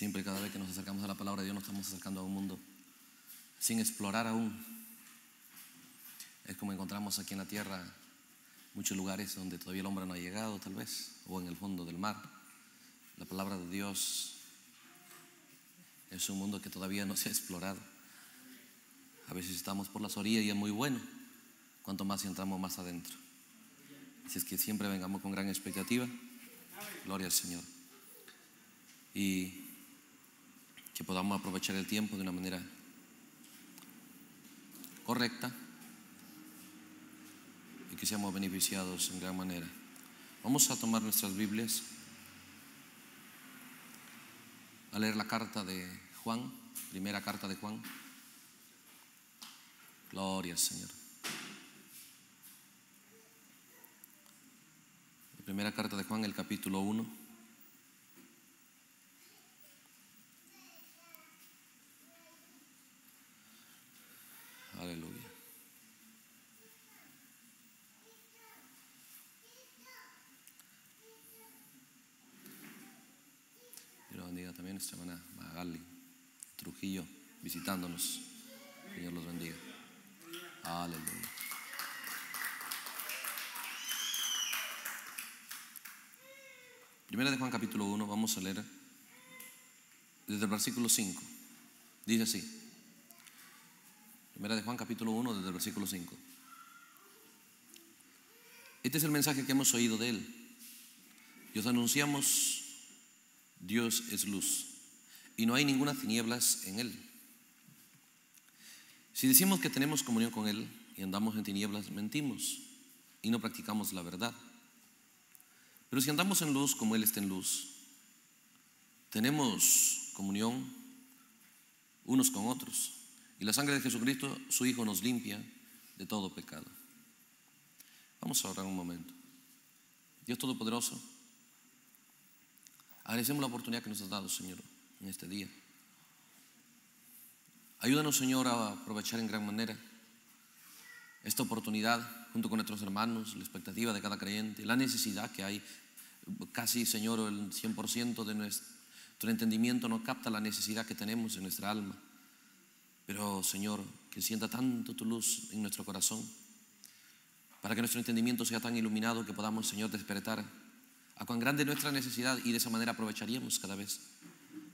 Siempre cada vez que nos acercamos a la palabra de Dios nos estamos acercando a un mundo sin explorar aún. Es como encontramos aquí en la tierra muchos lugares donde todavía el hombre no ha llegado tal vez, o en el fondo del mar. La palabra de Dios es un mundo que todavía no se ha explorado. A veces estamos por las orillas y es muy bueno, cuanto más entramos más adentro. si es que siempre vengamos con gran expectativa. Gloria al Señor. Y que podamos aprovechar el tiempo de una manera correcta y que seamos beneficiados en gran manera. Vamos a tomar nuestras Biblias, a leer la carta de Juan, primera carta de Juan. Gloria Señor. primera carta de Juan, el capítulo 1. esta semana Magali, Trujillo, visitándonos. Señor los bendiga. Aleluya. Primera de Juan capítulo 1, vamos a leer desde el versículo 5. Dice así. Primera de Juan capítulo 1, desde el versículo 5. Este es el mensaje que hemos oído de él. Y os anunciamos, Dios es luz y no hay ninguna tinieblas en Él. Si decimos que tenemos comunión con Él y andamos en tinieblas, mentimos y no practicamos la verdad. Pero si andamos en luz como Él está en luz, tenemos comunión unos con otros. Y la sangre de Jesucristo, su Hijo, nos limpia de todo pecado. Vamos a orar un momento. Dios Todopoderoso, agradecemos la oportunidad que nos has dado, Señor en este día. Ayúdanos, Señor, a aprovechar en gran manera esta oportunidad junto con nuestros hermanos, la expectativa de cada creyente, la necesidad que hay. Casi, Señor, el 100% de nuestro entendimiento no capta la necesidad que tenemos en nuestra alma. Pero, Señor, que sienta tanto tu luz en nuestro corazón, para que nuestro entendimiento sea tan iluminado que podamos, Señor, despertar a cuán grande es nuestra necesidad y de esa manera aprovecharíamos cada vez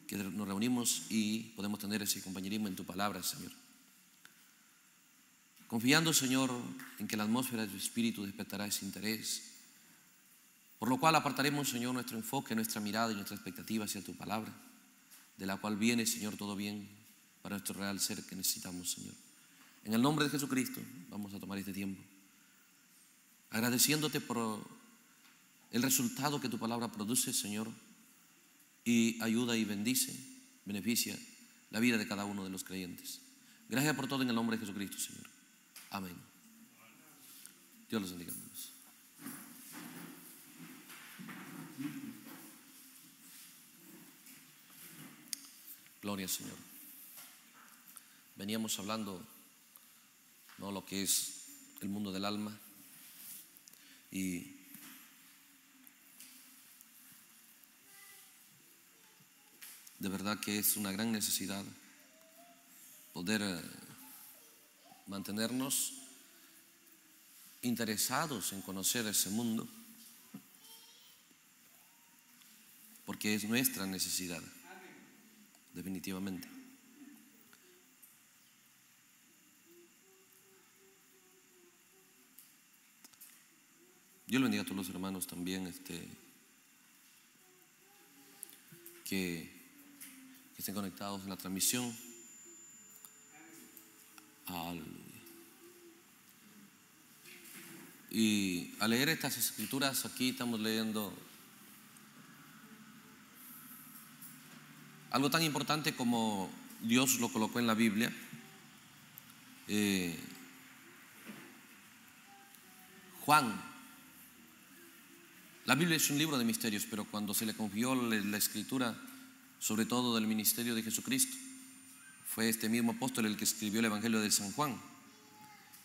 que nos reunimos y podemos tener ese compañerismo en tu palabra, Señor. Confiando, Señor, en que la atmósfera de tu espíritu despertará ese interés, por lo cual apartaremos, Señor, nuestro enfoque, nuestra mirada y nuestra expectativa hacia tu palabra, de la cual viene, Señor, todo bien para nuestro real ser que necesitamos, Señor. En el nombre de Jesucristo vamos a tomar este tiempo, agradeciéndote por el resultado que tu palabra produce, Señor, y ayuda y bendice, beneficia la vida de cada uno de los creyentes. Gracias por todo en el nombre de Jesucristo, Señor. Amén. Dios los bendiga, Gloria, Señor. Veníamos hablando no lo que es el mundo del alma y de verdad que es una gran necesidad poder eh, mantenernos interesados en conocer ese mundo, porque es nuestra necesidad, definitivamente. Yo le bendiga a todos los hermanos también este, que que estén conectados en la transmisión. Y al leer estas escrituras, aquí estamos leyendo algo tan importante como Dios lo colocó en la Biblia. Eh, Juan, la Biblia es un libro de misterios, pero cuando se le confió la escritura, sobre todo del ministerio de Jesucristo. Fue este mismo apóstol el que escribió el Evangelio de San Juan.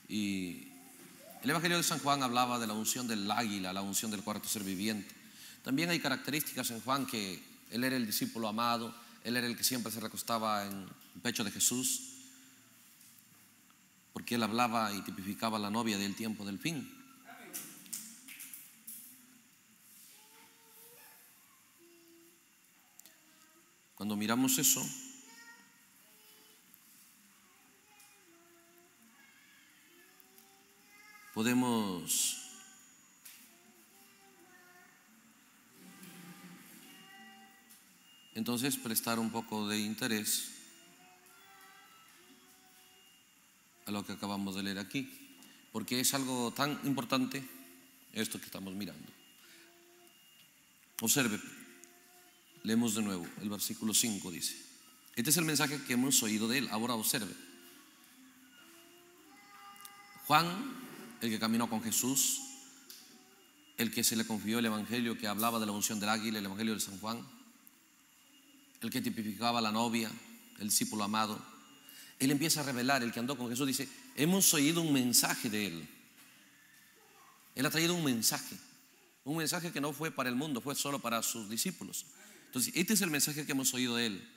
Y el Evangelio de San Juan hablaba de la unción del águila, la unción del cuarto ser viviente. También hay características en Juan que él era el discípulo amado, él era el que siempre se recostaba en el pecho de Jesús, porque él hablaba y tipificaba la novia del tiempo del fin. Cuando miramos eso, podemos entonces prestar un poco de interés a lo que acabamos de leer aquí, porque es algo tan importante esto que estamos mirando. Observe, Leemos de nuevo, el versículo 5 dice, este es el mensaje que hemos oído de él, ahora observe. Juan, el que caminó con Jesús, el que se le confió el Evangelio, que hablaba de la unción del águila, el Evangelio de San Juan, el que tipificaba la novia, el discípulo amado, él empieza a revelar, el que andó con Jesús dice, hemos oído un mensaje de él. Él ha traído un mensaje, un mensaje que no fue para el mundo, fue solo para sus discípulos. Entonces, este es el mensaje que hemos oído de él.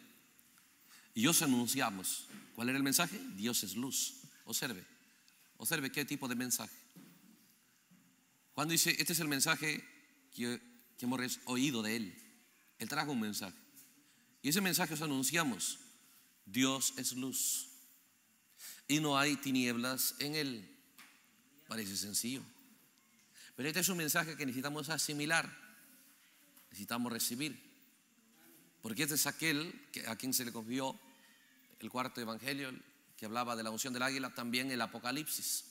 Y os anunciamos. ¿Cuál era el mensaje? Dios es luz. Observe. Observe qué tipo de mensaje. Cuando dice, este es el mensaje que, que hemos oído de él. Él trajo un mensaje. Y ese mensaje os anunciamos. Dios es luz. Y no hay tinieblas en él. Parece sencillo. Pero este es un mensaje que necesitamos asimilar. Necesitamos recibir. Porque este es aquel a quien se le confió el cuarto evangelio, que hablaba de la unción del águila, también el Apocalipsis.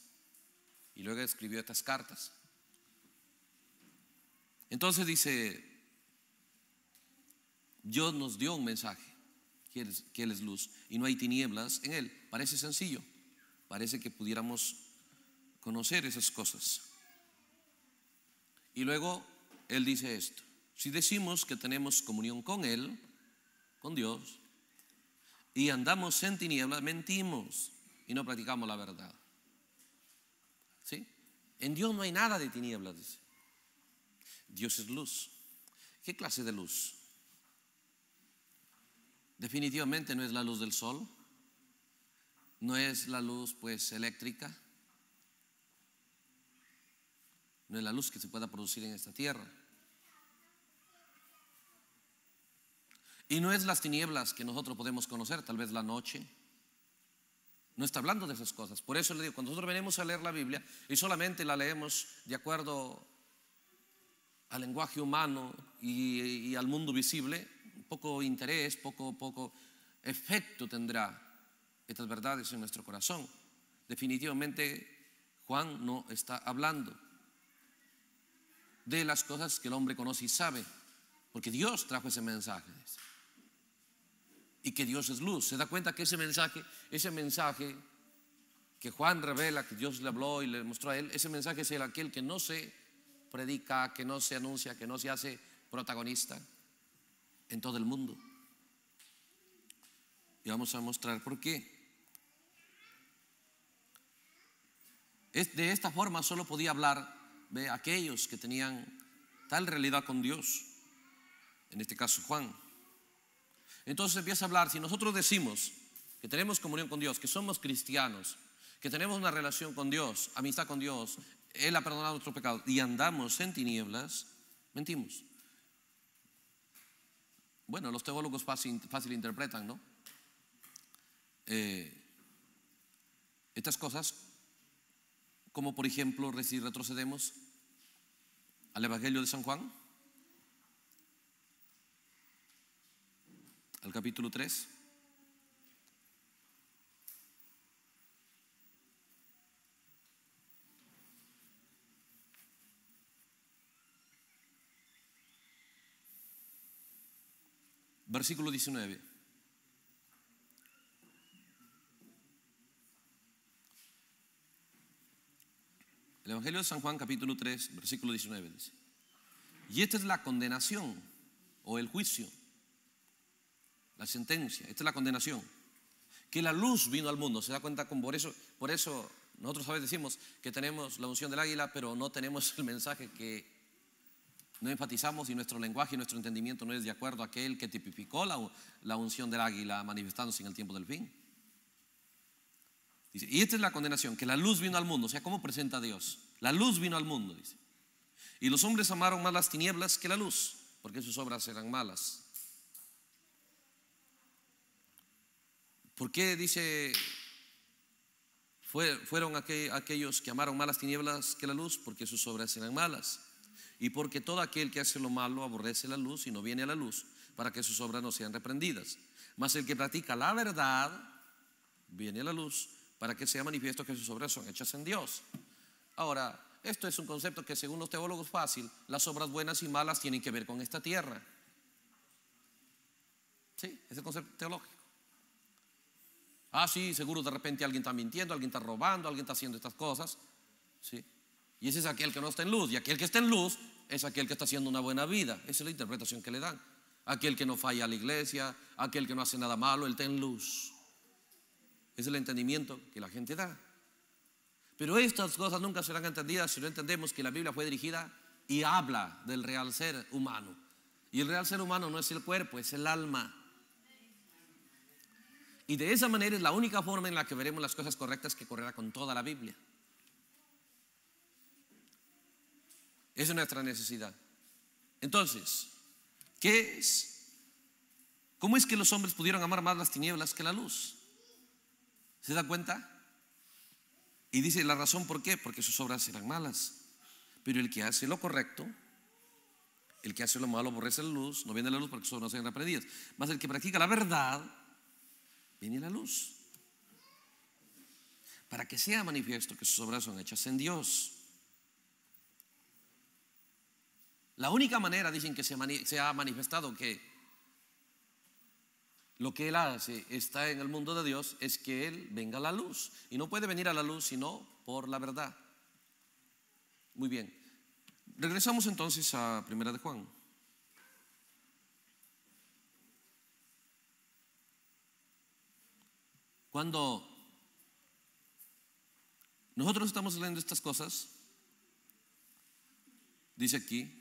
Y luego escribió estas cartas. Entonces dice, Dios nos dio un mensaje, que él, es, es luz, y no hay tinieblas en Él. Parece sencillo, parece que pudiéramos conocer esas cosas. Y luego Él dice esto, si decimos que tenemos comunión con Él, con Dios, y andamos en tinieblas, mentimos y no practicamos la verdad. ¿Sí? En Dios no hay nada de tinieblas, Dios es luz. ¿Qué clase de luz? Definitivamente no es la luz del sol, no es la luz pues eléctrica, no es la luz que se pueda producir en esta tierra. Y no es las tinieblas que nosotros podemos conocer, tal vez la noche. No está hablando de esas cosas. Por eso le digo, cuando nosotros venimos a leer la Biblia y solamente la leemos de acuerdo al lenguaje humano y, al mundo visible, poco interés, poco, poco efecto tendrá estas verdades en nuestro corazón. Definitivamente Juan no está hablando de las cosas que el hombre conoce y sabe, porque Dios trajo ese mensaje y que Dios es luz. ¿Se da cuenta que ese mensaje, ese mensaje que Juan revela, que Dios le habló y le mostró a él, ese mensaje es el aquel que no se predica, que no se anuncia, que no se hace protagonista en todo el mundo? Y vamos a mostrar por qué. De esta forma solo podía hablar de aquellos que tenían tal realidad con Dios, en este caso Juan. Entonces empieza a hablar, si nosotros decimos que tenemos comunión con Dios, que somos cristianos, que tenemos una relación con Dios, amistad con Dios, Él ha perdonado nuestro pecado y andamos en tinieblas, mentimos. Bueno, los teólogos fácil, interpretan, ¿no? Eh, estas cosas, como por ejemplo, si retrocedemos al Evangelio de San Juan, al capítulo 3. Versículo 19. El Evangelio de San Juan capítulo 3, versículo 19 dice, y esta es la condenación o el juicio la sentencia, esta es la condenación. Que la luz vino al mundo, se da cuenta con por eso, por eso nosotros a veces decimos que tenemos la unción del águila, pero no tenemos el mensaje que no enfatizamos y nuestro lenguaje y nuestro entendimiento no es de acuerdo a aquel que tipificó la, la unción del águila manifestándose en el tiempo del fin. y esta es la condenación, que la luz vino al mundo, o sea, ¿cómo presenta Dios? La luz vino al mundo, dice. Y los hombres amaron más las tinieblas que la luz, porque sus obras eran malas. ¿Por qué dice, fue, fueron aquellos que amaron malas tinieblas que la luz? Porque sus obras eran malas. Y porque todo aquel que hace lo malo aborrece la luz y no viene a la luz para que sus obras no sean reprendidas. Mas el que practica la verdad viene a la luz para que sea manifiesto que sus obras son hechas en Dios. Ahora, esto es un concepto que según los teólogos fácil, las obras buenas y malas tienen que ver con esta tierra. ¿Sí? Es el concepto teológico. Ah, sí, seguro de repente alguien está mintiendo, alguien está robando, alguien está haciendo estas cosas. Y ese es aquel que no está en luz. Y aquel que está en luz es aquel que está haciendo una buena vida. Esa es la interpretación que le dan. Aquel que no falla a la iglesia, aquel que no hace nada malo, él está en luz. Es el entendimiento que la gente da. Pero estas cosas nunca serán entendidas si no entendemos que la Biblia fue dirigida y habla del real ser humano. Y el real ser humano no es el cuerpo, es el alma. Y de esa manera es la única forma en la que veremos las cosas correctas que correrá con toda la Biblia. Esa es nuestra necesidad. Entonces, ¿qué es? ¿Cómo es que los hombres pudieron amar más las tinieblas que la luz? ¿Se da cuenta? Y dice la razón por qué, porque sus obras eran malas. Pero el que hace lo correcto, el que hace lo malo aborrece la luz, no viene la luz porque sus obras no sean reprendidas. Más el que practica la verdad viene la luz. Para que sea manifiesto que sus obras son hechas en Dios. La única manera, dicen, que se, ha manifestado que lo que Él hace está en el mundo de Dios es que Él venga a la luz. Y no puede venir a la luz sino por la verdad. Muy bien. Regresamos entonces a Primera de Juan. Cuando nosotros estamos leyendo estas cosas, dice aquí,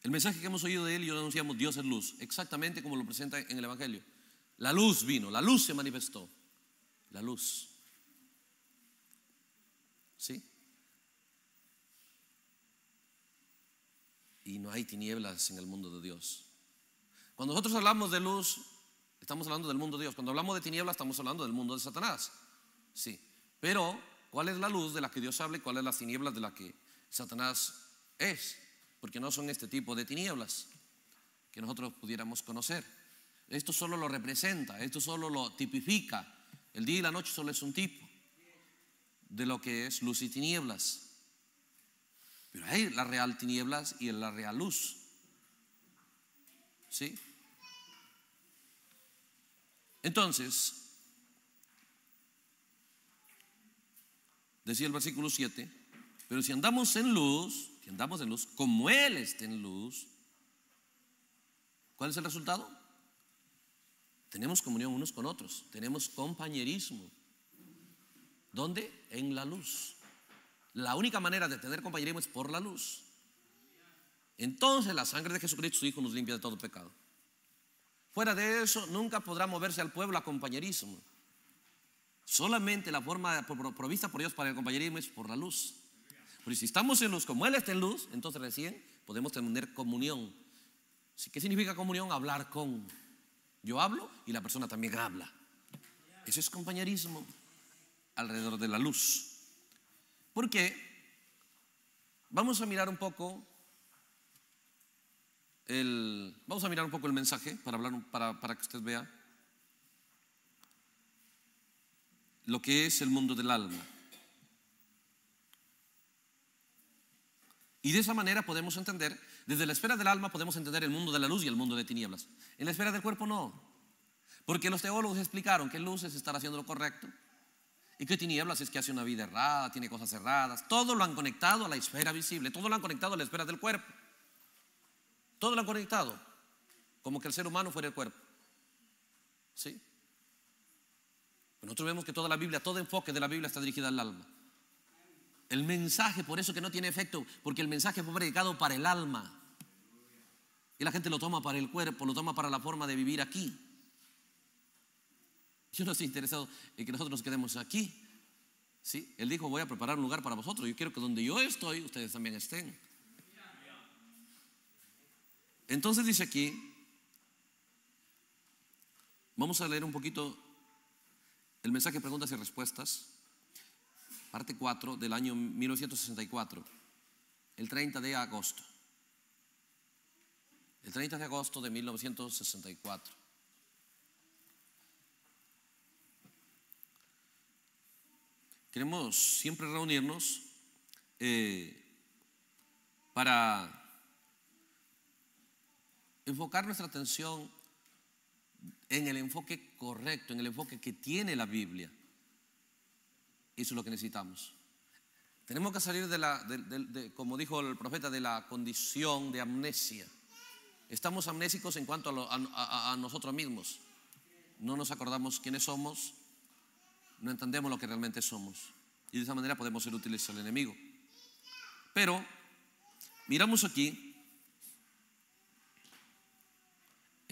el mensaje que hemos oído de él y yo anunciamos, Dios es luz, exactamente como lo presenta en el Evangelio. La luz vino, la luz se manifestó, la luz. ¿Sí? Y no hay tinieblas en el mundo de Dios. Cuando nosotros hablamos de luz, Estamos hablando del mundo de Dios. Cuando hablamos de tinieblas, estamos hablando del mundo de Satanás. Sí. Pero, ¿cuál es la luz de la que Dios habla y cuál es la tinieblas de la que Satanás es? Porque no son este tipo de tinieblas que nosotros pudiéramos conocer. Esto solo lo representa, esto solo lo tipifica. El día y la noche solo es un tipo de lo que es luz y tinieblas. Pero hay la real tinieblas y la real luz. ¿Sí? Entonces, decía el versículo 7, pero si andamos en luz, si andamos en luz, como Él está en luz, ¿cuál es el resultado? Tenemos comunión unos con otros, tenemos compañerismo. ¿Dónde? En la luz. La única manera de tener compañerismo es por la luz. Entonces la sangre de Jesucristo, su Hijo, nos limpia de todo pecado. Fuera de eso, nunca podrá moverse al pueblo a compañerismo. Solamente la forma provista por Dios para el compañerismo es por la luz. Porque si estamos en luz, como Él está en luz, entonces recién podemos tener comunión. ¿Qué significa comunión? Hablar con. Yo hablo y la persona también habla. Eso es compañerismo alrededor de la luz. Porque Vamos a mirar un poco vamos a mirar un poco el mensaje para, para, para que usted vea lo que es el mundo del alma. Y de esa manera podemos entender, desde la esfera del alma podemos entender el mundo de la luz y el mundo de tinieblas. En la esfera del cuerpo no. Porque los teólogos explicaron que luz es estar haciendo lo correcto y que tinieblas es que hace una vida errada, tiene cosas erradas. Todo lo han conectado a la esfera visible, todo lo han conectado a la esfera del cuerpo. Todo lo han conectado. Como que el ser humano fuera el cuerpo. ¿Sí? Nosotros vemos que toda la Biblia, todo enfoque de la Biblia está dirigida al alma. El mensaje, por eso que no tiene efecto, porque el mensaje fue predicado para el alma. Y la gente lo toma para el cuerpo, lo toma para la forma de vivir aquí. Yo no estoy interesado en que nosotros nos quedemos aquí. ¿Sí? Él dijo, voy a preparar un lugar para vosotros. Yo quiero que donde yo estoy, ustedes también estén. Entonces dice aquí, vamos a leer un poquito el mensaje de preguntas y respuestas, parte 4 del año 1964, el 30 de agosto. El 30 de agosto de 1964. Queremos siempre reunirnos eh, para enfocar nuestra atención en el enfoque correcto, en el enfoque que tiene la Biblia. Eso es lo que necesitamos. Tenemos que salir de la, como dijo el profeta, de la condición de amnesia. Estamos amnésicos en cuanto a, a nosotros mismos. No nos acordamos quiénes somos, no entendemos lo que realmente somos. Y de esa manera podemos ser útiles al enemigo. Pero miramos aquí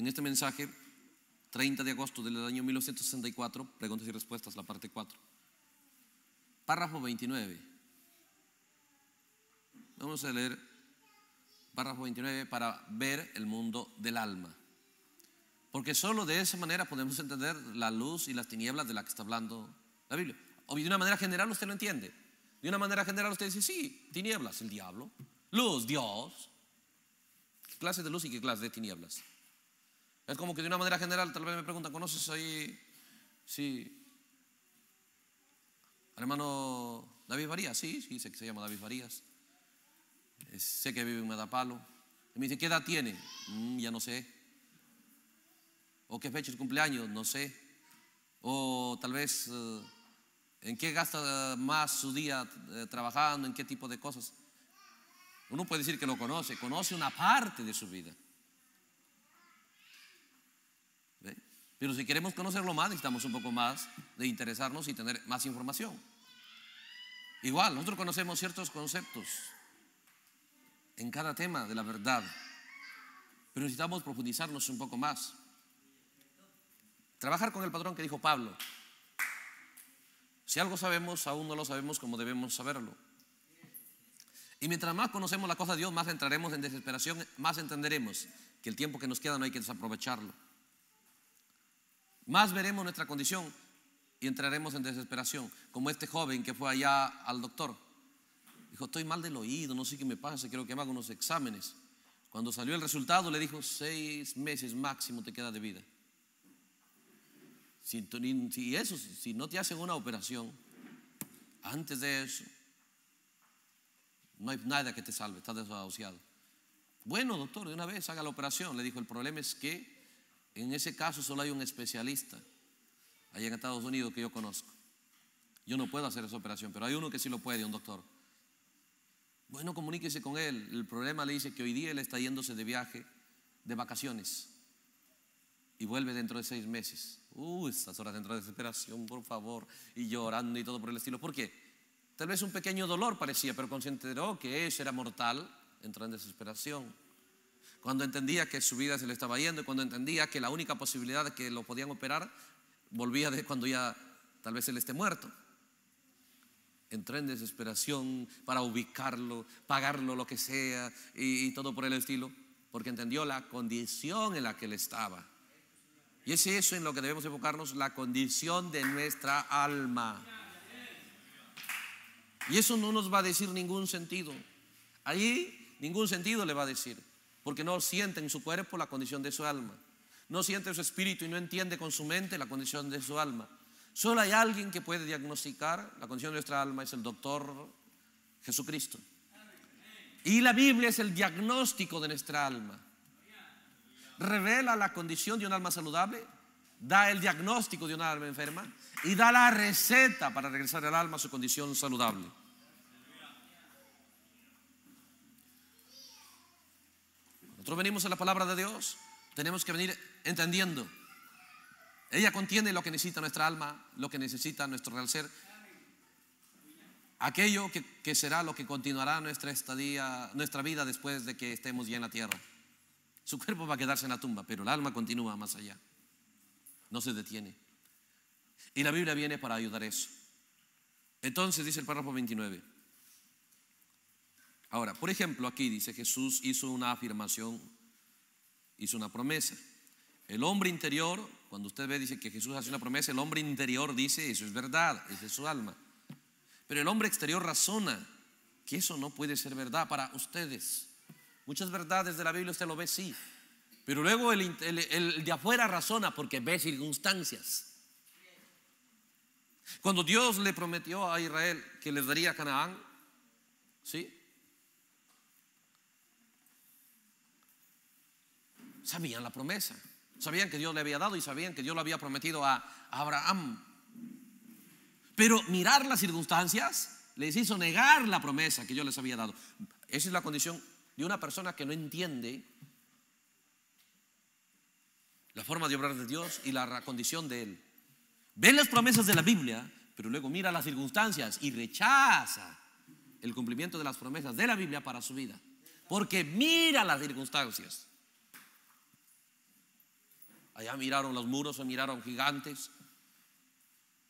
En este mensaje, 30 de agosto del año 1964, preguntas y respuestas, la parte 4. Párrafo 29. Vamos a leer párrafo 29 para ver el mundo del alma. Porque solo de esa manera podemos entender la luz y las tinieblas de la que está hablando la Biblia. O de una manera general usted lo entiende. De una manera general usted dice, sí, tinieblas, el diablo. Luz, Dios. ¿Qué clase de luz y qué clase de tinieblas? Es como que de una manera general, tal vez me preguntan, ¿conoces ahí? Sí. hermano David Varías, sí, sí, sé que se llama David Varías. Sé que vive en Madapalo. Y me dice, ¿qué edad tiene? Mm, ya no sé. ¿O qué fecha de cumpleaños? No sé. O tal vez, eh, ¿en qué gasta más su día eh, trabajando? ¿En qué tipo de cosas? Uno puede decir que lo conoce, conoce una parte de su vida. Pero si queremos conocerlo más, necesitamos un poco más de interesarnos y tener más información. Igual, nosotros conocemos ciertos conceptos en cada tema de la verdad, pero necesitamos profundizarnos un poco más. Trabajar con el patrón que dijo Pablo. Si algo sabemos, aún no lo sabemos como debemos saberlo. Y mientras más conocemos la cosa de Dios, más entraremos en desesperación, más entenderemos que el tiempo que nos queda no hay que desaprovecharlo más veremos nuestra condición y entraremos en desesperación, como este joven que fue allá al doctor. Dijo, estoy mal del oído, no sé qué me pasa, creo que me hago unos exámenes. Cuando salió el resultado le dijo, seis meses máximo te queda de vida. Y eso, si no te hacen una operación, antes de eso, no hay nada que te salve, estás desahuciado. Bueno, doctor, de una vez haga la operación. Le dijo, el problema es que en ese caso solo hay un especialista allá en Estados Unidos que yo conozco. Yo no puedo hacer esa operación, pero hay uno que sí lo puede, un doctor. Bueno, comuníquese con él. El problema le dice que hoy día él está yéndose de viaje, de vacaciones, y vuelve dentro de seis meses. Uy uh, estas horas dentro de desesperación, por favor, y llorando y todo por el estilo. ¿Por qué? Tal vez un pequeño dolor parecía, pero consideró oh, que eso era mortal, entró en desesperación cuando entendía que su vida se le estaba yendo, cuando entendía que la única posibilidad de que lo podían operar volvía de cuando ya tal vez él esté muerto. Entré en desesperación para ubicarlo, pagarlo, lo que sea, y, todo por el estilo, porque entendió la condición en la que él estaba. Y es eso en lo que debemos enfocarnos, la condición de nuestra alma. Y eso no nos va a decir ningún sentido. Allí ningún sentido le va a decir porque no siente en su cuerpo la condición de su alma. No siente su espíritu y no entiende con su mente la condición de su alma. Solo hay alguien que puede diagnosticar la condición de nuestra alma, es el doctor Jesucristo. Y la Biblia es el diagnóstico de nuestra alma. Revela la condición de un alma saludable, da el diagnóstico de un alma enferma y da la receta para regresar al alma a su condición saludable. Nosotros venimos a la palabra de Dios, tenemos que venir entendiendo. Ella contiene lo que necesita nuestra alma, lo que necesita nuestro real ser, aquello que, será lo que continuará nuestra estadía, nuestra vida después de que estemos ya en la tierra. Su cuerpo va a quedarse en la tumba, pero el alma continúa más allá. No se detiene. Y la Biblia viene para ayudar eso. Entonces dice el párrafo 29. Ahora, por ejemplo, aquí dice Jesús hizo una afirmación, hizo una promesa. El hombre interior, cuando usted ve, dice que Jesús hace una promesa, el hombre interior dice, eso es verdad, es de su alma. Pero el hombre exterior razona que eso no puede ser verdad para ustedes. Muchas verdades de la Biblia usted lo ve, sí. Pero luego el, de afuera razona porque ve circunstancias. Cuando Dios le prometió a Israel que les daría Canaán, ¿sí? sabían la promesa. Sabían que Dios le había dado y sabían que Dios lo había prometido a Abraham. Pero mirar las circunstancias les hizo negar la promesa que yo les había dado. Esa es la condición de una persona que no entiende la forma de obrar de Dios y la condición de Él. ve las promesas de la Biblia, pero luego mira las circunstancias y rechaza el cumplimiento de las promesas de la Biblia para su vida. Porque mira las circunstancias. Allá miraron los muros, se miraron gigantes.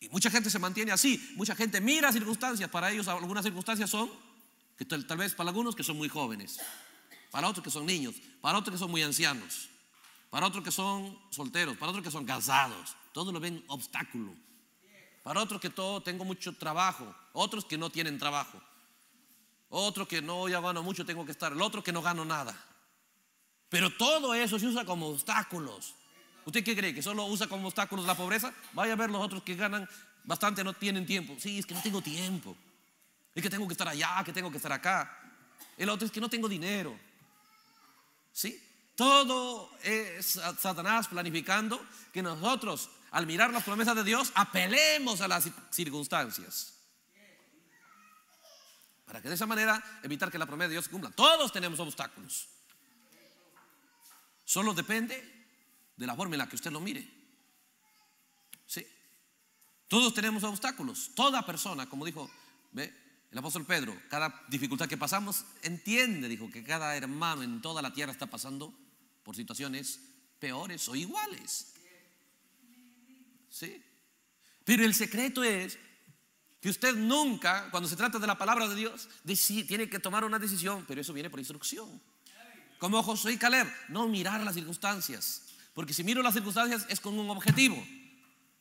Y mucha gente se mantiene así. Mucha gente mira circunstancias. Para ellos algunas circunstancias son, que tal, vez para algunos que son muy jóvenes, para otros que son niños, para otros que son muy ancianos, para otros que son solteros, para otros que son casados. Todos lo ven obstáculo. Para otros que todo, tengo mucho trabajo, otros que no tienen trabajo, otros que no, ya gano mucho, tengo que estar, el otro que no gano nada. Pero todo eso se usa como obstáculos ¿Usted qué cree? ¿Que solo usa como obstáculos la pobreza? Vaya a ver los otros que ganan bastante, no tienen tiempo. Sí, es que no tengo tiempo. Es que tengo que estar allá, que tengo que estar acá. El otro es que no tengo dinero. ¿Sí? Todo es Satanás planificando que nosotros, al mirar las promesas de Dios, apelemos a las circunstancias. Para que de esa manera evitar que la promesa de Dios se cumpla. Todos tenemos obstáculos. Solo depende de la forma en la que usted lo mire. Sí. Todos tenemos obstáculos, toda persona, como dijo ¿ve? el apóstol Pedro, cada dificultad que pasamos, entiende, dijo, que cada hermano en toda la tierra está pasando por situaciones peores o iguales. Sí. Pero el secreto es que usted nunca, cuando se trata de la palabra de Dios, tiene que tomar una decisión, pero eso viene por instrucción. Como Josué y Caleb, no mirar las circunstancias, porque si miro las circunstancias es con un objetivo.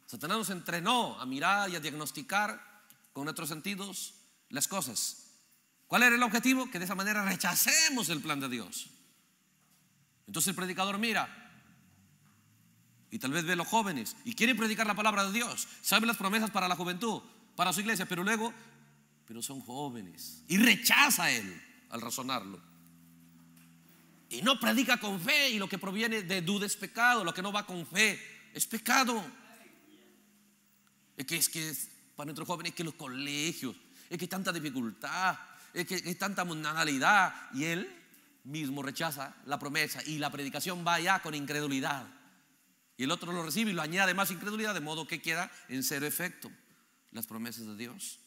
Satanás nos entrenó a mirar y a diagnosticar con otros sentidos las cosas. ¿Cuál era el objetivo? Que de esa manera rechacemos el plan de Dios. Entonces el predicador mira y tal vez ve a los jóvenes y quieren predicar la palabra de Dios, sabe las promesas para la juventud, para su iglesia, pero luego, pero son jóvenes y rechaza él al razonarlo. Y no predica con fe. Y lo que proviene de duda es pecado. Lo que no va con fe es pecado. Es que es que para nuestros jóvenes es que los colegios, es que tanta dificultad, es que es tanta mundanalidad. Y él mismo rechaza la promesa y la predicación va allá con incredulidad. Y el otro lo recibe y lo añade más incredulidad, de modo que queda en cero efecto las promesas de Dios.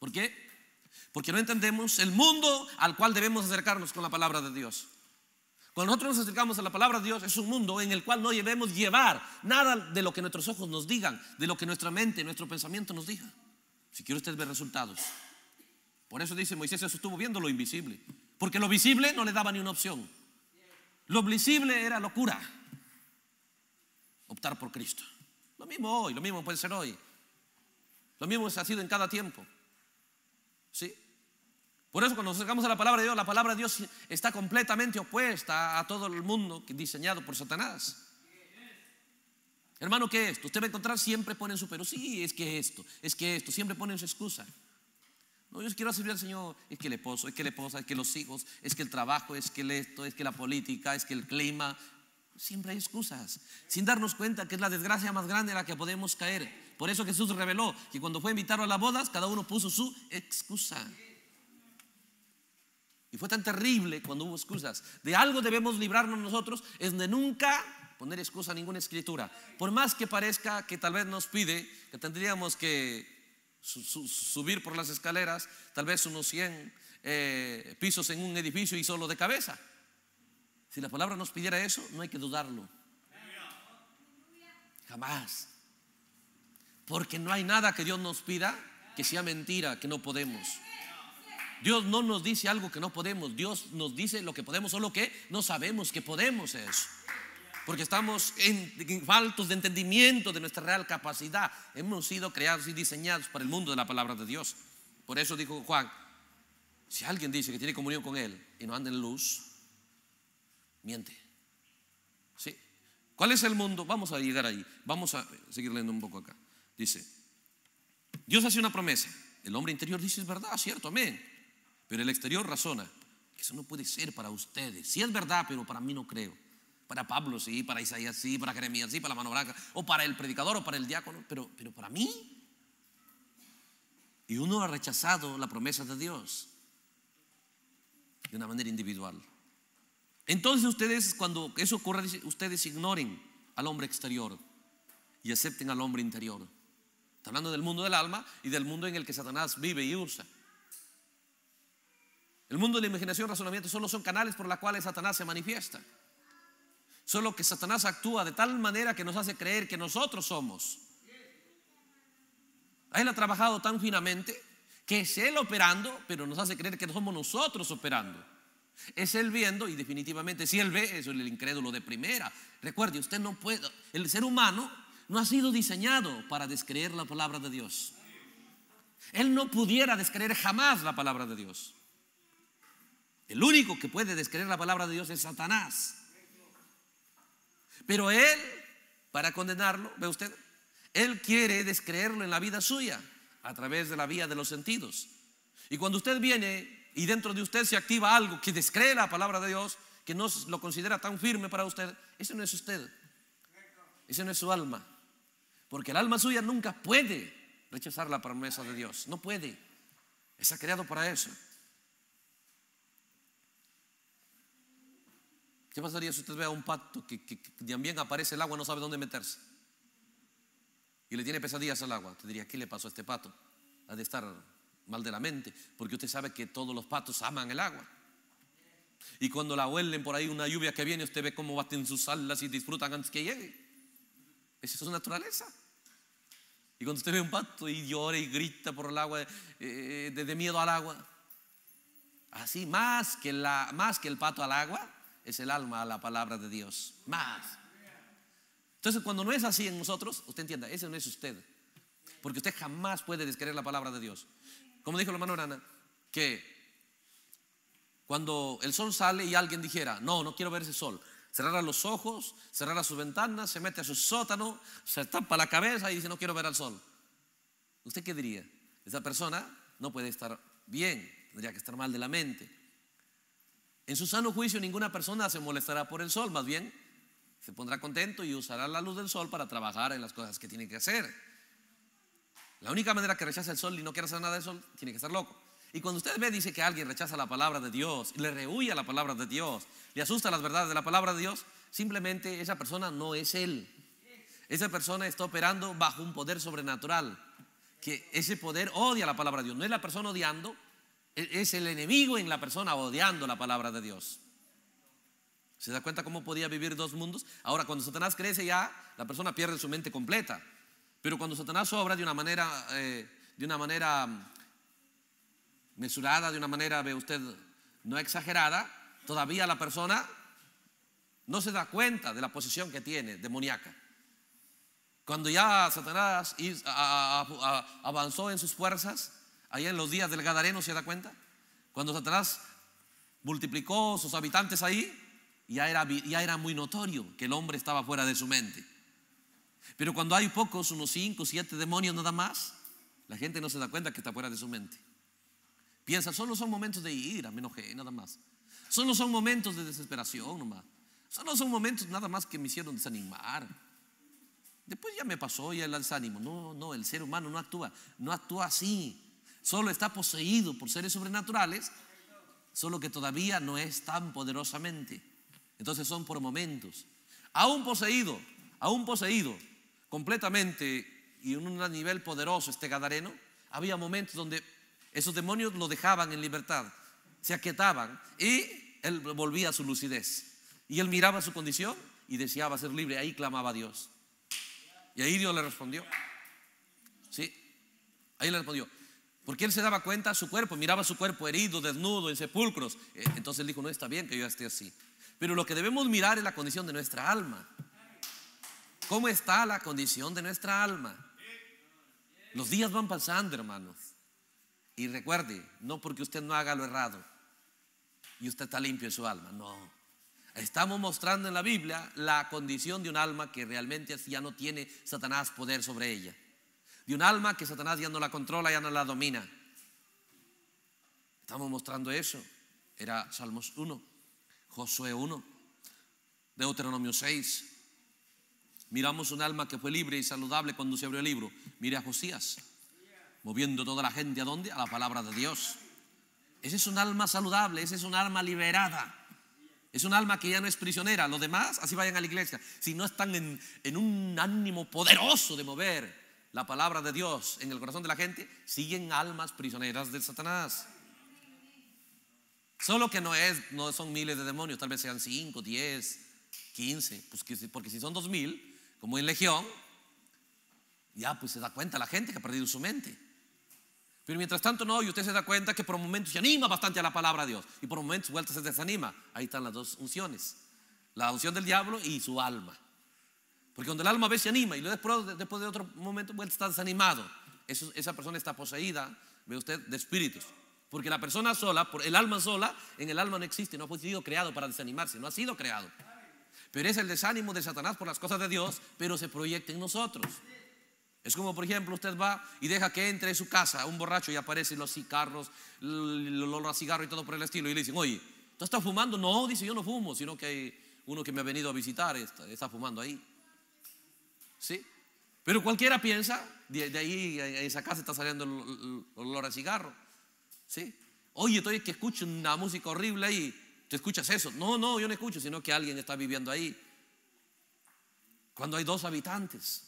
¿Por qué? Porque no entendemos el mundo al cual debemos acercarnos con la palabra de Dios. Cuando nosotros nos acercamos a la palabra de Dios, es un mundo en el cual no debemos llevar nada de lo que nuestros ojos nos digan, de lo que nuestra mente, nuestro pensamiento nos diga. Si quiere usted ver resultados. Por eso dice Moisés, eso estuvo viendo lo invisible. Porque lo visible no le daba ni una opción. Lo visible era locura. Optar por Cristo. Lo mismo hoy, lo mismo puede ser hoy. Lo mismo se ha sido en cada tiempo. ¿Sí? Por eso cuando nos acercamos a la palabra de Dios, la palabra de Dios está completamente opuesta a todo el mundo diseñado por Satanás. Hermano, ¿qué es esto? Usted va a encontrar, siempre ponen su pero. Sí, es que esto, es que esto, siempre ponen su excusa. No, yo quiero servir al Señor. Es que el esposo, es que la esposa, es que los hijos, es que el trabajo, es que esto, es que la política, es que el clima. Siempre hay excusas, sin darnos cuenta que es la desgracia más grande en la que podemos caer. Por eso Jesús reveló que cuando fue invitado a las bodas, cada uno puso su excusa. Y fue tan terrible cuando hubo excusas. De algo debemos librarnos nosotros, es de nunca poner excusa a ninguna escritura. Por más que parezca que tal vez nos pide que tendríamos que subir por las escaleras, tal vez unos 100 eh, pisos en un edificio y solo de cabeza. Si la palabra nos pidiera eso, no hay que dudarlo. Jamás. Porque no hay nada que Dios nos pida que sea mentira, que no podemos. Dios no nos dice algo que no podemos, Dios nos dice lo que podemos Solo lo que no sabemos que podemos eso Porque estamos en, faltos de entendimiento de nuestra real capacidad. Hemos sido creados y diseñados para el mundo de la palabra de Dios. Por eso dijo Juan, si alguien dice que tiene comunión con Él y no anda en luz, miente. ¿Cuál es el mundo? Vamos a llegar ahí. Vamos a seguir leyendo un poco acá. Dice, Dios hace una promesa. El hombre interior dice, es verdad, cierto, amén. Pero el exterior razona, eso no puede ser para ustedes. Sí es verdad, pero para mí no creo. Para Pablo sí, para Isaías sí, para Jeremías sí, para la mano blanca, o para el predicador o para el diácono, pero, pero para mí. Y uno ha rechazado la promesa de Dios de una manera individual. Entonces ustedes, cuando eso ocurra, ustedes ignoren al hombre exterior y acepten al hombre interior. Está hablando del mundo del alma y del mundo en el que Satanás vive y usa. El mundo de la imaginación y razonamiento solo son canales por los cuales Satanás se manifiesta. Solo que Satanás actúa de tal manera que nos hace creer que nosotros somos. él ha trabajado tan finamente que es Él operando, pero nos hace creer que somos nosotros operando. Es Él viendo y definitivamente si Él ve, eso es el incrédulo de primera. Recuerde, usted no puede, el ser humano no ha sido diseñado para descreer la palabra de Dios. Él no pudiera descreer jamás la palabra de Dios. El único que puede descreer la palabra de Dios es Satanás. Pero él, para condenarlo, ve usted, él quiere descreerlo en la vida suya, a través de la vía de los sentidos. Y cuando usted viene y dentro de usted se activa algo que descree la palabra de Dios, que no lo considera tan firme para usted, ese no es usted. Ese no es su alma. Porque el alma suya nunca puede rechazar la promesa de Dios. No puede. Está creado para eso. ¿Qué pasaría si usted ve a un pato que, también aparece el agua, no sabe dónde meterse? Y le tiene pesadillas al agua. Usted diría, ¿qué le pasó a este pato? Ha de estar mal de la mente, porque usted sabe que todos los patos aman el agua. Y cuando la huelen por ahí una lluvia que viene, usted ve cómo baten sus alas y disfrutan antes que llegue. Esa es su naturaleza. Y cuando usted ve un pato y llora y grita por el agua, desde eh, miedo al agua, así más que, la, más que el pato al agua, es el alma a la palabra de Dios. Más. Entonces, cuando no es así en nosotros, usted entienda, ese no es usted. Porque usted jamás puede desquerer la palabra de Dios. Como dijo La mano que cuando el sol sale y alguien dijera, no, no quiero ver ese sol, Cerrará los ojos, cerrará sus ventanas, se mete a su sótano, se tapa la cabeza y dice, no quiero ver al sol. ¿Usted qué diría? Esa persona no puede estar bien, tendría que estar mal de la mente. En su sano juicio ninguna persona se molestará por el sol, más bien se pondrá contento y usará la luz del sol para trabajar en las cosas que tiene que hacer. La única manera que rechaza el sol y no quiere hacer nada del sol, tiene que estar loco. Y cuando usted ve, dice que alguien rechaza la palabra de Dios, le rehúye la palabra de Dios, le asusta las verdades de la palabra de Dios, simplemente esa persona no es él. Esa persona está operando bajo un poder sobrenatural, que ese poder odia la palabra de Dios. No es la persona odiando, e-, es el enemigo en la persona odiando la palabra de Dios. ¿Se da cuenta cómo podía vivir dos mundos? Ahora, cuando Satanás crece ya, la persona pierde su mente completa. Pero cuando Satanás obra de una manera, eh, de una manera mm, mesurada, de una manera, ve usted, no exagerada, todavía la persona no se da cuenta de la posición que tiene demoníaca. Cuando ya Satanás avanzó en sus fuerzas, allá en los días del Gadareno, ¿se da cuenta? Cuando Satanás multiplicó sus habitantes ahí, ya era, ya era muy notorio que el hombre estaba fuera de su mente. Pero cuando hay pocos, unos 5, siete demonios nada más, la gente no se da cuenta que está fuera de su mente. Piensa, solo son momentos de ira, Me enojé nada más. Solo son momentos de desesperación nomás. Solo son momentos nada más que me hicieron desanimar. Después ya me pasó ya el desánimo. No, no, el ser humano no actúa, no actúa así solo está poseído por seres sobrenaturales, solo que todavía no es tan poderosamente. Entonces son por momentos. Aún poseído, aún poseído completamente y en un nivel poderoso este Gadareno, había momentos donde esos demonios lo dejaban en libertad, se aquietaban y él volvía a su lucidez. Y él miraba su condición y deseaba ser libre. Ahí clamaba a Dios. Y ahí Dios le respondió. Sí, ahí le respondió. Porque él se daba cuenta de su cuerpo, miraba su cuerpo herido, desnudo, en sepulcros. Eh, entonces él dijo, no está bien que yo esté así. Pero lo que debemos mirar es la condición de nuestra alma. ¿Cómo está la condición de nuestra alma? Los días van pasando, hermanos. Y recuerde, no porque usted no haga lo errado y usted está limpio en su alma, no. Estamos mostrando en la Biblia la condición de un alma que realmente ya no tiene Satanás poder sobre ella de un alma que Satanás ya no la controla, ya no la domina. Estamos mostrando eso. Era Salmos 1, Josué 1, Deuteronomio 6. Miramos un alma que fue libre y saludable cuando se abrió el libro. Mire a Josías, moviendo toda la gente a dónde? A la palabra de Dios. Ese es un alma saludable, ese es un alma liberada. Es un alma que ya no es prisionera. Los demás, así vayan a la iglesia. Si no están en, en un ánimo poderoso de mover la palabra de Dios en el corazón de la gente, siguen almas prisioneras de Satanás. Solo que no, es, no son miles de demonios, tal vez sean 5, 10, 15, porque si son 2000, como en Legión, ya pues se da cuenta la gente que ha perdido su mente. Pero mientras tanto no, y usted se da cuenta que por un momento se anima bastante a la palabra de Dios y por un momento vuelta se desanima. Ahí están las dos unciones, la unción del diablo y su alma. Porque cuando el alma a veces se anima y después, de otro momento vuelve está desanimado. esa persona está poseída, ve usted, de espíritus. Porque la persona sola, por el alma sola, en el alma no existe, no ha sido creado para desanimarse, no ha sido creado. Pero es el desánimo de Satanás por las cosas de Dios, pero se proyecta en nosotros. Es como, por ejemplo, usted va y deja que entre en su casa un borracho y aparecen los cigarros, Los cigarros y todo por el estilo. Y le dicen, oye, ¿tú estás fumando? No, dice, yo no fumo, sino que hay uno que me ha venido a visitar, está fumando ahí. ¿Sí? Pero cualquiera piensa, de, ahí en esa casa está saliendo el, olor a cigarro. ¿Sí? Oye, estoy que escucho una música horrible ahí. ¿Tú escuchas eso? No, no, yo no escucho, sino que alguien está viviendo ahí. Cuando hay dos habitantes.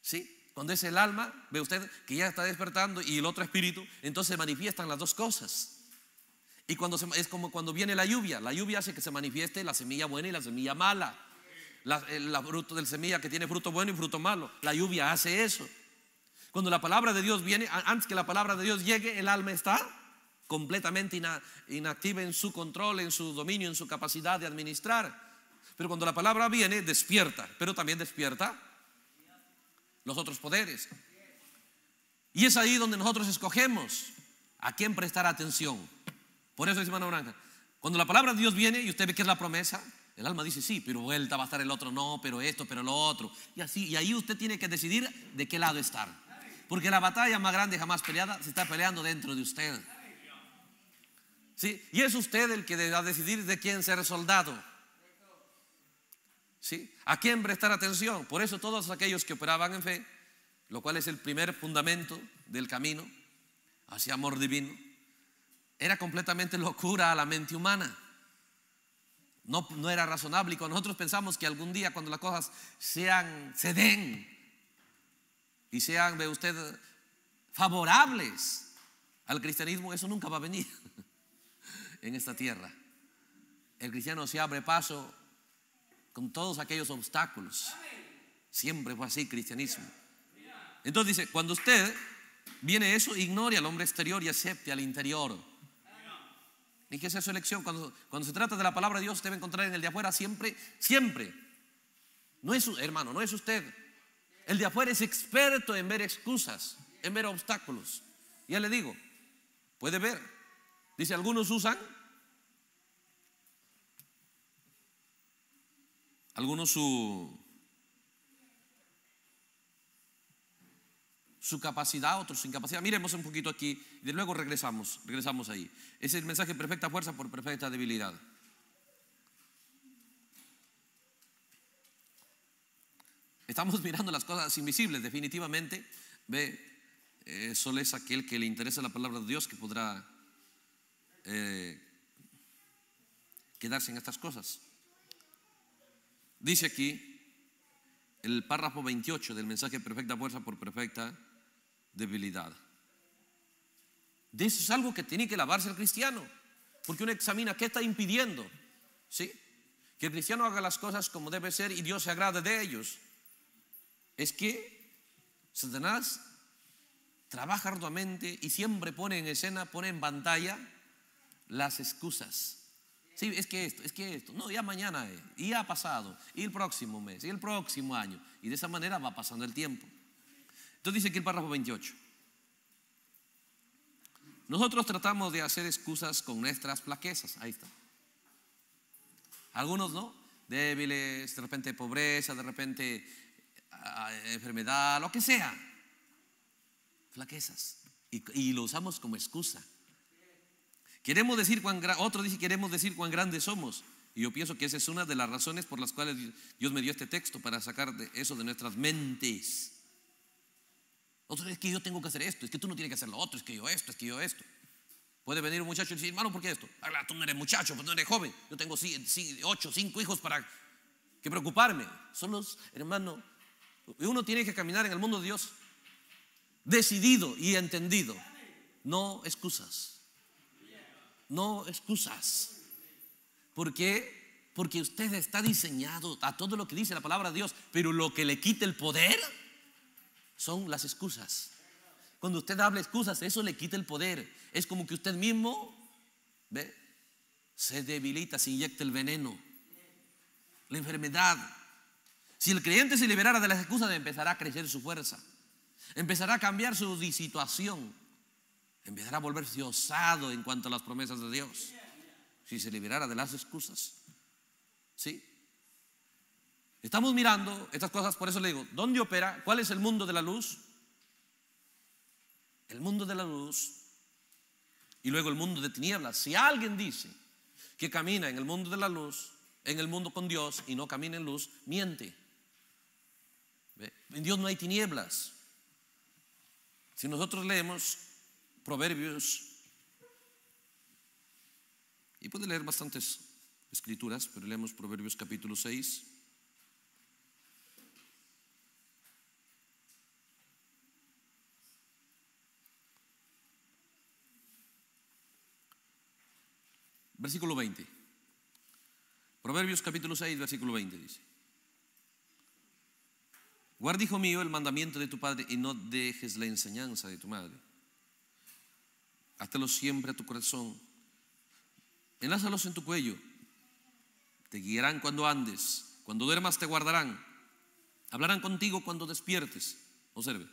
¿Sí? Cuando es el alma, ve usted que ya está despertando y el otro espíritu, entonces se manifiestan las dos cosas. Y cuando es como cuando viene la lluvia, la lluvia hace que se manifieste la semilla buena y la semilla mala la, fruto del semilla que tiene fruto bueno y fruto malo. La lluvia hace eso. Cuando la palabra de Dios viene, antes que la palabra de Dios llegue, el alma está completamente inactiva en su control, en su dominio, en su capacidad de administrar. Pero cuando la palabra viene, despierta, pero también despierta los otros poderes. Y es ahí donde nosotros escogemos a quién prestar atención. Por eso dice Mano Branca, cuando la palabra de Dios viene y usted ve que es la promesa, el alma dice sí, pero vuelta va a estar el otro no, pero esto, pero lo otro. Y así, y ahí usted tiene que decidir de qué lado estar. Porque la batalla más grande jamás peleada se está peleando dentro de usted. ¿Sí? Y es usted el que va a decidir de quién ser soldado. ¿Sí? ¿A quién prestar atención? Por eso todos aquellos que operaban en fe, lo cual es el primer fundamento del camino hacia amor divino, era completamente locura a la mente humana. No, era razonable y nosotros pensamos que algún día cuando las cosas sean, se den y sean, de usted, favorables al cristianismo, eso nunca va a venir en esta tierra. El cristiano se abre paso con todos aquellos obstáculos. Siempre fue así cristianismo. Entonces dice, cuando usted viene eso, ignore al hombre exterior y acepte al interior que sea su elección. Cuando, cuando se trata de la palabra de Dios, debe encontrar en el de afuera siempre, siempre. No es, hermano, no es usted. El de afuera es experto en ver excusas, en ver obstáculos. Ya le digo, puede ver. Dice, algunos usan, algunos su su capacidad, otros su incapacidad. Miremos un poquito aquí y de luego regresamos, regresamos ahí. Es el mensaje perfecta fuerza por perfecta debilidad. Estamos mirando las cosas invisibles, definitivamente. Ve, eh, solo es aquel que le interesa la palabra de Dios que podrá eh, quedarse en estas cosas. Dice aquí el párrafo 28 del mensaje perfecta fuerza por perfecta debilidad. De eso es algo que tiene que lavarse el cristiano, porque uno examina qué está impidiendo, ¿sí? Que el cristiano haga las cosas como debe ser y Dios se agrade de ellos. Es que Satanás trabaja arduamente y siempre pone en escena, pone en pantalla las excusas. Sí, es que esto, es que esto. No, ya mañana ya ha pasado, y el próximo mes, y el próximo año. Y de esa manera va pasando el tiempo. Entonces dice aquí el párrafo 28. Nosotros tratamos de hacer excusas con nuestras flaquezas. Ahí está. Algunos no. Débiles, de repente pobreza, de repente ah, ah, enfermedad, lo que sea. Flaquezas. Y, lo usamos como excusa. Queremos decir cuán otro dice queremos decir cuán grandes somos. Y yo pienso que esa es una de las razones por las cuales Dios me dio este texto para sacar eso de nuestras mentes es que yo tengo que hacer esto, es que tú no tienes que hacer lo otro, es que yo esto, es que yo esto. Puede venir un muchacho y decir, hermano, ¿por qué esto? Ah, tú no eres muchacho, tú pues no eres joven. Yo tengo ocho, cinco hijos para que preocuparme. Son los, hermanos uno tiene que caminar en el mundo de Dios decidido y entendido. No excusas. No excusas. ¿Por Porque usted está diseñado a todo lo que dice la palabra de Dios, pero lo que le quite el poder son las excusas. Cuando usted habla excusas, eso le quita el poder. Es como que usted mismo, ¿ve? Se debilita, se inyecta el veneno, la enfermedad. Si el creyente se liberara de las excusas, empezará a crecer su fuerza. Empezará a cambiar su situación. Empezará a volverse osado en cuanto a las promesas de Dios. Si se liberara de las excusas. ¿Sí? Estamos mirando estas cosas, por eso le digo, ¿dónde opera? ¿Cuál es el mundo de la luz? El mundo de la luz y luego el mundo de tinieblas. Si alguien dice que camina en el mundo de la luz, en el mundo con Dios y no camina en luz, miente. En Dios no hay tinieblas. Si nosotros leemos Proverbios, y puede leer bastantes escrituras, pero leemos Proverbios capítulo 6. Versículo 20. Proverbios capítulo 6, versículo 20 dice. Guarda, hijo mío, el mandamiento de tu padre y no dejes la enseñanza de tu madre. Hátelo siempre a tu corazón. Enlázalos en tu cuello. Te guiarán cuando andes. Cuando duermas te guardarán. Hablarán contigo cuando despiertes. Observe.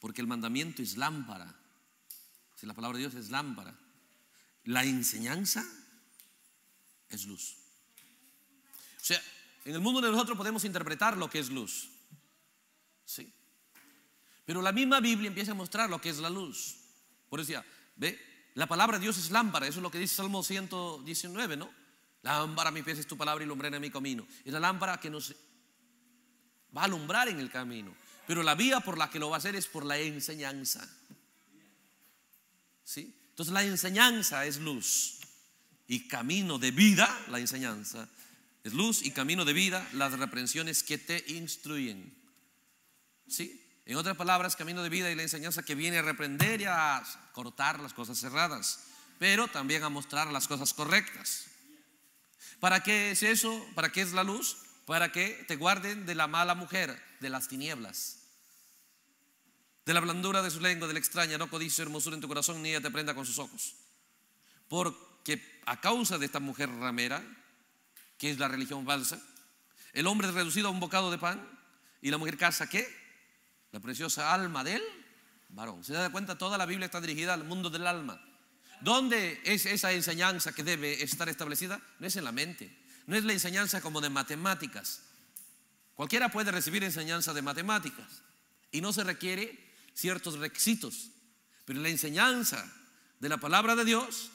Porque el mandamiento es lámpara. Si la palabra de Dios es lámpara. La enseñanza es luz. O sea, en el mundo de nosotros podemos interpretar lo que es luz. Sí. Pero la misma Biblia empieza a mostrar lo que es la luz. Por eso decía, ve, la palabra de Dios es lámpara, eso es lo que dice Salmo 119, ¿no? Lámpara mi pieza es tu palabra y lumbrera en mi camino. Es la lámpara que nos va a alumbrar en el camino. Pero la vía por la que lo va a hacer es por la enseñanza. ¿Sí? Entonces la enseñanza es luz y camino de vida, la enseñanza, es luz y camino de vida, las reprensiones que te instruyen. ¿Sí? En otras palabras, camino de vida y la enseñanza que viene a reprender y a cortar las cosas cerradas, pero también a mostrar las cosas correctas. ¿Para qué es eso? ¿Para qué es la luz? Para que te guarden de la mala mujer, de las tinieblas, de la blandura de su lengua, de la extraña, no codice hermosura en tu corazón, ni ella te prenda con sus ojos. Porque a causa de esta mujer ramera, que es la religión falsa, el hombre reducido a un bocado de pan y la mujer casa qué? La preciosa alma del varón. ¿Se da cuenta? Toda la Biblia está dirigida al mundo del alma. ¿Dónde es esa enseñanza que debe estar establecida? No es en la mente, no es la enseñanza como de matemáticas. Cualquiera puede recibir enseñanza de matemáticas y no se requiere ciertos requisitos, pero la enseñanza de la palabra de Dios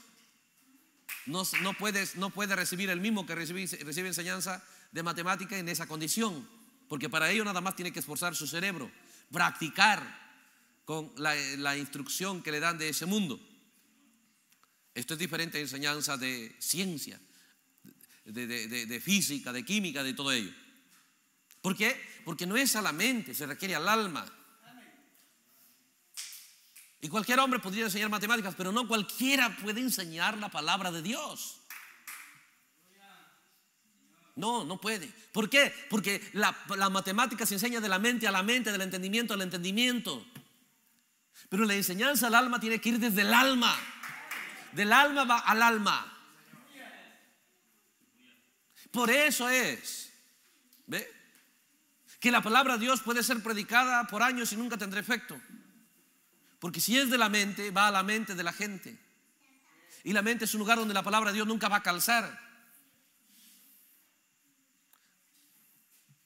no, puedes, no puede recibir el mismo que recibe, recibe enseñanza de matemática en esa condición, porque para ello nada más tiene que esforzar su cerebro, practicar con la, instrucción que le dan de ese mundo. Esto es diferente a enseñanza de ciencia, de, de, física, de química, de todo ello. ¿Por qué? Porque no es a la mente, se requiere al alma. Y cualquier hombre podría enseñar matemáticas, pero no cualquiera puede enseñar la palabra de Dios. No, no puede. ¿Por qué? Porque la, matemática se enseña de la mente a la mente, del entendimiento al entendimiento. Pero la enseñanza al alma tiene que ir desde el alma. Del alma va al alma. Por eso es, ¿ve? Que la palabra de Dios puede ser predicada por años y nunca tendrá efecto. Porque si es de la mente, va a la mente de la gente. Y la mente es un lugar donde la palabra de Dios nunca va a calzar.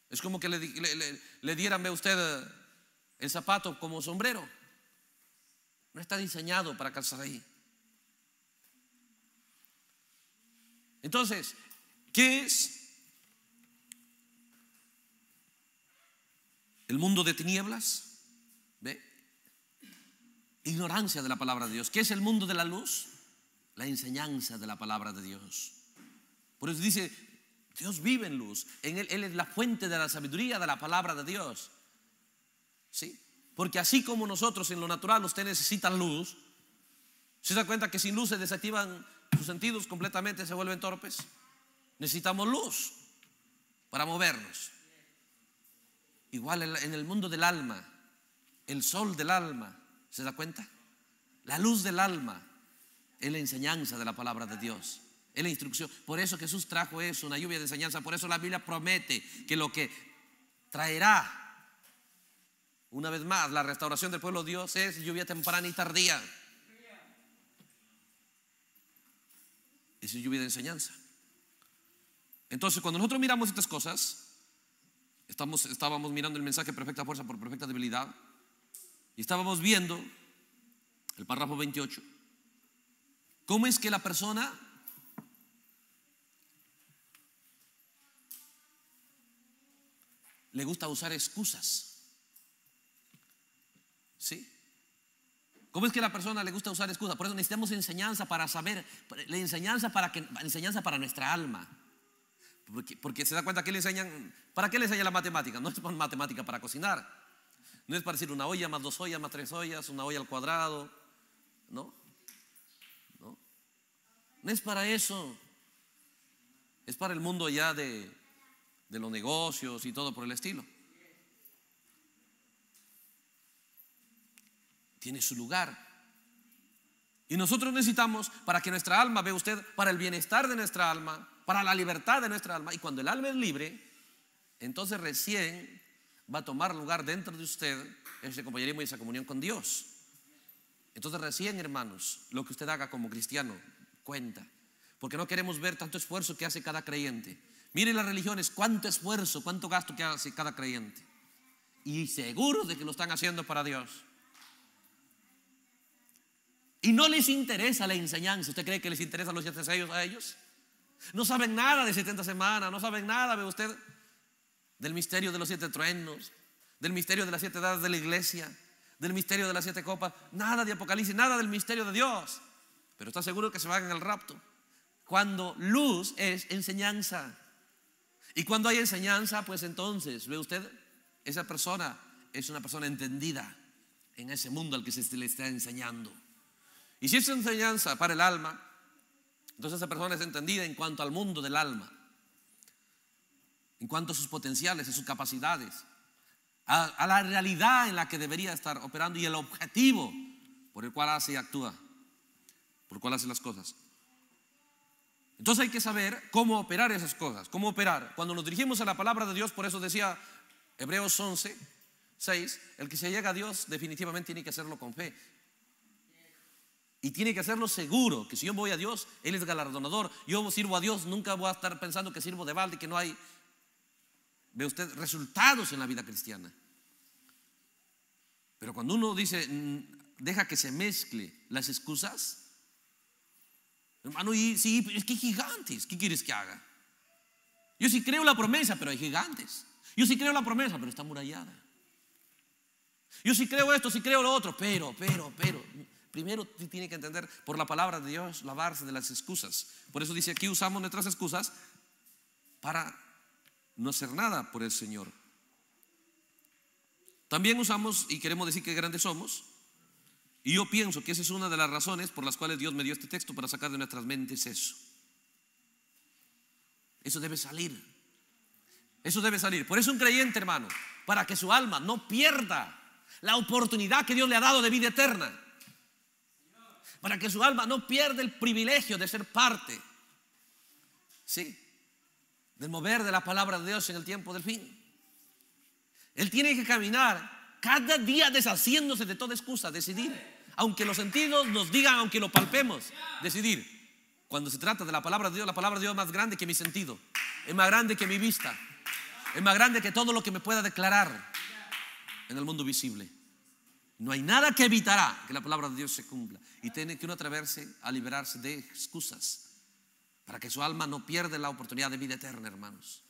Es como que le, le, dieran a usted eh, el zapato como sombrero. No está diseñado para calzar ahí. Entonces, ¿qué es el mundo de tinieblas? ¿Ve? ignorancia de la palabra de Dios. ¿Qué es el mundo de la luz? La enseñanza de la palabra de Dios. Por eso dice, Dios vive en luz. En él, es la fuente de la sabiduría de la palabra de Dios. ¿Sí? Porque así como nosotros en lo natural usted necesita luz, ¿se da cuenta que sin luz se desactivan sus sentidos completamente, se vuelven torpes? Necesitamos luz para movernos. Igual en el mundo del alma, el sol del alma, ¿Se da cuenta? La luz del alma es la enseñanza de la palabra de Dios. Es la instrucción. Por eso Jesús trajo eso, una lluvia de enseñanza. Por eso la Biblia promete que lo que traerá, una vez más, la restauración del pueblo de Dios es lluvia temprana y tardía. Es lluvia de enseñanza. Entonces, cuando nosotros miramos estas cosas, estábamos mirando el mensaje perfecta fuerza por perfecta debilidad. Y estábamos viendo el párrafo 28. ¿Cómo es que la persona le gusta usar excusas? ¿Sí? ¿Cómo es que la persona le gusta usar excusas? Por eso necesitamos enseñanza para saber, la enseñanza para, que, enseñanza para nuestra alma. Porque, se da cuenta que le enseñan, ¿para qué le enseñan la matemática? No es matemática para cocinar. No es para decir una olla más dos ollas más tres ollas, una olla al cuadrado. No. No, es para eso. Es para el mundo ya de, de los negocios y todo por el estilo. Tiene su lugar. Y nosotros necesitamos para que nuestra alma, vea usted, para el bienestar de nuestra alma, para la libertad de nuestra alma. Y cuando el alma es libre, entonces recién va a tomar lugar dentro de usted ese compañerismo y esa comunión con Dios. Entonces recién, hermanos, lo que usted haga como cristiano cuenta, porque no queremos ver tanto esfuerzo que hace cada creyente. Miren las religiones, cuánto esfuerzo, cuánto gasto que hace cada creyente. Y seguro de que lo están haciendo para Dios. Y no les interesa la enseñanza. ¿Usted cree que les interesa los siete a ellos? No saben nada de 70 semanas, no saben nada, ve usted del misterio de los siete truenos, del misterio de las siete edades de la iglesia, del misterio de las siete copas, nada de Apocalipsis, nada del misterio de Dios. Pero está seguro que se va en el rapto. Cuando luz es enseñanza. Y cuando hay enseñanza, pues entonces, ve usted, esa persona es una persona entendida en ese mundo al que se le está enseñando. Y si es enseñanza para el alma, entonces esa persona es entendida en cuanto al mundo del alma en cuanto a sus potenciales, a sus capacidades, a, la realidad en la que debería estar operando y el objetivo por el cual hace y actúa, por el cual hace las cosas. Entonces hay que saber cómo operar esas cosas, cómo operar. Cuando nos dirigimos a la palabra de Dios, por eso decía Hebreos 11, 6, el que se llega a Dios definitivamente tiene que hacerlo con fe. Y tiene que hacerlo seguro, que si yo voy a Dios, Él es galardonador. Yo sirvo a Dios, nunca voy a estar pensando que sirvo de balde, que no hay ve usted resultados en la vida cristiana. Pero cuando uno dice, mm, deja que se mezcle las excusas, hermano, y si pues, es que gigantes, ¿qué quieres que haga? Yo sí creo la promesa, pero hay gigantes. Yo sí creo la promesa, pero está murallada. Yo sí creo esto, sí creo lo otro, pero, pero, pero. Primero tiene que entender por la palabra de Dios lavarse de las excusas. Por eso dice aquí usamos nuestras excusas para no hacer nada por el Señor. También usamos y queremos decir que grandes somos. Y yo pienso que esa es una de las razones por las cuales Dios me dio este texto para sacar de nuestras mentes eso. Eso debe salir. Eso debe salir. Por eso un creyente, hermano, para que su alma no pierda la oportunidad que Dios le ha dado de vida eterna. Para que su alma no pierda el privilegio de ser parte. Sí del mover de la palabra de Dios en el tiempo del fin. Él tiene que caminar cada día deshaciéndose de toda excusa, decidir. Aunque los sentidos nos digan, aunque lo palpemos, decidir. Cuando se trata de la palabra de Dios, la palabra de Dios es más grande que mi sentido, es más grande que mi vista, es más grande que todo lo que me pueda declarar en el mundo visible. No hay nada que evitará que la palabra de Dios se cumpla. Y tiene que uno atreverse a liberarse de excusas para que su alma no pierda la oportunidad de vida eterna, hermanos.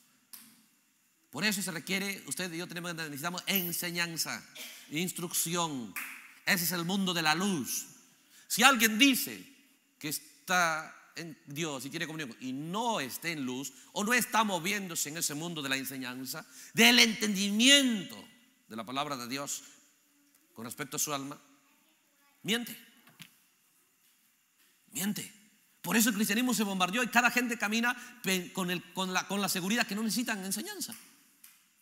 Por eso se requiere, usted y yo tenemos, necesitamos enseñanza, instrucción. Ese es el mundo de la luz. Si alguien dice que está en Dios y tiene comunión y no está en luz o no está moviéndose en ese mundo de la enseñanza, del entendimiento de la palabra de Dios con respecto a su alma, miente. Miente. Por eso el cristianismo se bombardeó y cada gente camina con, la, la seguridad que no necesitan enseñanza.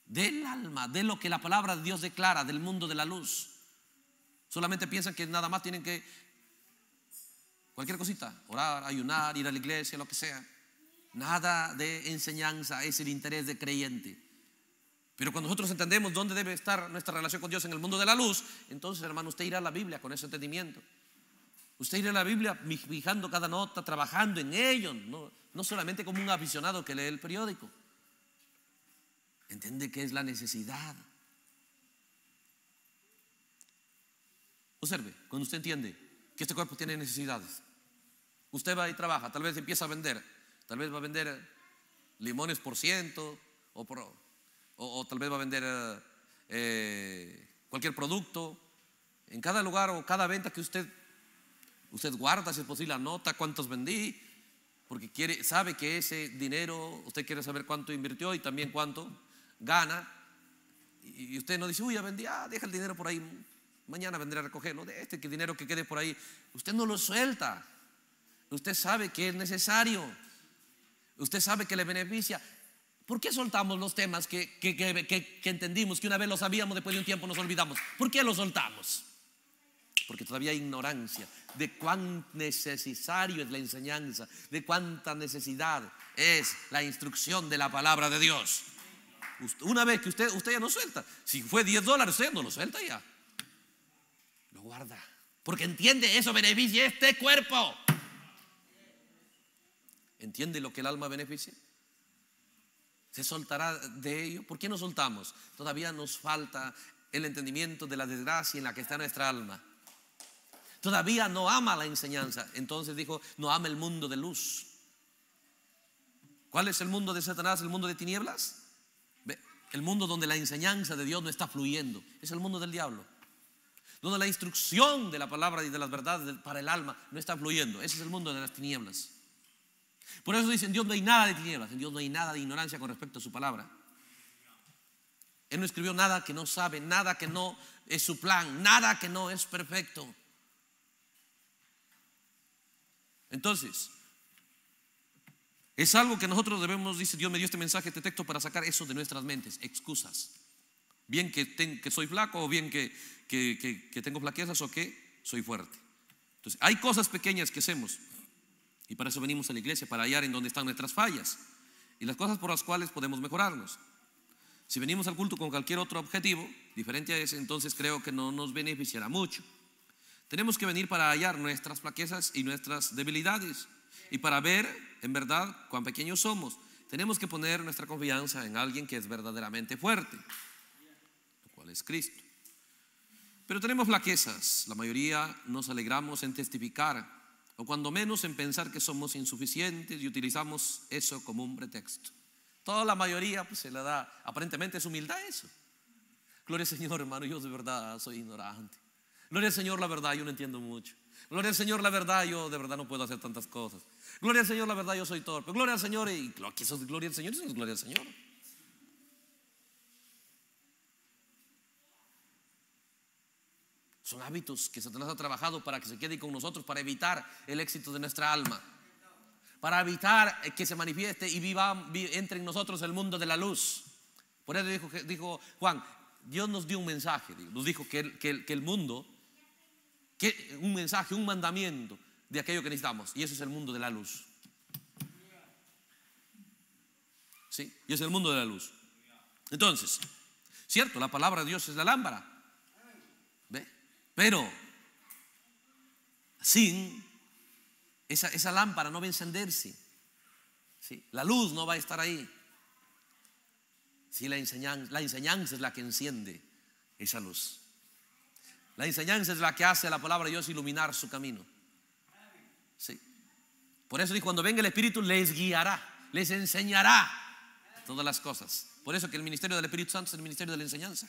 Del alma, de lo que la palabra de Dios declara, del mundo de la luz. Solamente piensan que nada más tienen que cualquier cosita, orar, ayunar, ir a la iglesia, lo que sea. Nada de enseñanza es el interés de creyente. Pero cuando nosotros entendemos dónde debe estar nuestra relación con Dios en el mundo de la luz, entonces hermano, usted irá a la Biblia con ese entendimiento. Usted irá a la Biblia fijando cada nota, trabajando en ello, no, solamente como un aficionado que lee el periódico. Entiende que es la necesidad. Observe, cuando usted entiende que este cuerpo tiene necesidades, usted va y trabaja, tal vez empieza a vender, tal vez va a vender eh, limones por ciento, o, o, tal vez va a vender eh, cualquier producto. En cada lugar o cada venta que usted Usted guarda, si es posible, anota cuántos vendí, porque quiere, sabe que ese dinero, usted quiere saber cuánto invirtió y también cuánto gana. Y usted no dice, uy, ya vendí, ah, deja el dinero por ahí, mañana vendré a recogerlo, de este que dinero que quede por ahí. Usted no lo suelta. Usted sabe que es necesario. Usted sabe que le beneficia. ¿Por qué soltamos los temas que, entendimos, que una vez lo sabíamos, después de un tiempo nos olvidamos? ¿Por qué los soltamos? porque todavía hay ignorancia de cuán necesario es la enseñanza, de cuánta necesidad es la instrucción de la palabra de Dios. Una vez que usted, usted ya no suelta, si fue 10 dólares, usted no lo suelta ya, lo guarda, porque entiende eso beneficia este cuerpo. ¿Entiende lo que el alma beneficia? ¿Se soltará de ello? ¿Por qué no soltamos? Todavía nos falta el entendimiento de la desgracia en la que está nuestra alma todavía no ama la enseñanza. Entonces dijo, no ama el mundo de luz. ¿Cuál es el mundo de Satanás? ¿El mundo de tinieblas? El mundo donde la enseñanza de Dios no está fluyendo. Es el mundo del diablo. Donde la instrucción de la palabra y de las verdades para el alma no está fluyendo. Ese es el mundo de las tinieblas. Por eso dicen, Dios no hay nada de tinieblas, en Dios no hay nada de ignorancia con respecto a su palabra. Él no escribió nada que no sabe, nada que no es su plan, nada que no es perfecto. Entonces, es algo que nosotros debemos, dice Dios me dio este mensaje, este texto para sacar eso de nuestras mentes, excusas. Bien que, soy flaco o bien que, que tengo flaquezas o que soy fuerte. Entonces, hay cosas pequeñas que hacemos y para eso venimos a la iglesia, para hallar en dónde están nuestras fallas y las cosas por las cuales podemos mejorarnos. Si venimos al culto con cualquier otro objetivo diferente a ese, entonces creo que no nos beneficiará mucho. Tenemos que venir para hallar nuestras flaquezas y nuestras debilidades y para ver en verdad cuán pequeños somos. Tenemos que poner nuestra confianza en alguien que es verdaderamente fuerte, lo cual es Cristo. Pero tenemos flaquezas. La mayoría nos alegramos en testificar, o cuando menos en pensar que somos insuficientes y utilizamos eso como un pretexto. Toda la mayoría pues, se la da, aparentemente es humildad eso. Gloria al Señor, hermano, yo de verdad soy ignorante. Gloria al Señor, la verdad, yo no entiendo mucho. Gloria al Señor, la verdad, yo de verdad no puedo hacer tantas cosas. Gloria al Señor, la verdad, yo soy torpe. Gloria al Señor, y que gloria al Señor, eso es gloria al Señor. Son hábitos que Satanás ha trabajado para que se quede con nosotros, para evitar el éxito de nuestra alma, para evitar que se manifieste y viva, entre en nosotros el mundo de la luz. Por eso dijo, Juan, Dios nos dio un mensaje, nos dijo que el mundo un mensaje, un mandamiento de aquello que necesitamos. Y eso es el mundo de la luz. ¿Sí? Y es el mundo de la luz. Entonces, cierto, la palabra de Dios es la lámpara. Pero sin esa, lámpara no va a encenderse. ¿Sí? La luz no va a estar ahí. Si la, la enseñanza es la que enciende esa luz. La enseñanza es la que hace la palabra de Dios iluminar su camino. Sí. Por eso dice, cuando venga el Espíritu les guiará, les enseñará todas las cosas. Por eso que el ministerio del Espíritu Santo es el ministerio de la enseñanza,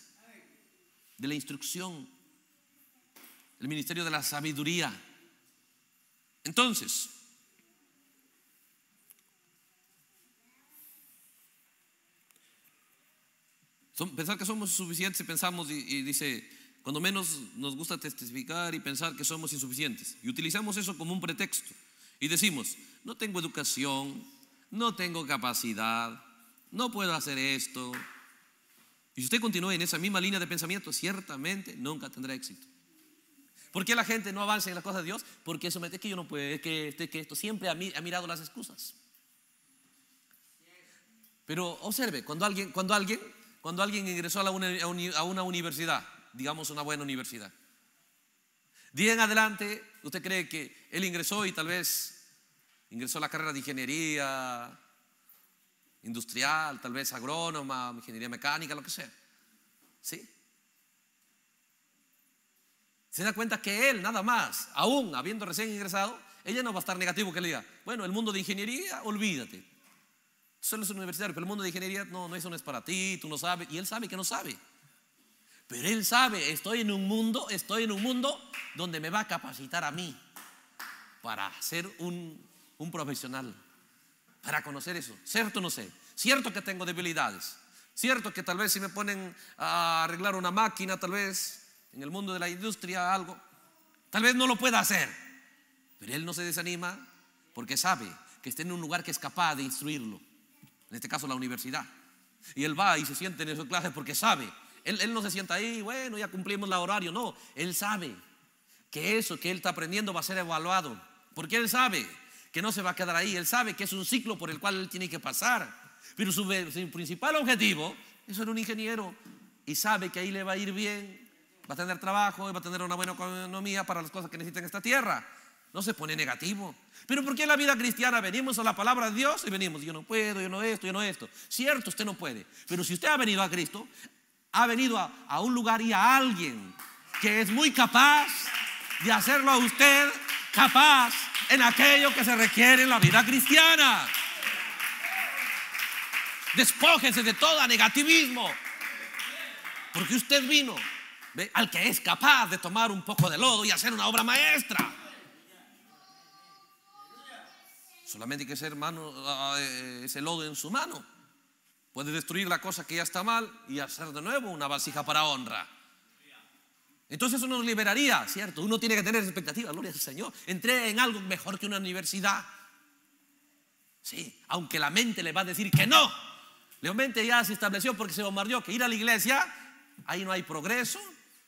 de la instrucción, el ministerio de la sabiduría. Entonces, pensar que somos suficientes si pensamos y dice, cuando menos nos gusta testificar y pensar que somos insuficientes. Y utilizamos eso como un pretexto. Y decimos, no tengo educación, no tengo capacidad, no puedo hacer esto. Y si usted continúa en esa misma línea de pensamiento, ciertamente nunca tendrá éxito. ¿Por qué la gente no avanza en las cosas de Dios? Porque eso me es que yo no puedo, que, esto siempre ha, mirado las excusas. Pero observe, cuando alguien, cuando alguien, cuando alguien ingresó a, a una universidad, digamos, una buena universidad. Día en adelante, usted cree que él ingresó y tal vez ingresó a la carrera de ingeniería industrial, tal vez agrónoma, ingeniería mecánica, lo que sea. ¿Sí? Se da cuenta que él, nada más, aún habiendo recién ingresado, ella no va a estar negativo que le diga, bueno, el mundo de ingeniería, olvídate. Solo es universitario, pero el mundo de ingeniería, no, no, eso no es para ti, tú no sabes. Y él sabe que no sabe. Pero Él sabe, estoy en un mundo, estoy en un mundo donde me va a capacitar a mí para ser un, profesional, para conocer eso. ¿Cierto no sé? ¿Cierto que tengo debilidades? ¿Cierto que tal vez si me ponen a arreglar una máquina, tal vez en el mundo de la industria, algo, tal vez no lo pueda hacer? Pero Él no se desanima porque sabe que está en un lugar que es capaz de instruirlo, en este caso la universidad. Y él va y se siente en esos clase porque sabe él, no se sienta ahí, bueno, ya cumplimos el horario. No, él sabe que eso que él está aprendiendo va a ser evaluado. Porque él sabe que no se va a quedar ahí. Él sabe que es un ciclo por el cual él tiene que pasar. Pero su, su principal objetivo es ser un ingeniero y sabe que ahí le va a ir bien, va a tener trabajo va a tener una buena economía para las cosas que necesita en esta tierra. No se pone negativo. Pero porque en la vida cristiana venimos a la palabra de Dios y venimos, yo no puedo, yo no esto, yo no esto? Cierto, usted no puede. Pero si usted ha venido a Cristo, ha venido a, un lugar y a alguien que es muy capaz de hacerlo a usted capaz en aquello que se requiere en la vida cristiana. Despójese de todo negativismo. Porque usted vino al que es capaz de tomar un poco de lodo y hacer una obra maestra. Solamente hay que ser mano ah, eh, ese lodo en su mano. Puede destruir la cosa que ya está mal y hacer de nuevo una vasija para honra. Entonces eso nos liberaría, ¿cierto? Uno tiene que tener expectativas gloria al Señor. Entré en algo mejor que una universidad. Sí, aunque la mente le va a decir que no. La mente ya se estableció porque se bombardeó que ir a la iglesia, ahí no hay progreso.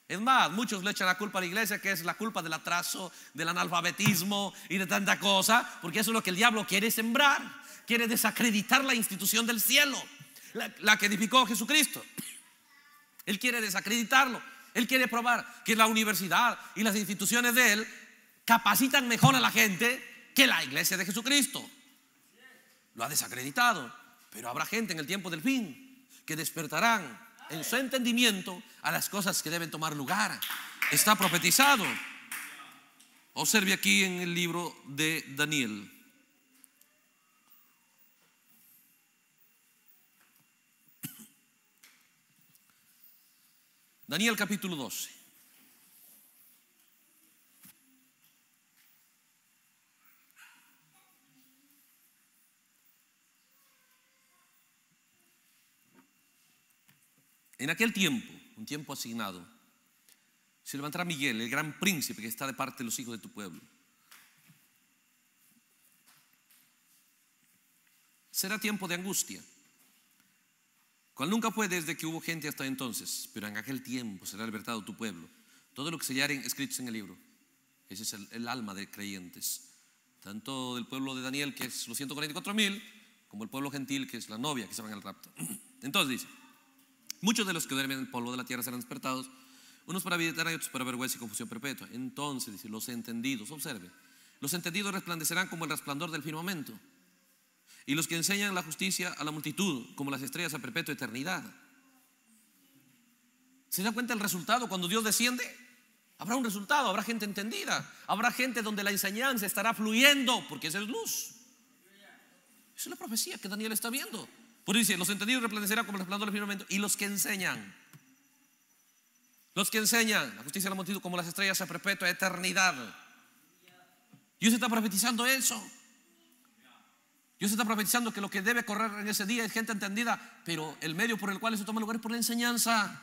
Es más, muchos le echan la culpa a la iglesia, que es la culpa del atraso, del analfabetismo y de tanta cosa, porque eso es lo que el diablo quiere sembrar. Quiere desacreditar la institución del cielo la, que edificó Jesucristo. Él quiere desacreditarlo. Él quiere probar que la universidad y las instituciones de Él capacitan mejor a la gente que la iglesia de Jesucristo. Lo ha desacreditado. Pero habrá gente en el tiempo del fin que despertarán en su entendimiento a las cosas que deben tomar lugar. Está profetizado. Observe aquí en el libro de Daniel. Daniel capítulo 12. En aquel tiempo, un tiempo asignado, se levantará Miguel, el gran príncipe que está de parte de los hijos de tu pueblo. Será tiempo de angustia cual nunca fue desde que hubo gente hasta entonces, pero en aquel tiempo será libertado tu pueblo. Todo lo que se hallaren escritos en el libro. Ese es el, alma de creyentes. Tanto del pueblo de Daniel, que es los 144 como el pueblo gentil, que es la novia que se va en el rapto. Entonces dice, muchos de los que duermen en el polvo de la tierra serán despertados, unos para vida eterna y otros para vergüenza y confusión perpetua. Entonces dice, los entendidos, observe los entendidos resplandecerán como el resplandor del firmamento y los que enseñan la justicia a la multitud, como las estrellas a perpetua eternidad. ¿Se da cuenta el resultado cuando Dios desciende? Habrá un resultado, habrá gente entendida, habrá gente donde la enseñanza estará fluyendo, porque esa es luz. Esa es la profecía que Daniel está viendo. Por eso dice, los entendidos replandecerán como el resplandor del firmamento, y los que enseñan, los que enseñan la justicia a la multitud como las estrellas a perpetua eternidad. Dios está profetizando eso. Dios está profetizando que lo que debe correr en ese día es gente entendida, pero el medio por el cual eso toma lugar es por la enseñanza.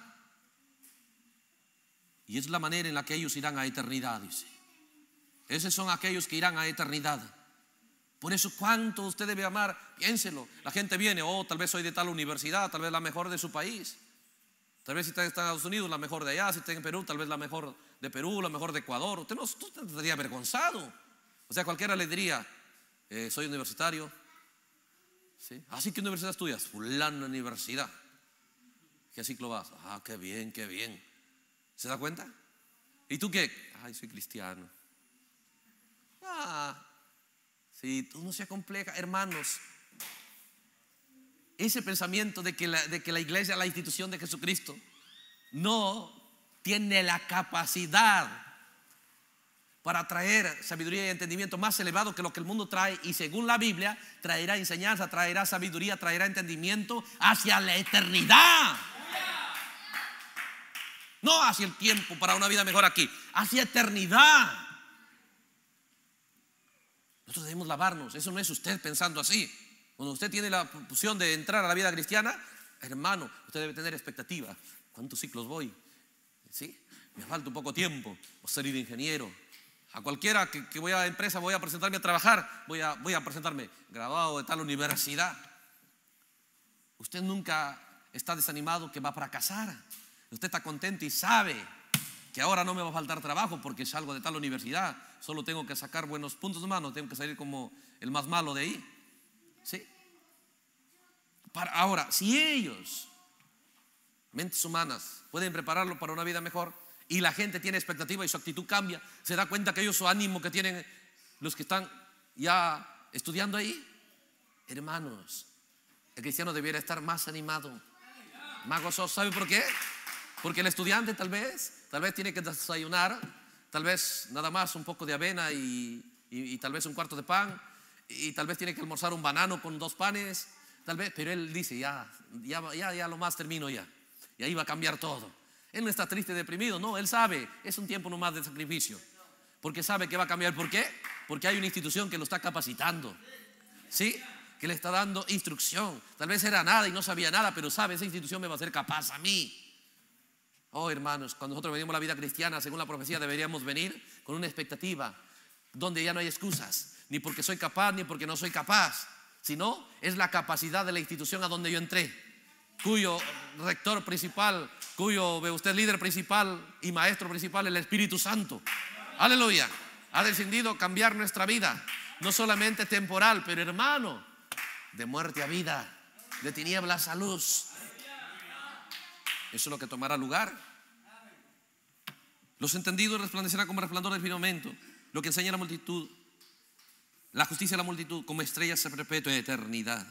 Y es la manera en la que ellos irán a eternidad, dice. Esos son aquellos que irán a eternidad. Por eso, ¿cuánto usted debe amar? Piénselo. La gente viene, oh, tal vez soy de tal universidad, tal vez la mejor de su país. Tal vez si está en Estados Unidos, la mejor de allá. Si está en Perú, tal vez la mejor de Perú, la mejor de Ecuador. Usted no estaría avergonzado. O sea, cualquiera le diría, eh, soy universitario, Así ah, que universidad estudias, fulano universidad. ¿Qué ciclo vas? Ah, qué bien, qué bien. ¿Se da cuenta? ¿Y tú qué? Ay, soy cristiano. Ah, sí, tú no seas compleja, hermanos. Ese pensamiento de que, la, de que la iglesia, la institución de Jesucristo, no tiene la capacidad para traer sabiduría y entendimiento más elevado que lo que el mundo trae y según la Biblia traerá enseñanza, traerá sabiduría, traerá entendimiento hacia la eternidad. No hacia el tiempo para una vida mejor aquí, hacia eternidad. Nosotros debemos lavarnos, eso no es usted pensando así. Cuando usted tiene la opción de entrar a la vida cristiana, hermano, usted debe tener expectativa. ¿Cuántos ciclos voy? ¿Sí? Me falta un poco tiempo. O ser ingeniero, a cualquiera que, voy a la empresa, voy a presentarme a trabajar, voy a, voy a presentarme graduado de tal universidad. Usted nunca está desanimado que va a fracasar. Usted está contento y sabe que ahora no me va a faltar trabajo porque salgo de tal universidad. Solo tengo que sacar buenos puntos, humanos, Tengo que salir como el más malo de ahí. ¿Sí? Para, ahora, si ellos, mentes humanas, pueden prepararlo para una vida mejor, y la gente tiene expectativa y su actitud cambia, se da cuenta que ellos su ánimo que tienen los que están ya estudiando ahí. Hermanos, el cristiano debiera estar más animado, más gozoso. ¿Sabe por qué? Porque el estudiante tal vez, tal vez tiene que desayunar, tal vez nada más un poco de avena y, tal vez un cuarto de pan, y tal vez tiene que almorzar un banano con dos panes, tal vez, pero él dice, ya, ya, ya, ya lo más termino ya. Y ahí va a cambiar todo. Él no está triste, deprimido, no, Él sabe, es un tiempo nomás de sacrificio. Porque sabe que va a cambiar. ¿Por qué? Porque hay una institución que lo está capacitando. ¿Sí? Que le está dando instrucción. Tal vez era nada y no sabía nada, pero sabe, esa institución me va a hacer capaz a mí. Oh, hermanos, cuando nosotros venimos a la vida cristiana, según la profecía, deberíamos venir con una expectativa donde ya no hay excusas, ni porque soy capaz, ni porque no soy capaz, sino es la capacidad de la institución a donde yo entré cuyo rector principal, cuyo ve usted líder principal y maestro principal, el Espíritu Santo. Aleluya. Ha decidido cambiar nuestra vida, no solamente temporal, pero hermano, de muerte a vida, de tinieblas a luz. Eso es lo que tomará lugar. Los entendidos resplandecerán como resplandor del firmamento, lo que enseña la multitud, la justicia de la multitud como estrellas se perpetua en eternidad.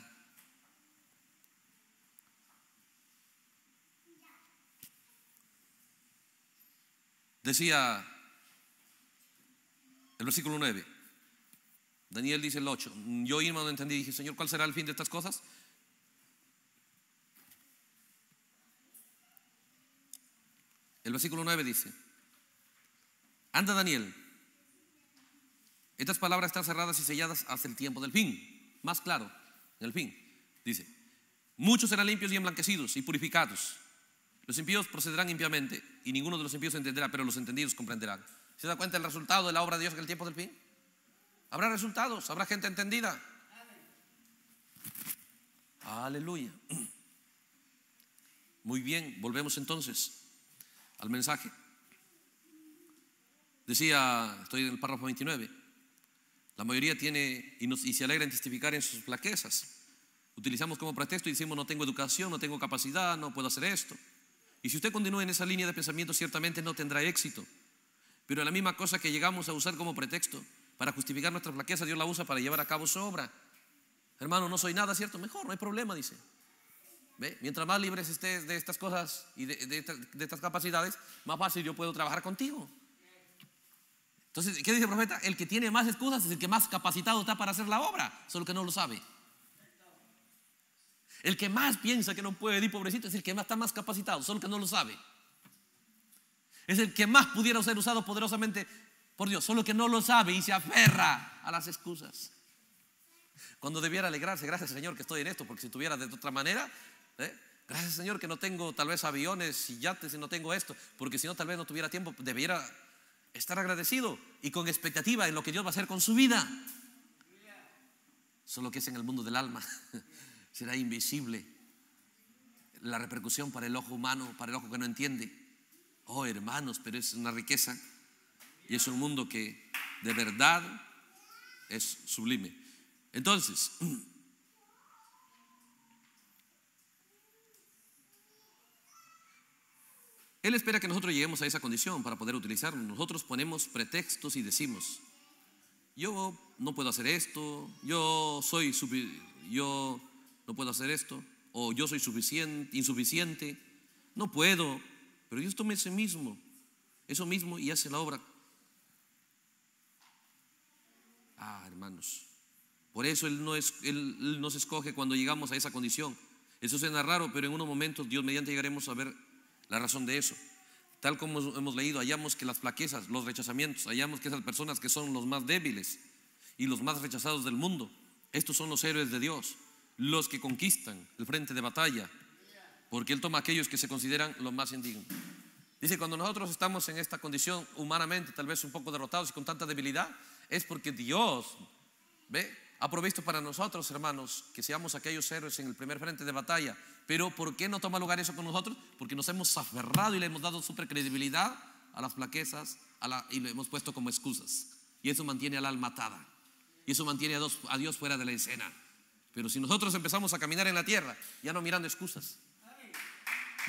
Decía el versículo 9. Daniel dice el 8. Yo Irma no entendí. Dije, Señor, ¿cuál será el fin de estas cosas? El versículo 9 dice, anda Daniel, estas palabras están cerradas y selladas hasta el tiempo del fin, más claro, en el fin. Dice, muchos serán limpios y emblanquecidos y purificados, los impíos procederán impiamente y ninguno de los impíos entenderá, pero los entendidos comprenderán. ¿Se da cuenta el resultado de la obra de Dios en el tiempo del fin? Habrá resultados, habrá gente entendida. Aleluya. Muy bien, volvemos entonces al mensaje. Decía, estoy en el párrafo 29, la mayoría tiene y, y se alegra en testificar en sus flaquezas. Utilizamos como pretexto y decimos no tengo educación, no tengo capacidad, no puedo hacer esto. Y si usted continúa en esa línea de pensamiento, ciertamente no tendrá éxito. Pero la misma cosa que llegamos a usar como pretexto para justificar nuestra flaqueza, Dios la usa para llevar a cabo su obra. Hermano, no soy nada, ¿cierto? Mejor, no hay problema, dice. Mientras más libres estés de estas cosas y de, de estas capacidades, más fácil yo puedo trabajar contigo. Entonces, ¿qué dice el profeta? El que tiene más excusas es el que más capacitado está para hacer la obra, solo que no lo sabe. El que más piensa que no puede ir pobrecito es el que más está más capacitado, solo que no lo sabe. Es el que más pudiera ser usado poderosamente por Dios, solo que no lo sabe y se aferra a las excusas. Cuando debiera alegrarse, gracias Señor que estoy en esto, porque si tuviera de otra manera, ¿eh? gracias Señor que no tengo tal vez aviones y yates y no tengo esto, porque si no tal vez no tuviera tiempo, debiera estar agradecido y con expectativa en lo que Dios va a hacer con su vida. Solo que es en el mundo del alma será invisible. La repercusión para el ojo humano, para el ojo que no entiende. Oh, hermanos, pero es una riqueza y es un mundo que de verdad es sublime. Entonces, Él espera que nosotros lleguemos a esa condición para poder utilizarlo. Nosotros ponemos pretextos y decimos, yo no puedo hacer esto, yo soy, yo no puedo hacer esto, o yo soy suficiente, insuficiente, no puedo, pero Dios toma ese mismo, eso mismo y hace la obra. Ah, hermanos, por eso Él, no es, Él nos escoge cuando llegamos a esa condición. Eso suena raro, pero en unos momentos, Dios mediante, llegaremos a ver la razón de eso. Tal como hemos leído, hallamos que las flaquezas, los rechazamientos, hallamos que esas personas que son los más débiles y los más rechazados del mundo, estos son los héroes de Dios los que conquistan el frente de batalla, porque Él toma aquellos que se consideran los más indignos. Dice, cuando nosotros estamos en esta condición humanamente, tal vez un poco derrotados y con tanta debilidad, es porque Dios, ¿ve? Ha provisto para nosotros, hermanos, que seamos aquellos héroes en el primer frente de batalla. Pero ¿por qué no toma lugar eso con nosotros? Porque nos hemos aferrado y le hemos dado credibilidad a las flaquezas y lo hemos puesto como excusas. Y eso mantiene al alma atada. Y eso mantiene a Dios fuera de la escena. Pero si nosotros empezamos a caminar en la tierra, ya no mirando excusas,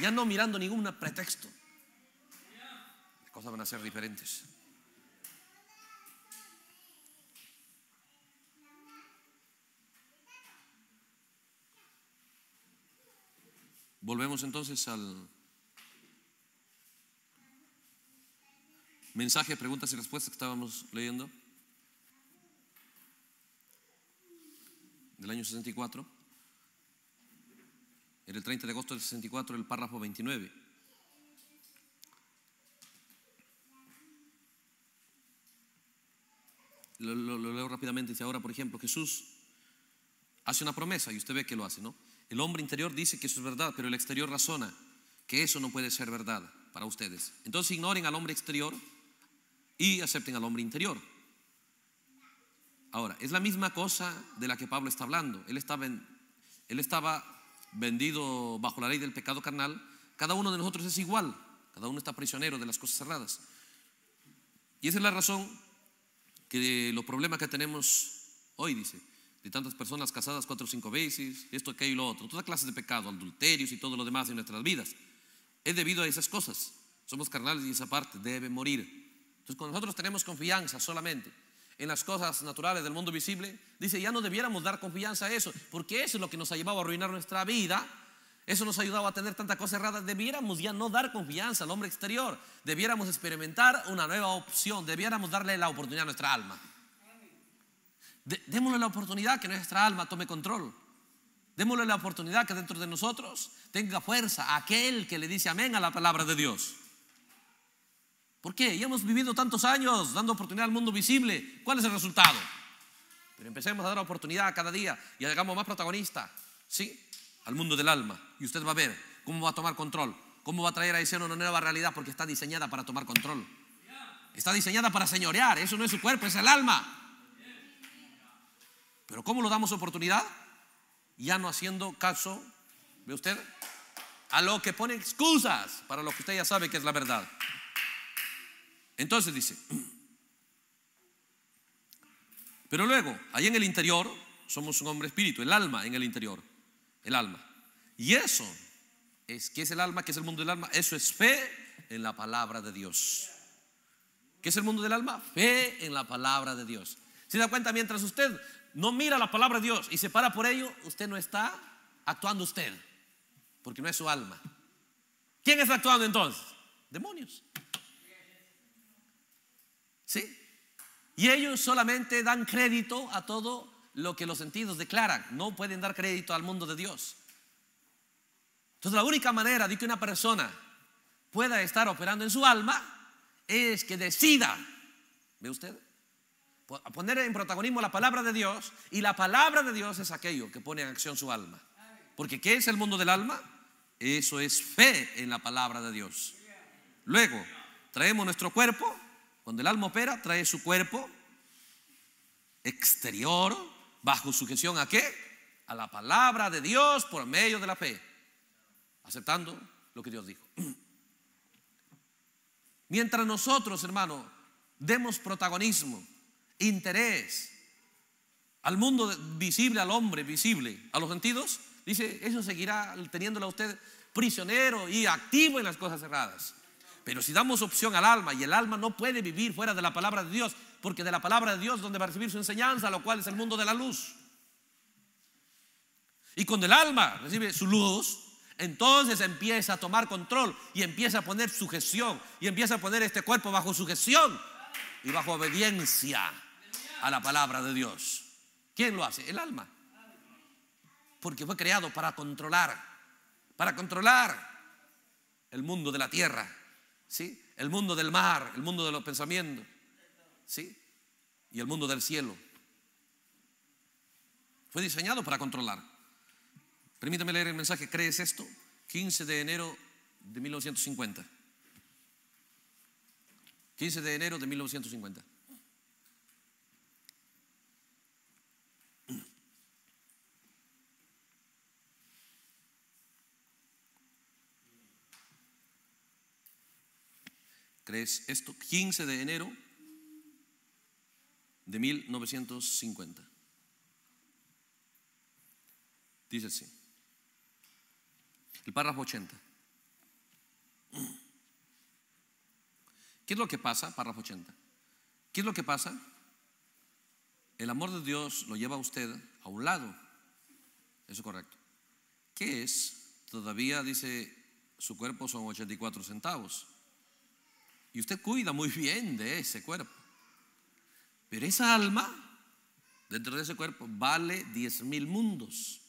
ya no mirando ningún pretexto, las cosas van a ser diferentes. Volvemos entonces al mensaje, preguntas y respuestas que estábamos leyendo. del año 64, en el 30 de agosto del 64, el párrafo 29. Lo, leo rápidamente, dice ahora, por ejemplo, Jesús hace una promesa y usted ve que lo hace, ¿no? El hombre interior dice que eso es verdad, pero el exterior razona que eso no puede ser verdad para ustedes. Entonces ignoren al hombre exterior y acepten al hombre interior. Ahora, es la misma cosa de la que Pablo está hablando. Él estaba, vendido bajo la ley del pecado carnal. Cada uno de nosotros es igual. Cada uno está prisionero de las cosas cerradas. Y esa es la razón que los problemas que tenemos hoy, dice, de tantas personas casadas cuatro o cinco veces, esto, aquello y lo otro, todas clases de pecado, adulterios y todo lo demás en nuestras vidas, es debido a esas cosas. Somos carnales y esa parte debe morir. Entonces, cuando nosotros tenemos confianza solamente en las cosas naturales del mundo visible, dice, ya no debiéramos dar confianza a eso, porque eso es lo que nos ha llevado a arruinar nuestra vida, eso nos ha ayudado a tener tanta cosas erradas debiéramos ya no dar confianza al hombre exterior, debiéramos experimentar una nueva opción, debiéramos darle la oportunidad a nuestra alma. démosle la oportunidad que nuestra alma tome control. Démosle la oportunidad que dentro de nosotros tenga fuerza aquel que le dice amén a la palabra de Dios. ¿Por qué? Ya hemos vivido tantos años dando oportunidad al mundo visible. ¿Cuál es el resultado? Pero empecemos a dar oportunidad cada día y hagamos más protagonista, ¿sí? Al mundo del alma. Y usted va a ver cómo va a tomar control, cómo va a traer a ese una nueva realidad porque está diseñada para tomar control. Está diseñada para señorear, eso no es su cuerpo, es el alma. Pero ¿cómo lo damos oportunidad? Ya no haciendo caso, ¿ve usted? A lo que pone excusas para lo que usted ya sabe que es la verdad. Entonces dice, pero luego, ahí en el interior, somos un hombre espíritu, el alma en el interior, el alma. Y eso es que es el alma, que es el mundo del alma, eso es fe en la palabra de Dios. ¿Qué es el mundo del alma? Fe en la palabra de Dios. ¿Se da cuenta? Mientras usted no mira la palabra de Dios y se para por ello, usted no está actuando usted, porque no es su alma. ¿Quién está actuando entonces? Demonios. ¿Sí? Y ellos solamente dan crédito a todo lo que los sentidos declaran. No pueden dar crédito al mundo de Dios. Entonces la única manera de que una persona pueda estar operando en su alma es que decida, ¿ve usted? A poner en protagonismo la palabra de Dios y la palabra de Dios es aquello que pone en acción su alma. Porque ¿qué es el mundo del alma? Eso es fe en la palabra de Dios. Luego, traemos nuestro cuerpo cuando el alma opera, trae su cuerpo exterior bajo sujeción a qué? A la palabra de Dios por medio de la fe, aceptando lo que Dios dijo. Mientras nosotros, hermano, demos protagonismo, interés al mundo visible, al hombre visible, a los sentidos, dice, eso seguirá a usted prisionero y activo en las cosas cerradas. Pero si damos opción al alma y el alma no puede vivir fuera de la palabra de Dios, porque de la palabra de Dios donde va a recibir su enseñanza, lo cual es el mundo de la luz. Y cuando el alma recibe su luz, entonces empieza a tomar control y empieza a poner sujeción y empieza a poner este cuerpo bajo sujeción y bajo obediencia a la palabra de Dios. ¿Quién lo hace? El alma. Porque fue creado para controlar, para controlar el mundo de la tierra ¿sí? El mundo del mar, el mundo de los pensamientos, ¿sí? Y el mundo del cielo. Fue diseñado para controlar. Permítame leer el mensaje, ¿crees esto? 15 de enero de 1950. 15 de enero de 1950. ¿Crees esto? 15 de enero de 1950. Dice así. El párrafo 80. ¿Qué es lo que pasa? Párrafo 80. ¿Qué es lo que pasa? El amor de Dios lo lleva a usted a un lado. Eso es correcto. ¿Qué es? Todavía dice, su cuerpo son 84 centavos. Y usted cuida muy bien de ese cuerpo. Pero esa alma, dentro de ese cuerpo, vale diez mil mundos.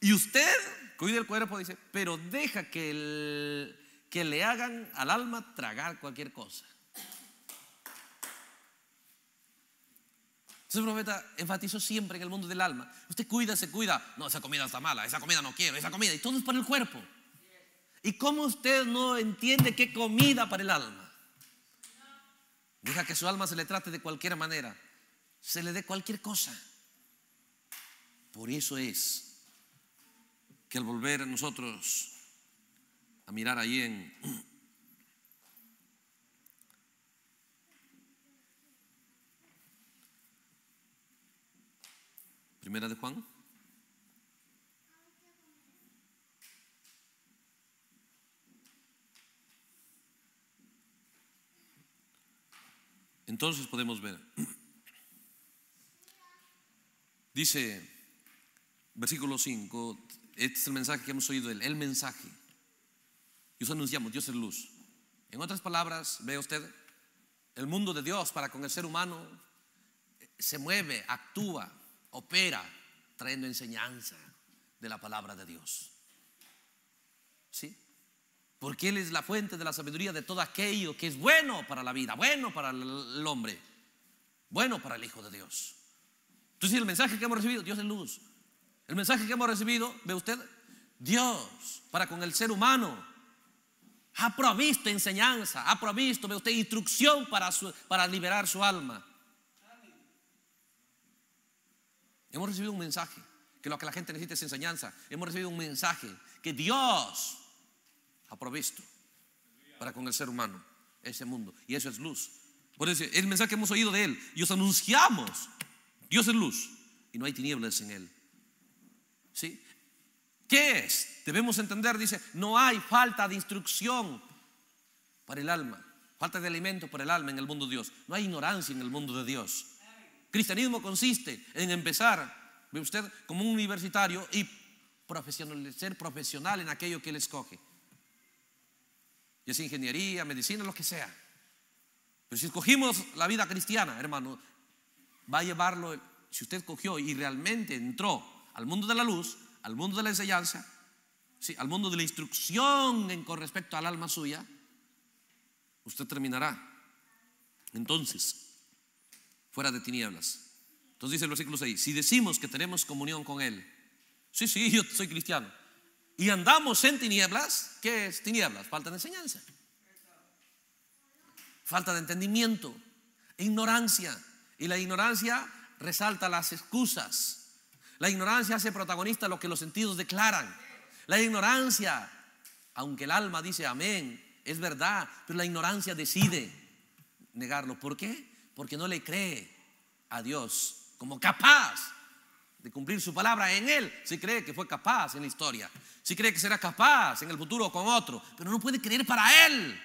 Y usted cuida el cuerpo, dice, pero deja que, que le hagan al alma tragar cualquier cosa. Entonces profeta enfatizó siempre en el mundo del alma. Usted cuida, se cuida. No, esa comida está mala, esa comida no quiero, esa comida. Y todo es para el cuerpo. ¿Y cómo usted no entiende qué comida para el alma? Deja que su alma se le trate de cualquier manera, se le dé cualquier cosa. Por eso es que al volver nosotros a mirar ahí en Primera de Juan Entonces podemos ver. Dice versículo 5, este es el mensaje que hemos oído, el, el mensaje. Y eso anunciamos, Dios es luz. En otras palabras, ve usted, el mundo de Dios para con el ser humano eh, se mueve, actúa, opera, trayendo enseñanza de la palabra de Dios. ¿Sí? porque Él es la fuente de la sabiduría de todo aquello que es bueno para la vida, bueno para el hombre, bueno para el Hijo de Dios. Entonces el mensaje que hemos recibido, Dios es luz. El mensaje que hemos recibido, ve usted, Dios para con el ser humano ha provisto enseñanza, ha provisto, ve usted, instrucción para, para liberar su alma. Hemos recibido un mensaje, que lo que la gente necesita es enseñanza. Hemos recibido un mensaje, que Dios ha provisto para con el ser humano, ese mundo. Y eso es luz. Por eso el mensaje que hemos oído de Él, y os anunciamos, Dios es luz y no hay tinieblas en Él. ¿Sí? ¿Qué es? Debemos entender, dice, no hay falta de instrucción para el alma, falta de alimento para el alma en el mundo de Dios. No hay ignorancia en el mundo de Dios. Cristianismo consiste en empezar, ve usted, como un universitario y ser profesional en aquello que él escoge ya sea ingeniería, medicina, lo que sea. Pero si escogimos la vida cristiana, hermano, va a llevarlo, si usted cogió y realmente entró al mundo de la luz, al mundo de la enseñanza, sí, al mundo de la instrucción en, con respecto al alma suya, usted terminará. Entonces, fuera de tinieblas. Entonces dice el versículo 6, si decimos que tenemos comunión con Él, sí, sí, yo soy cristiano, y andamos en tinieblas, ¿qué es tinieblas? Falta de enseñanza, falta de entendimiento, ignorancia. Y la ignorancia resalta las excusas. La ignorancia hace protagonista lo que los sentidos declaran. La ignorancia, aunque el alma dice amén, es verdad, pero la ignorancia decide negarlo. ¿Por qué? Porque no le cree a Dios como capaz de cumplir su palabra en él. Si cree que fue capaz en la historia, si cree que será capaz en el futuro con otro, pero no puede creer para él.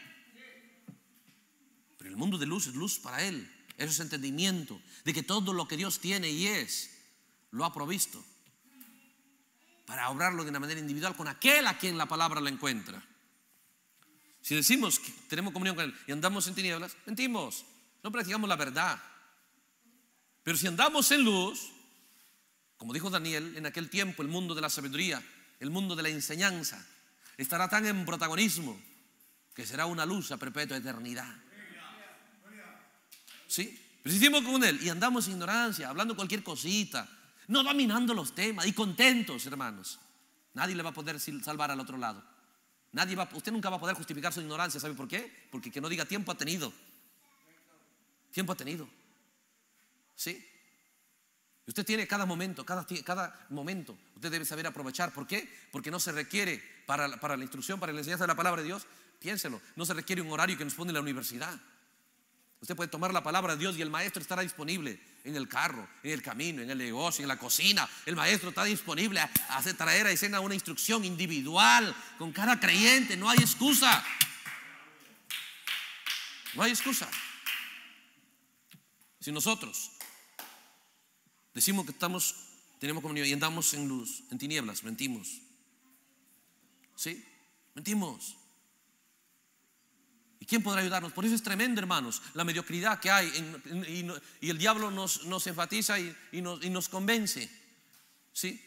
Pero el mundo de luz es luz para él. Eso es entendimiento de que todo lo que Dios tiene y es, lo ha provisto para obrarlo de una manera individual con aquel a quien la palabra lo encuentra. Si decimos que tenemos comunión con Él y andamos en tinieblas, mentimos, no practicamos la verdad. Pero si andamos en luz, como dijo Daniel, en aquel tiempo el mundo de la sabiduría, el mundo de la enseñanza, estará tan en protagonismo que será una luz a perpetua eternidad. ¿Sí? Pero pues con él y andamos en ignorancia, hablando cualquier cosita, no dominando los temas y contentos, hermanos. Nadie le va a poder salvar al otro lado. Nadie va, usted nunca va a poder justificar su ignorancia, ¿sabe por qué? Porque que no diga tiempo ha tenido. Tiempo ha tenido. ¿Sí? Usted tiene cada momento, cada, momento, usted debe saber aprovechar. ¿Por qué? Porque no se requiere para, la instrucción, para la enseñanza de la palabra de Dios, piénselo, no se requiere un horario que nos pone la universidad. Usted puede tomar la palabra de Dios y el maestro estará disponible en el carro, en el camino, en el negocio, en la cocina. El maestro está disponible a traer a escena una instrucción individual con cada creyente. No hay excusa. No hay excusa. Si nosotros Decimos que estamos, tenemos comunión y andamos en luz, en tinieblas, mentimos. ¿Sí? Mentimos. ¿Y quién podrá ayudarnos? Por eso es tremendo, hermanos, la mediocridad que hay. y, el diablo nos, enfatiza y, nos, nos, convence. ¿Sí?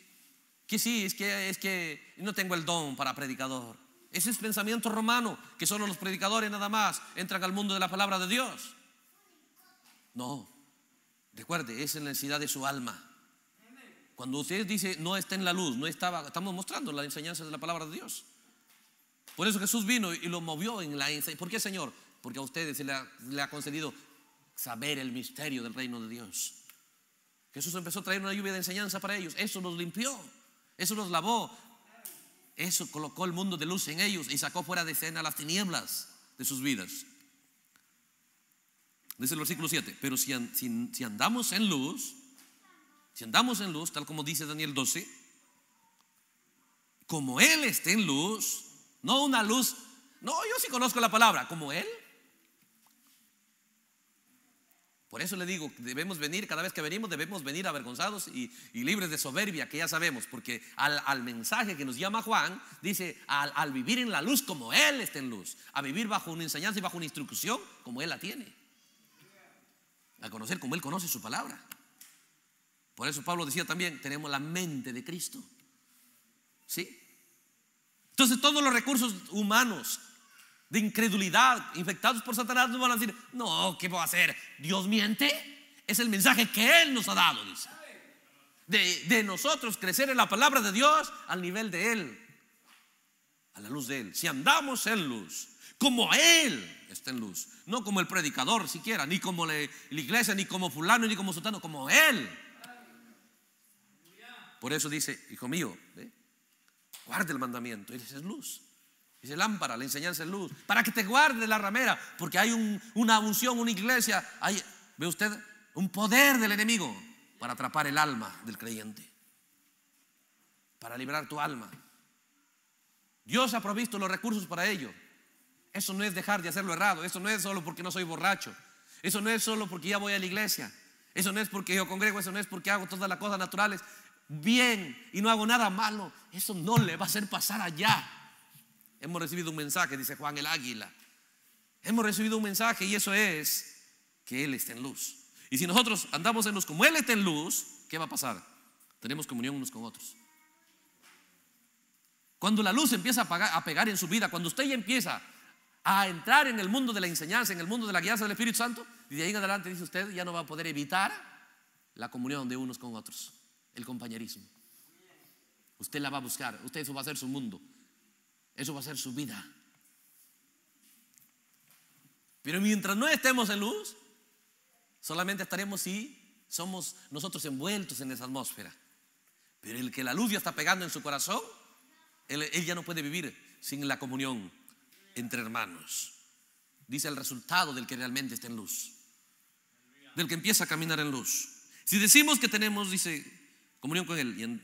Que sí, es que, es que no tengo el don para predicador. Ese es pensamiento romano, que solo los predicadores nada más entran al mundo de la palabra de Dios. No, Recuerde, es en la necesidad de su alma. Cuando usted dice no está en la luz, no estaba, estamos mostrando la enseñanza de la palabra de Dios. Por eso Jesús vino y lo movió en la enseñanza. ¿Por qué, Señor? Porque a ustedes se le ha, concedido saber el misterio del reino de Dios. Jesús empezó a traer una lluvia de enseñanza para ellos. Eso nos limpió, eso Nos lavó, eso colocó el mundo de luz en ellos y sacó fuera de escena las tinieblas de sus vidas. Dice el versículo 7, pero si, andamos en luz, si andamos en luz, tal como dice Daniel 12, como Él esté en luz, no una luz, no, yo sí conozco la palabra, como Él. Por eso le digo, debemos venir, cada vez que venimos, debemos venir avergonzados y, libres de soberbia, que ya sabemos, porque al, mensaje que nos llama Juan, dice, al, al, vivir en la luz como Él está en luz, a vivir bajo una enseñanza y bajo una instrucción como Él la tiene a conocer como Él conoce su palabra. Por eso Pablo decía también, tenemos la mente de Cristo. ¿Sí? Entonces todos los recursos humanos de incredulidad, infectados por Satanás, nos van a decir, no, ¿qué puedo hacer? ¿Dios miente? Es el mensaje que Él nos ha dado, De, de nosotros crecer en la palabra de Dios al nivel de Él, a la luz de Él. Si andamos en luz, como Él está en luz. No como el predicador siquiera, ni como la, iglesia, ni como fulano, ni como sultano, como Él. Por eso dice, hijo mío, guarde guarda el mandamiento, Él es luz. Dice lámpara, la enseñanza es luz. Para que te guarde la ramera, porque hay una unción, una iglesia. Hay, ¿Ve usted? Un poder del enemigo para atrapar el alma del creyente. Para liberar tu alma. Dios ha provisto los recursos para ello. Eso no es dejar de hacerlo errado. Eso no es solo porque no soy borracho. Eso no es solo porque ya voy a la iglesia. Eso no es porque yo congrego. Eso no es porque hago todas las cosas naturales bien y no hago nada malo. Eso no le va a hacer pasar allá. Hemos recibido un mensaje, dice Juan el Águila. Hemos recibido un mensaje y eso es que Él está en luz. Y si nosotros andamos en luz como Él está en luz, ¿qué va a pasar? Tenemos comunión unos con otros. Cuando la luz empieza a, a pegar en su vida, cuando usted ya empieza a entrar en el mundo de la enseñanza, en el mundo de la guía del Espíritu Santo, y de ahí en adelante dice usted, ya no va a poder evitar la comunión de unos con otros, el compañerismo. Usted la va a buscar, usted eso va a ser su mundo, eso va a ser su vida. Pero mientras no estemos en luz, solamente estaremos si somos nosotros envueltos en esa atmósfera. Pero el que la luz ya está pegando en su corazón, él, él ya no puede vivir sin la comunión entre hermanos. Dice el resultado del que realmente está en luz, del que empieza a caminar en luz. Si decimos que tenemos, dice, comunión con Él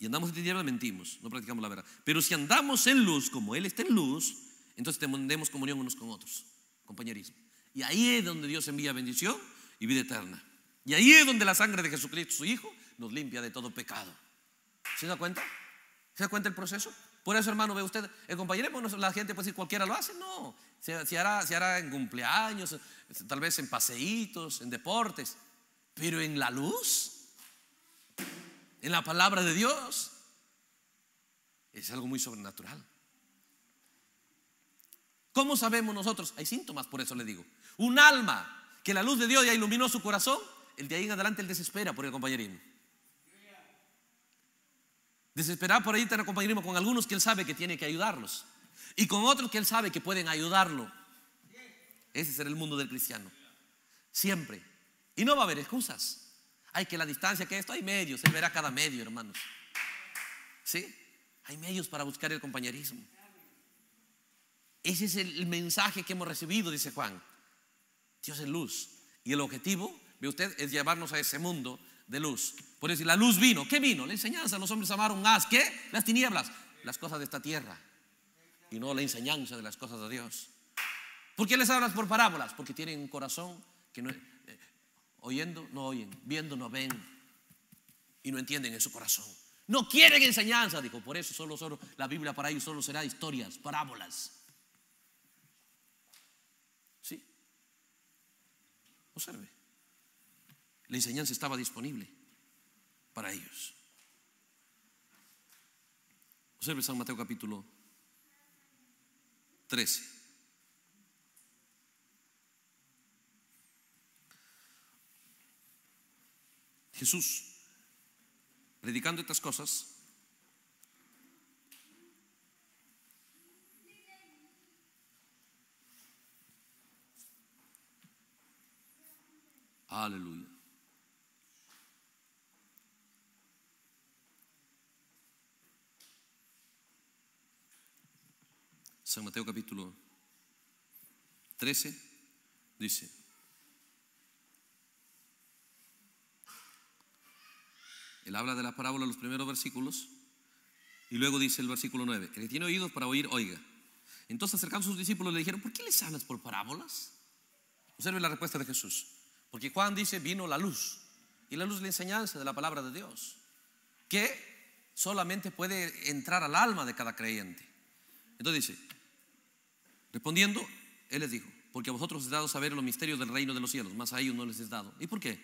y, andamos en tierra mentimos, no practicamos la verdad. Pero si andamos en luz, como Él está en luz, entonces tenemos comunión unos con otros, compañerismo. Y ahí es donde Dios envía bendición y vida eterna. Y ahí es donde la sangre de Jesucristo, su Hijo, nos limpia de todo pecado. ¿Se da cuenta? ¿Se da cuenta el proceso? Por eso, hermano, ve usted, el compañero, la gente puede decir cualquiera lo hace, no. Se, hará, en cumpleaños, tal vez en paseitos, en deportes, pero en la luz, en la palabra de Dios, es algo muy sobrenatural. ¿Cómo sabemos nosotros? Hay síntomas, por eso le digo. Un alma que la luz de Dios ya iluminó su corazón, el de ahí en adelante el desespera por el compañerismo. Desesperado por ahí, tener compañerismo con algunos que él sabe que tiene que ayudarlos. Y con otros que él sabe que pueden ayudarlo. Ese será el mundo del cristiano. Siempre. Y no va a haber excusas. Hay que la distancia que esto, hay medios. Él verá cada medio, hermanos. ¿Sí? Hay medios para buscar el compañerismo. Ese es el mensaje que hemos recibido, dice Juan. Dios es luz. Y el objetivo, ve usted, es llevarnos a ese mundo de luz. Por decir, la luz vino. ¿Qué vino? La enseñanza. Los hombres amaron Haz ¿Qué? Las tinieblas. Las cosas de esta tierra. Y no la enseñanza de las cosas de Dios. ¿Por qué les hablas por parábolas? Porque tienen un corazón que no, eh, oyendo no oyen, viendo no ven y no entienden en su corazón. No quieren enseñanza, dijo. Por eso solo, solo la Biblia para ellos solo será historias, parábolas. ¿Sí? Observe. La enseñanza estaba disponible para ellos. Observe San Mateo capítulo 13. Jesús, predicando estas cosas, Aleluya. San Mateo capítulo 13 dice, él habla de la parábola en los primeros versículos y luego dice el versículo 9, el que tiene oídos para oír, oiga. Entonces acercando a sus discípulos le dijeron, ¿por qué les hablas por parábolas? Observe la respuesta de Jesús. Porque Juan dice, vino la luz. Y la luz es la enseñanza de la palabra de Dios, que solamente puede entrar al alma de cada creyente. Entonces dice, Respondiendo, Él les dijo, porque a vosotros es dado saber los misterios del reino de los cielos, más a ellos no les es dado. ¿Y por qué?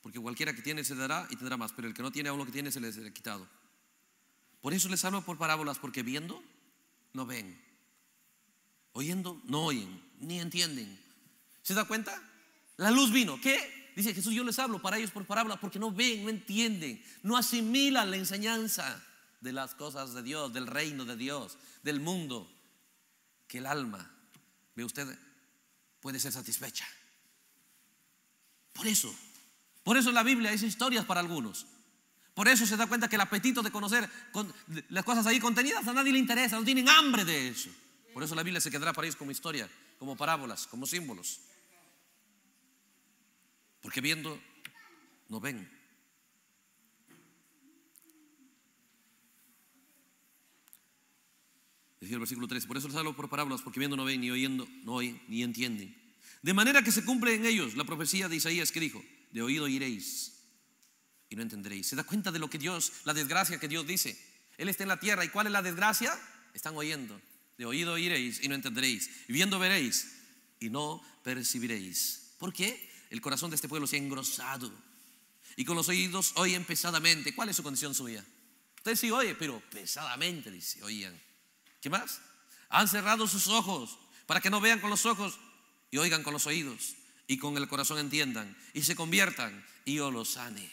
Porque cualquiera que tiene se dará y tendrá más, pero el que no tiene A uno que tiene se les será quitado. Por eso les hablo por parábolas, porque viendo no ven, oyendo no oyen, ni entienden. ¿Se da cuenta? La luz vino. ¿Qué? Dice Jesús, yo les hablo para ellos por parábolas, porque no ven, no entienden, no asimilan la enseñanza de las cosas de Dios, del reino de Dios, del mundo que el alma, ve usted, puede ser satisfecha. Por eso, por eso la Biblia es historias para algunos. Por eso se da cuenta que el apetito de conocer las cosas ahí contenidas a nadie le interesa, no tienen hambre de eso. Por eso la Biblia se quedará para ellos como historia, como parábolas, como símbolos. Porque viendo, no ven. Decía el versículo 3. por eso les hablo por parábolas, porque viendo no ven, ni oyendo no oyen, ni entienden. De manera que se cumple en ellos la profecía de Isaías que dijo, de oído iréis y no entenderéis. ¿Se da cuenta de lo que Dios, la desgracia que Dios dice? Él está en la tierra y ¿cuál es la desgracia? Están oyendo. De oído iréis y no entenderéis. Y viendo veréis y no percibiréis. ¿Por qué? El corazón de este pueblo se ha engrosado. Y con los oídos oyen pesadamente. ¿Cuál es su condición suya? Usted sí oye, pero pesadamente, dice, oían. ¿Qué más? Han cerrado sus ojos para que no vean con los ojos y oigan con los oídos y con el corazón entiendan y se conviertan y yo los sane.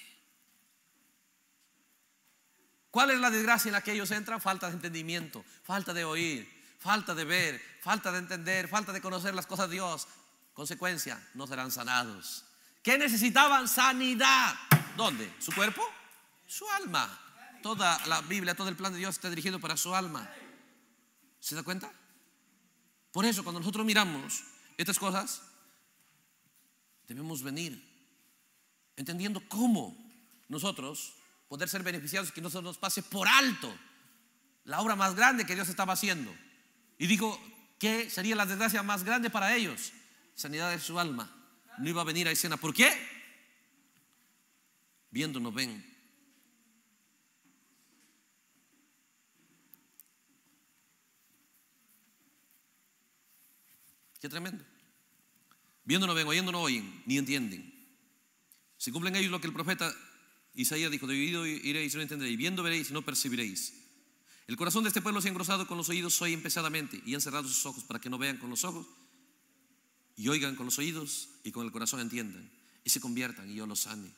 ¿Cuál es la desgracia en la que ellos entran? Falta de entendimiento, falta de oír, falta de ver, falta de entender, falta de conocer las cosas de Dios. Consecuencia, no serán sanados. ¿Qué necesitaban? Sanidad. ¿Dónde? ¿Su cuerpo? Su alma. Toda la Biblia, todo el plan de Dios está dirigido para su alma. ¿Se da cuenta? Por eso, cuando nosotros miramos estas cosas, debemos venir entendiendo cómo nosotros poder ser beneficiados y que no se nos pase por alto la obra más grande que Dios estaba haciendo. Y dijo que sería la desgracia más grande para ellos, sanidad de su alma. No iba a venir a escena. ¿Por qué? Viéndonos ven, Qué tremendo. Viendo no ven, oyendo no oyen, ni entienden. Si cumplen ellos lo que el profeta Isaías dijo, de oído iréis y no entenderéis, viendo veréis y no percibiréis. El corazón de este pueblo se ha engrosado con los oídos hoy empezadamente y han cerrado sus ojos para que no vean con los ojos y oigan con los oídos y con el corazón entiendan y se conviertan y yo los sane.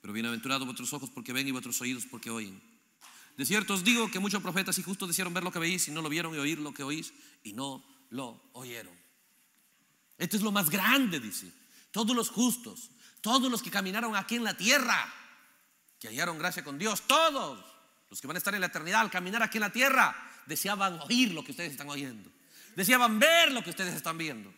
Pero bienaventurados vuestros ojos porque ven y vuestros oídos porque oyen. De cierto os digo que muchos profetas y justos desearon ver lo que veis y no lo vieron y oír lo que oís y no lo oyeron. Esto es lo más grande, dice. Todos los justos, todos los que caminaron aquí en la tierra, que hallaron gracia con Dios, todos los que van a estar en la eternidad al caminar aquí en la tierra, deseaban oír lo que ustedes están oyendo. Deseaban ver lo que ustedes están viendo.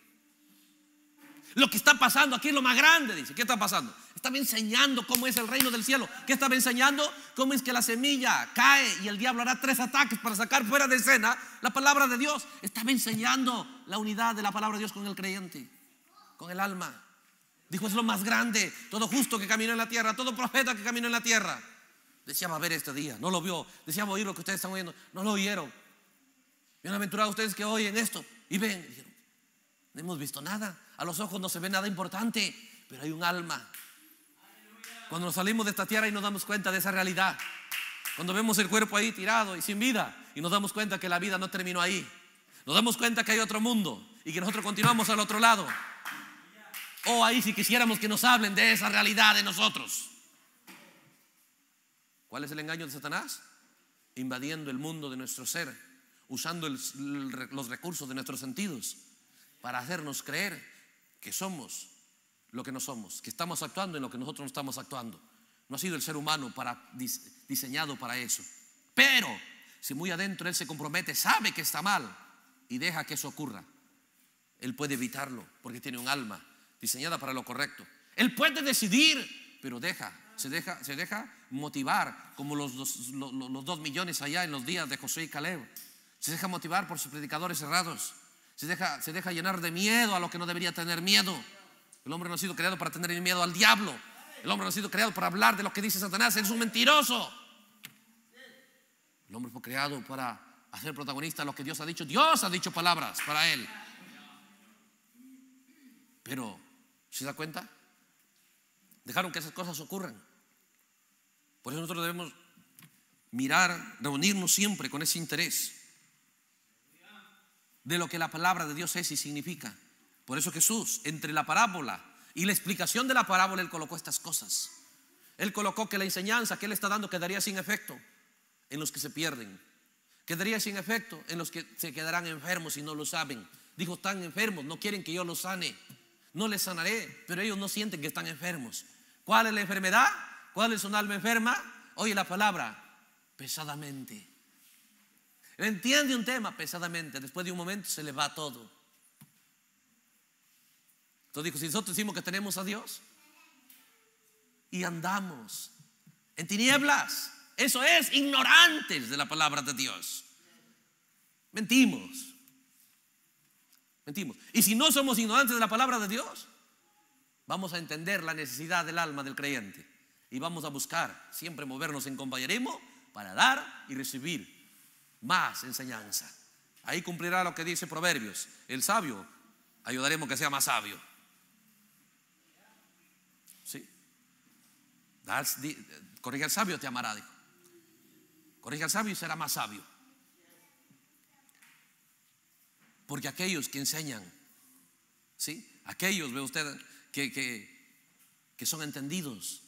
Lo que está pasando aquí es lo más grande, dice. ¿Qué está pasando? Estaba enseñando cómo es el reino del cielo. ¿Qué estaba enseñando? Cómo es que la semilla cae y el diablo hará tres ataques para sacar fuera de escena la palabra de Dios. Estaba enseñando la unidad de la palabra de Dios con el creyente, con el alma. Dijo, es lo más grande, todo justo que caminó en la tierra, todo profeta que caminó en la tierra. Deseaba ver este día, no lo vio. Deseaba oír lo que ustedes están oyendo, no lo oyeron. Bienaventurados ustedes que oyen esto y ven. no hemos visto nada, a los ojos no se ve nada importante, pero hay un alma cuando nos salimos de esta tierra y nos damos cuenta de esa realidad. Cuando vemos el cuerpo ahí tirado y sin vida y nos damos cuenta que la vida no terminó ahí. Nos damos cuenta que hay otro mundo y que nosotros continuamos al otro lado. O oh, ahí si quisiéramos que nos hablen de esa realidad de nosotros. ¿Cuál es el engaño de Satanás? Invadiendo el mundo de nuestro ser, usando los recursos de nuestros sentidos para hacernos creer que somos lo que no somos, que estamos actuando en lo que nosotros no estamos actuando. No ha sido el ser humano para, diseñado para eso. Pero si muy adentro él se compromete, sabe que está mal y deja que eso ocurra, él puede evitarlo porque tiene un alma diseñada para lo correcto. Él puede decidir, pero deja, se deja, se deja motivar como los, los, dos millones allá en los días de José y Caleb. Se deja motivar por sus predicadores errados. Se deja, se deja llenar de miedo a lo que no debería tener miedo. El hombre no ha sido creado para tener miedo al diablo. El hombre no ha sido creado para hablar de lo que dice Satanás. Él es un mentiroso. El hombre fue creado para hacer protagonista lo que Dios ha dicho. Dios ha dicho palabras para él. Pero, ¿se da cuenta? Dejaron que esas cosas ocurran. Por eso nosotros debemos mirar, reunirnos siempre con ese interés de lo que la palabra de Dios es y significa. Por eso Jesús, entre la parábola y la explicación de la parábola, Él colocó estas cosas. Él colocó que la enseñanza que Él está dando quedaría sin efecto en los que se pierden. Quedaría sin efecto en los que se quedarán enfermos y no lo saben. Dijo, están enfermos, no quieren que yo los sane. No les sanaré, pero ellos no sienten que están enfermos. ¿Cuál es la enfermedad? ¿Cuál es un alma enferma? Oye la palabra, pesadamente. Entiende un tema pesadamente, después de un momento se le va todo dijo, si nosotros decimos que tenemos a Dios y andamos en tinieblas, eso es ignorantes de la palabra de Dios. Mentimos. Mentimos. Y si no somos ignorantes de la palabra de Dios, vamos a entender la necesidad del alma del creyente y vamos a buscar siempre movernos en compañerismo para dar y recibir más enseñanza. Ahí cumplirá lo que dice Proverbios. El sabio, ayudaremos que sea más sabio. Corrige al sabio, te amará, dijo. Corrige al sabio y será más sabio. Porque aquellos que enseñan, ¿sí? Aquellos, ve usted, que, que son entendidos.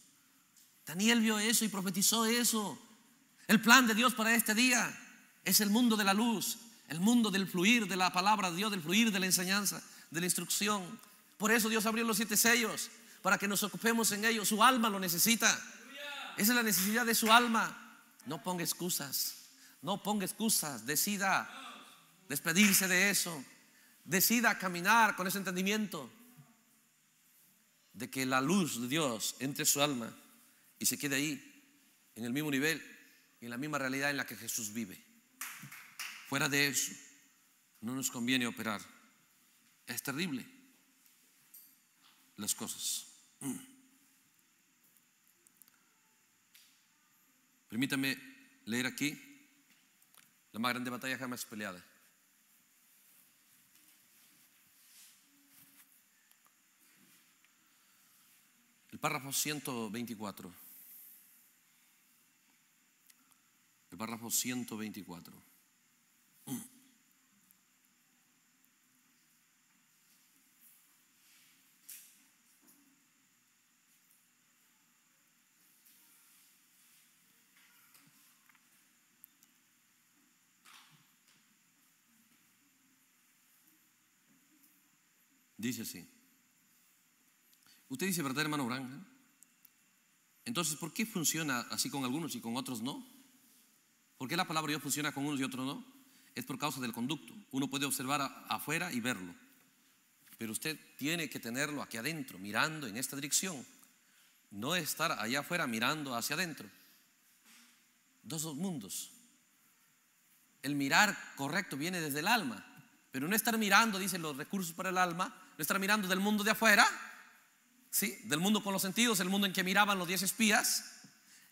Daniel vio eso y profetizó eso. El plan de Dios para este día es el mundo de la luz, el mundo del fluir de la palabra de Dios, del fluir de la enseñanza, de la instrucción. Por eso Dios abrió los siete sellos para que nos ocupemos en ello. Su alma lo necesita. Esa es la necesidad de su alma. No ponga excusas. No ponga excusas. Decida despedirse de eso. Decida caminar con ese entendimiento de que la luz de Dios entre su alma y se quede ahí, en el mismo nivel y en la misma realidad en la que Jesús vive. Fuera de eso, no nos conviene operar. Es terrible las cosas. Permítame leer aquí la más grande batalla jamás peleada. El párrafo 124. El párrafo 124. Dice así. Usted dice, ¿verdad, hermano Branja? Entonces, ¿por qué funciona así con algunos y con otros no? ¿Por qué la palabra de Dios funciona con unos y otros no? Es por causa del conducto. Uno puede observar afuera y verlo. Pero usted tiene que tenerlo aquí adentro, mirando en esta dirección. No estar allá afuera mirando hacia adentro. Dos mundos. El mirar correcto viene desde el alma. Pero no estar mirando, dicen los recursos para el alma, no estar mirando del mundo de afuera, ¿sí? del mundo con los sentidos, el mundo en que miraban los diez espías,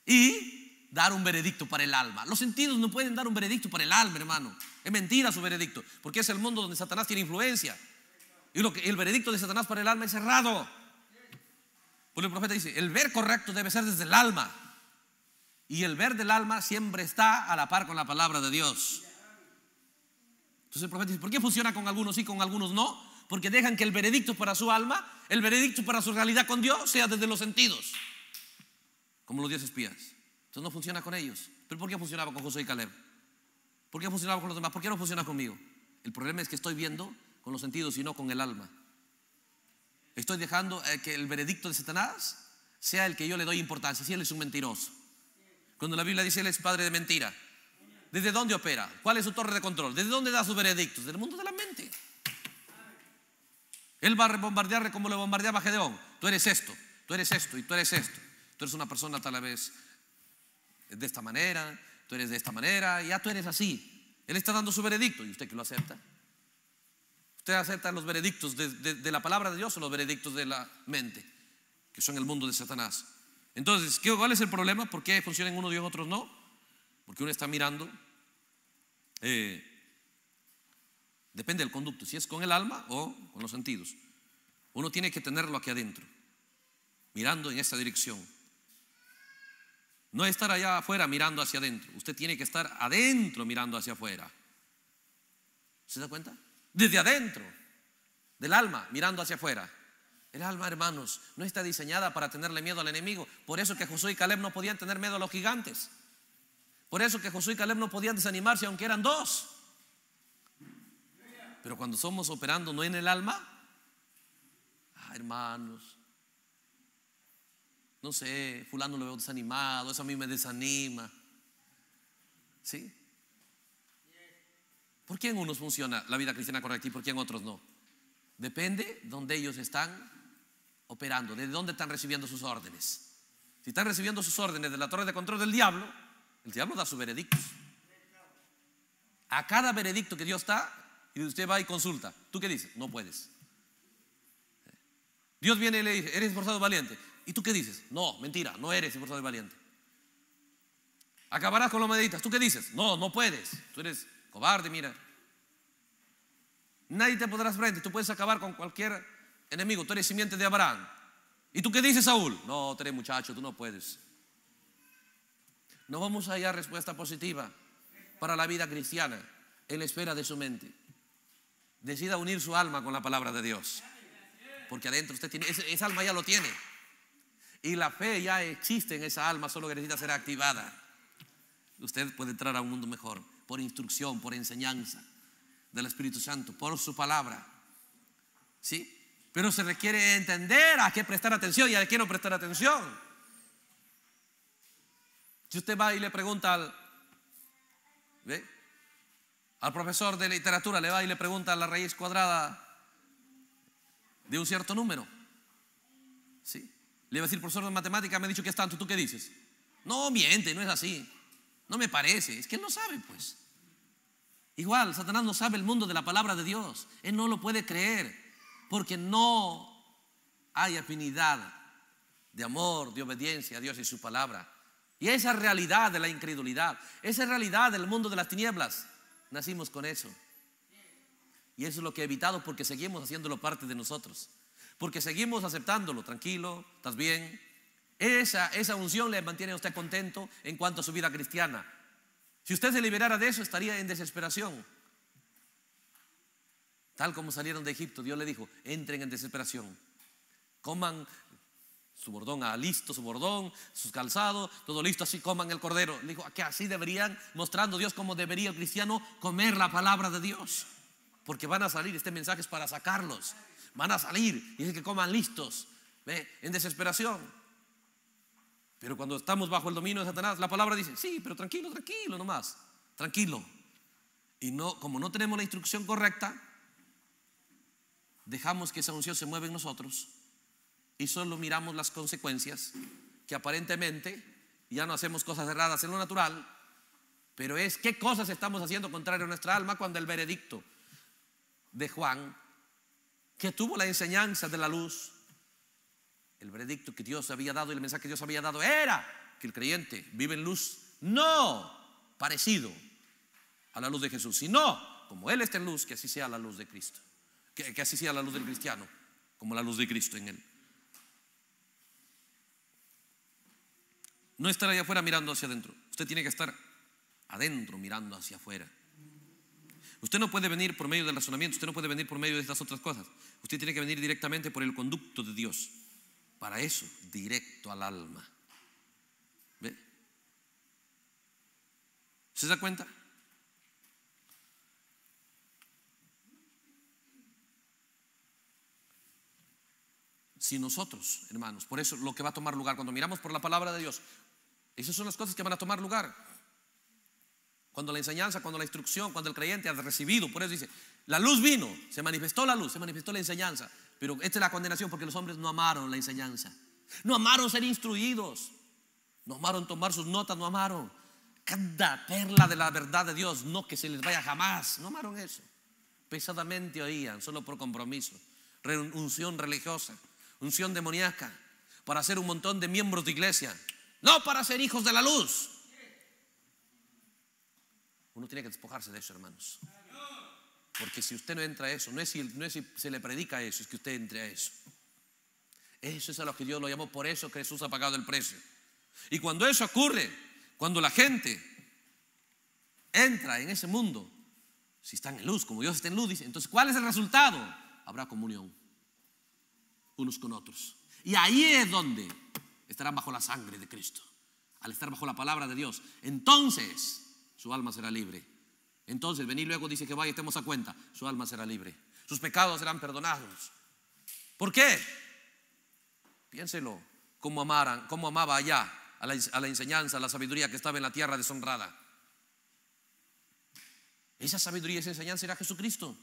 y dar un veredicto para el alma. Los sentidos no pueden dar un veredicto para el alma, hermano. Es mentira su veredicto, porque es el mundo donde Satanás tiene influencia. Y que, el veredicto de Satanás para el alma es cerrado. Porque el profeta dice, el ver correcto debe ser desde el alma. Y el ver del alma siempre está a la par con la palabra de Dios. Entonces el profeta dice, ¿por qué funciona con algunos y con algunos no? Porque dejan que el veredicto para su alma, el veredicto para su realidad con Dios sea desde los sentidos, como los diez espías. Entonces no funciona con ellos. ¿Pero por qué funcionaba con José y Caleb? ¿Por qué funcionaba con los demás? ¿Por qué no funciona conmigo? El problema es que estoy viendo con los sentidos y no con el alma. Estoy dejando eh, que el veredicto de Satanás sea el que yo le doy importancia, si él es un mentiroso. Cuando la Biblia dice él es padre de mentira. ¿Desde dónde opera? ¿Cuál es su torre de control? ¿Desde dónde da sus veredictos? Del mundo de la mente. Él va a bombardearle como le bombardeaba Gedeón. Tú eres esto, tú eres esto y tú eres esto. Tú eres una persona tal vez de esta manera, tú eres de esta manera, ya tú eres así. Él está dando su veredicto y usted que lo acepta. Usted acepta los veredictos de, de la palabra de Dios o los veredictos de la mente, que son el mundo de Satanás. Entonces, ¿cuál es el problema? ¿Por qué funcionan unos y otros no? Porque uno está mirando, eh, depende del conducto, si es con el alma o con los sentidos. Uno tiene que tenerlo aquí adentro, mirando en esa dirección. No estar allá afuera mirando hacia adentro. Usted tiene que estar adentro mirando hacia afuera. ¿Se da cuenta? Desde adentro, del alma, mirando hacia afuera. El alma, hermanos, no está diseñada para tenerle miedo al enemigo. Por eso que Josué y Caleb no podían tener miedo a los gigantes. Por eso que Josué y Caleb no podían desanimarse, aunque eran dos. Pero cuando somos operando no en el alma, ah, hermanos, no sé, fulano lo veo desanimado, eso a mí me desanima. ¿Sí? ¿Por qué en unos funciona la vida cristiana correcta y por qué en otros no? Depende donde ellos están operando, de dónde están recibiendo sus órdenes. Si están recibiendo sus órdenes de la torre de control del diablo, el diablo da su veredicto. A cada veredicto que Dios da, y usted va y consulta. ¿Tú qué dices? No puedes. Dios viene y le dice, eres esforzado valiente. ¿Y tú qué dices? No, mentira, no eres esforzado y valiente. Acabarás con los meditas. ¿Tú qué dices? No, no puedes. Tú eres cobarde, mira. Nadie te podrás frente. Tú puedes acabar con cualquier enemigo. Tú eres simiente de Abraham. ¿Y tú qué dices, Saúl? No, tres eres muchacho, tú no puedes. No vamos a hallar respuesta positiva para la vida cristiana en la espera de su mente. Decida unir su alma con la palabra de Dios. Porque adentro usted tiene, esa alma ya lo tiene. Y la fe ya existe en esa alma, solo que necesita ser activada. Usted puede entrar a un mundo mejor por instrucción, por enseñanza del Espíritu Santo, por su palabra. ¿Sí? Pero se requiere entender a qué prestar atención y a qué no prestar atención. Si usted va y le pregunta al, al profesor de literatura, le va y le pregunta la raíz cuadrada de un cierto número. ¿Sí? Le va a decir, profesor de matemática, me ha dicho que es tanto, ¿tú qué dices? No, miente, no es así. No me parece, es que él no sabe, pues. Igual, Satanás no sabe el mundo de la palabra de Dios. Él no lo puede creer porque no hay afinidad de amor, de obediencia a Dios y su palabra. Y esa realidad de la incredulidad, esa realidad del mundo de las tinieblas, nacimos con eso. Y eso es lo que he evitado porque seguimos haciéndolo parte de nosotros. Porque seguimos aceptándolo, tranquilo, estás bien. Esa, esa unción le mantiene a usted contento en cuanto a su vida cristiana. Si usted se liberara de eso, estaría en desesperación. Tal como salieron de Egipto, Dios le dijo, entren en desesperación. Coman su bordón, a ah, listo su bordón, sus calzados, todo listo, así coman el cordero. Dijo que así deberían, mostrando Dios como debería el cristiano comer la palabra de Dios. Porque van a salir, este mensaje es para sacarlos. Van a salir y es que coman listos, ¿ve? en desesperación. Pero cuando estamos bajo el dominio de Satanás, la palabra dice, sí, pero tranquilo, tranquilo nomás, tranquilo. Y no, como no tenemos la instrucción correcta, dejamos que esa unción se mueva en nosotros y solo miramos las consecuencias, que aparentemente ya no hacemos cosas erradas en lo natural, pero es qué cosas estamos haciendo contrario a nuestra alma cuando el veredicto de Juan, que tuvo la enseñanza de la luz, el veredicto que Dios había dado y el mensaje que Dios había dado era que el creyente vive en luz, no parecido a la luz de Jesús, sino como Él está en luz, que así sea la luz de Cristo, que así sea la luz del cristiano, como la luz de Cristo en Él. No estar allá afuera mirando hacia adentro. Usted tiene que estar adentro mirando hacia afuera. Usted no puede venir por medio del razonamiento, usted no puede venir por medio de estas otras cosas. Usted tiene que venir directamente por el conducto de Dios. Para eso, directo al alma. ¿Ve? ¿Se da cuenta? Si nosotros, hermanos, por eso lo que va a tomar lugar cuando miramos por la palabra de Dios, esas son las cosas que van a tomar lugar. Cuando la enseñanza, cuando la instrucción, cuando el creyente ha recibido, por eso dice, la luz vino, se manifestó la luz, se manifestó la enseñanza. Pero esta es la condenación porque los hombres no amaron la enseñanza. No amaron ser instruidos. No amaron tomar sus notas, no amaron cada perla de la verdad de Dios, no que se les vaya jamás. No amaron eso. Pesadamente oían, solo por compromiso. Unción religiosa, unción demoníaca, para hacer un montón de miembros de iglesia no para ser hijos de la luz. Uno tiene que despojarse de eso, hermanos. Porque si usted no entra a eso, no es, si, se le predica eso, es que usted entre a eso. Eso es a lo que Dios lo llamó, por eso que Jesús ha pagado el precio. Y cuando eso ocurre, cuando la gente entra en ese mundo, si están en luz, como Dios está en luz, entonces ¿cuál es el resultado? Habrá comunión unos con otros. Y ahí es donde estarán bajo la sangre de Cristo. Al estar bajo la palabra de Dios, entonces su alma será libre. Entonces, venir luego dice que vaya, estemos a cuenta, su alma será libre. Sus pecados serán perdonados. ¿Por qué? Piénselo, cómo, amaran, cómo amaba allá a la, a la enseñanza, a la sabiduría que estaba en la tierra deshonrada. Esa sabiduría, esa enseñanza era Jesucristo.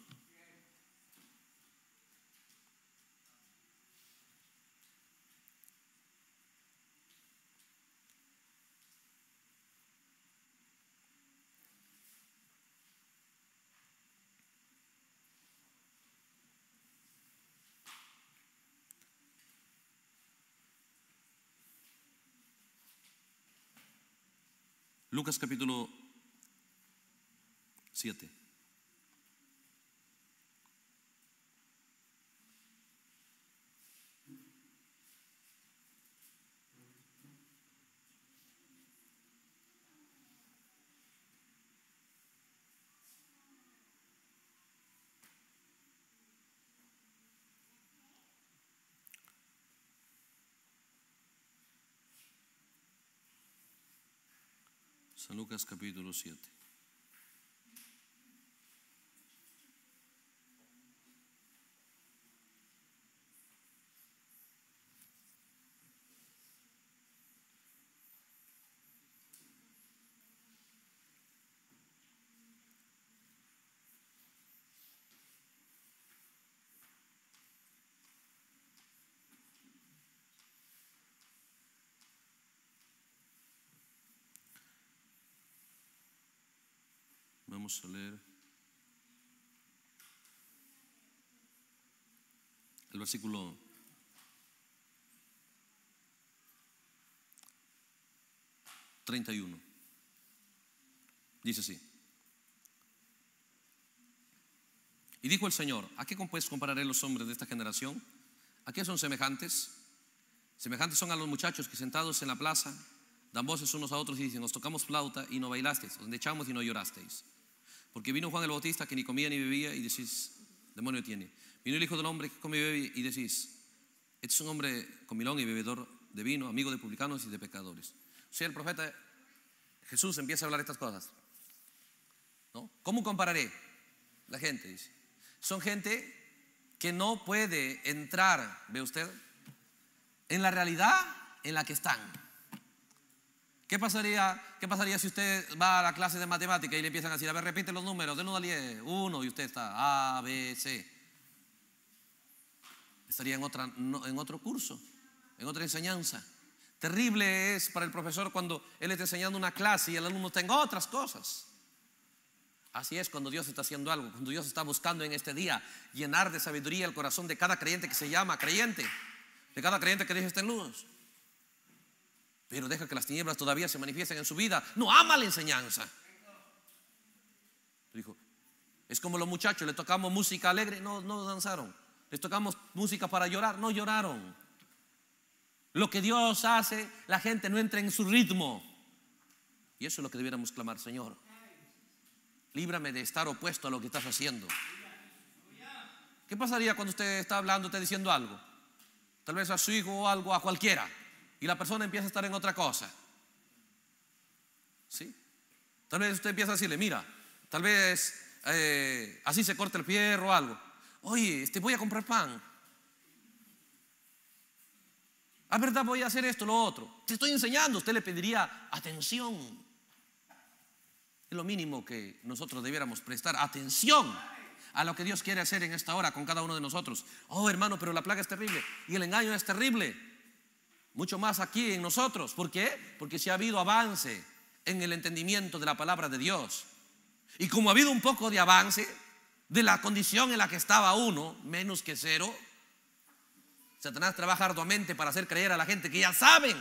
Lucas capítulo 7. San Lucas capítulo 7. Vamos a leer el versículo 31. Dice así. Y dijo el Señor, ¿a qué compuesto compararé los hombres de esta generación? ¿A qué son semejantes? Semejantes son a los muchachos que sentados en la plaza dan voces unos a otros y dicen, nos tocamos flauta y no bailasteis, donde echamos y no llorasteis. Porque vino Juan el Bautista que ni comía ni bebía y decís, demonio tiene. Vino el Hijo del Hombre que come y bebe y decís, este es un hombre comilón y bebedor de vino, amigo de publicanos y de pecadores. O sea, el profeta Jesús empieza a hablar estas cosas. ¿no? ¿Cómo compararé? La gente dice. Son gente que no puede entrar, ve usted, en la realidad en la que están. ¿Qué pasaría, ¿Qué pasaría si usted va a la clase de matemática y le empiezan a decir, a ver, repite los números, de 1 al 10, y usted está A, B, C? Estaría en, otra, en otro curso, en otra enseñanza. Terrible es para el profesor cuando él está enseñando una clase y el alumno está en otras cosas. Así es cuando Dios está haciendo algo, cuando Dios está buscando en este día llenar de sabiduría el corazón de cada creyente que se llama creyente, de cada creyente que dice esta luz pero deja que las tinieblas todavía se manifiesten en su vida. No ama la enseñanza. Dijo, es como los muchachos, le tocamos música alegre, no, no danzaron. Les tocamos música para llorar, no lloraron. Lo que Dios hace, la gente no entra en su ritmo. Y eso es lo que debiéramos clamar, Señor. Líbrame de estar opuesto a lo que estás haciendo. ¿Qué pasaría cuando usted está hablando, está diciendo algo? Tal vez a su hijo o algo, a cualquiera y la persona empieza a estar en otra cosa. ¿Sí? Tal vez usted empieza a decirle, mira, tal vez eh, así se corta el fierro o algo. Oye, te este, voy a comprar pan. Ah, verdad, voy a hacer esto, lo otro. Te estoy enseñando, usted le pediría atención. Es lo mínimo que nosotros debiéramos prestar atención a lo que Dios quiere hacer en esta hora con cada uno de nosotros. Oh, hermano, pero la plaga es terrible y el engaño es terrible mucho más aquí en nosotros. ¿Por qué? Porque si ha habido avance en el entendimiento de la palabra de Dios. Y como ha habido un poco de avance de la condición en la que estaba uno, menos que cero, Satanás trabaja arduamente para hacer creer a la gente que ya saben,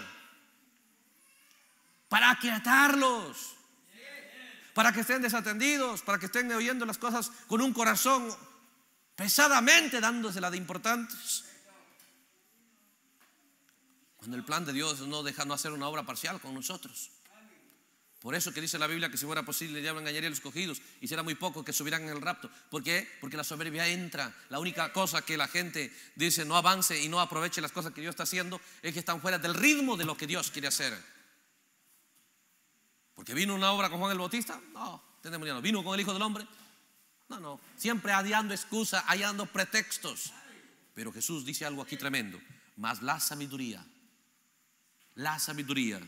para atarlos para que estén desatendidos, para que estén oyendo las cosas con un corazón pesadamente dándosela de importantes. En el plan de Dios no deja no hacer una obra parcial con nosotros. Por eso que dice la Biblia que si fuera posible el diablo engañaría a los escogidos y será muy poco que subieran en el rapto. ¿Por qué? Porque la soberbia entra. La única cosa que la gente dice no avance y no aproveche las cosas que Dios está haciendo es que están fuera del ritmo de lo que Dios quiere hacer. Porque vino una obra con Juan el Bautista, no, tenemos no. Vino con el Hijo del Hombre, no, no. Siempre adiando excusas, hallando pretextos. Pero Jesús dice algo aquí tremendo. Más la sabiduría la sabiduría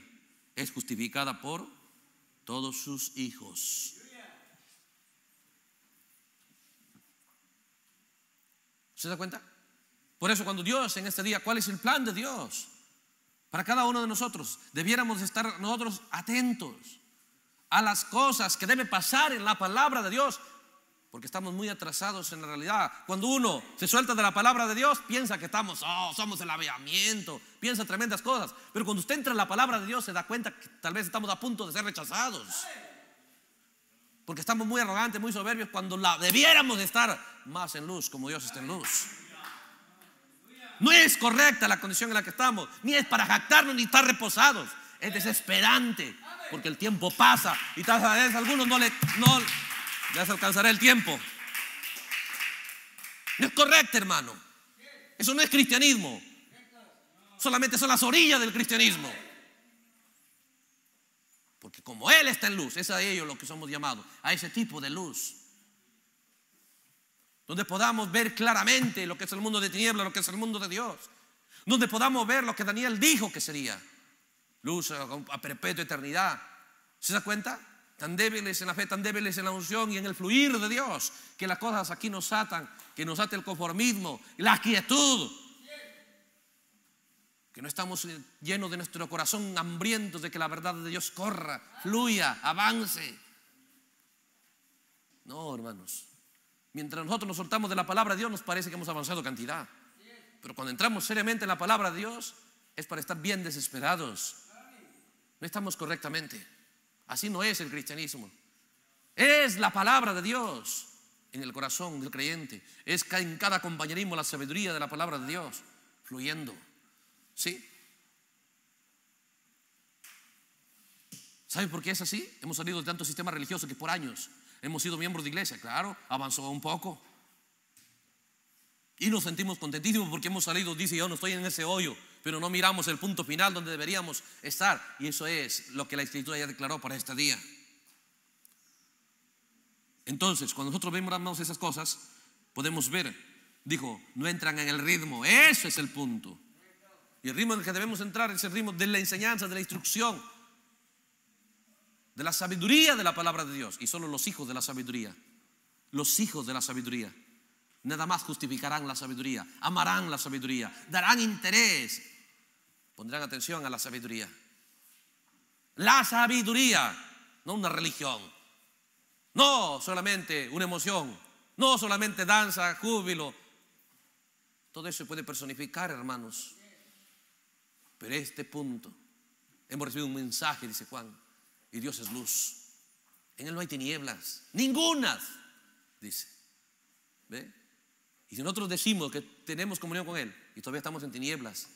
es justificada por todos sus hijos. ¿Se da cuenta? Por eso cuando Dios en este día, ¿cuál es el plan de Dios? Para cada uno de nosotros, debiéramos estar nosotros atentos a las cosas que debe pasar en la palabra de Dios porque estamos muy atrasados en la realidad. Cuando uno se suelta de la palabra de Dios, piensa que estamos, oh, somos el aviamiento, piensa tremendas cosas. Pero cuando usted entra en la palabra de Dios, se da cuenta que tal vez estamos a punto de ser rechazados. Porque estamos muy arrogantes, muy soberbios, cuando la debiéramos estar más en luz, como Dios está en luz. No es correcta la condición en la que estamos, ni es para jactarnos ni estar reposados. Es desesperante, porque el tiempo pasa y tal vez algunos no le, no, ya se alcanzará el tiempo. No es correcto, hermano. Eso no es cristianismo. Solamente son las orillas del cristianismo. Porque como Él está en luz, es a ellos lo que somos llamados, a ese tipo de luz. Donde podamos ver claramente lo que es el mundo de tinieblas, lo que es el mundo de Dios. Donde podamos ver lo que Daniel dijo que sería. Luz a perpetua eternidad. ¿Se da cuenta? tan débiles en la fe, tan débiles en la unción y en el fluir de Dios, que las cosas aquí nos atan, que nos ata el conformismo, la quietud, que no estamos llenos de nuestro corazón hambrientos de que la verdad de Dios corra, fluya, avance. No, hermanos, mientras nosotros nos soltamos de la palabra de Dios nos parece que hemos avanzado cantidad, pero cuando entramos seriamente en la palabra de Dios es para estar bien desesperados. No estamos correctamente. Así no es el cristianismo. Es la palabra de Dios en el corazón del creyente. Es en cada compañerismo la sabiduría de la palabra de Dios fluyendo. ¿Sí? ¿Sabes por qué es así? Hemos salido de tantos sistemas religiosos que por años hemos sido miembros de iglesia. Claro, avanzó un poco. Y nos sentimos contentísimos porque hemos salido, dice yo, no estoy en ese hoyo pero no miramos el punto final donde deberíamos estar. Y eso es lo que la Escritura ya declaró para este día. Entonces, cuando nosotros vemos esas cosas, podemos ver, dijo, no entran en el ritmo. eso es el punto. Y el ritmo en el que debemos entrar es el ritmo de la enseñanza, de la instrucción, de la sabiduría de la palabra de Dios. Y solo los hijos de la sabiduría, los hijos de la sabiduría, nada más justificarán la sabiduría, amarán la sabiduría, darán interés Pondrán atención a la sabiduría. La sabiduría, no una religión. No solamente una emoción. No solamente danza, júbilo. Todo eso se puede personificar, hermanos. Pero este punto, hemos recibido un mensaje, dice Juan, y Dios es luz. En Él no hay tinieblas, ningunas, dice. ¿Ve? Y si nosotros decimos que tenemos comunión con Él y todavía estamos en tinieblas,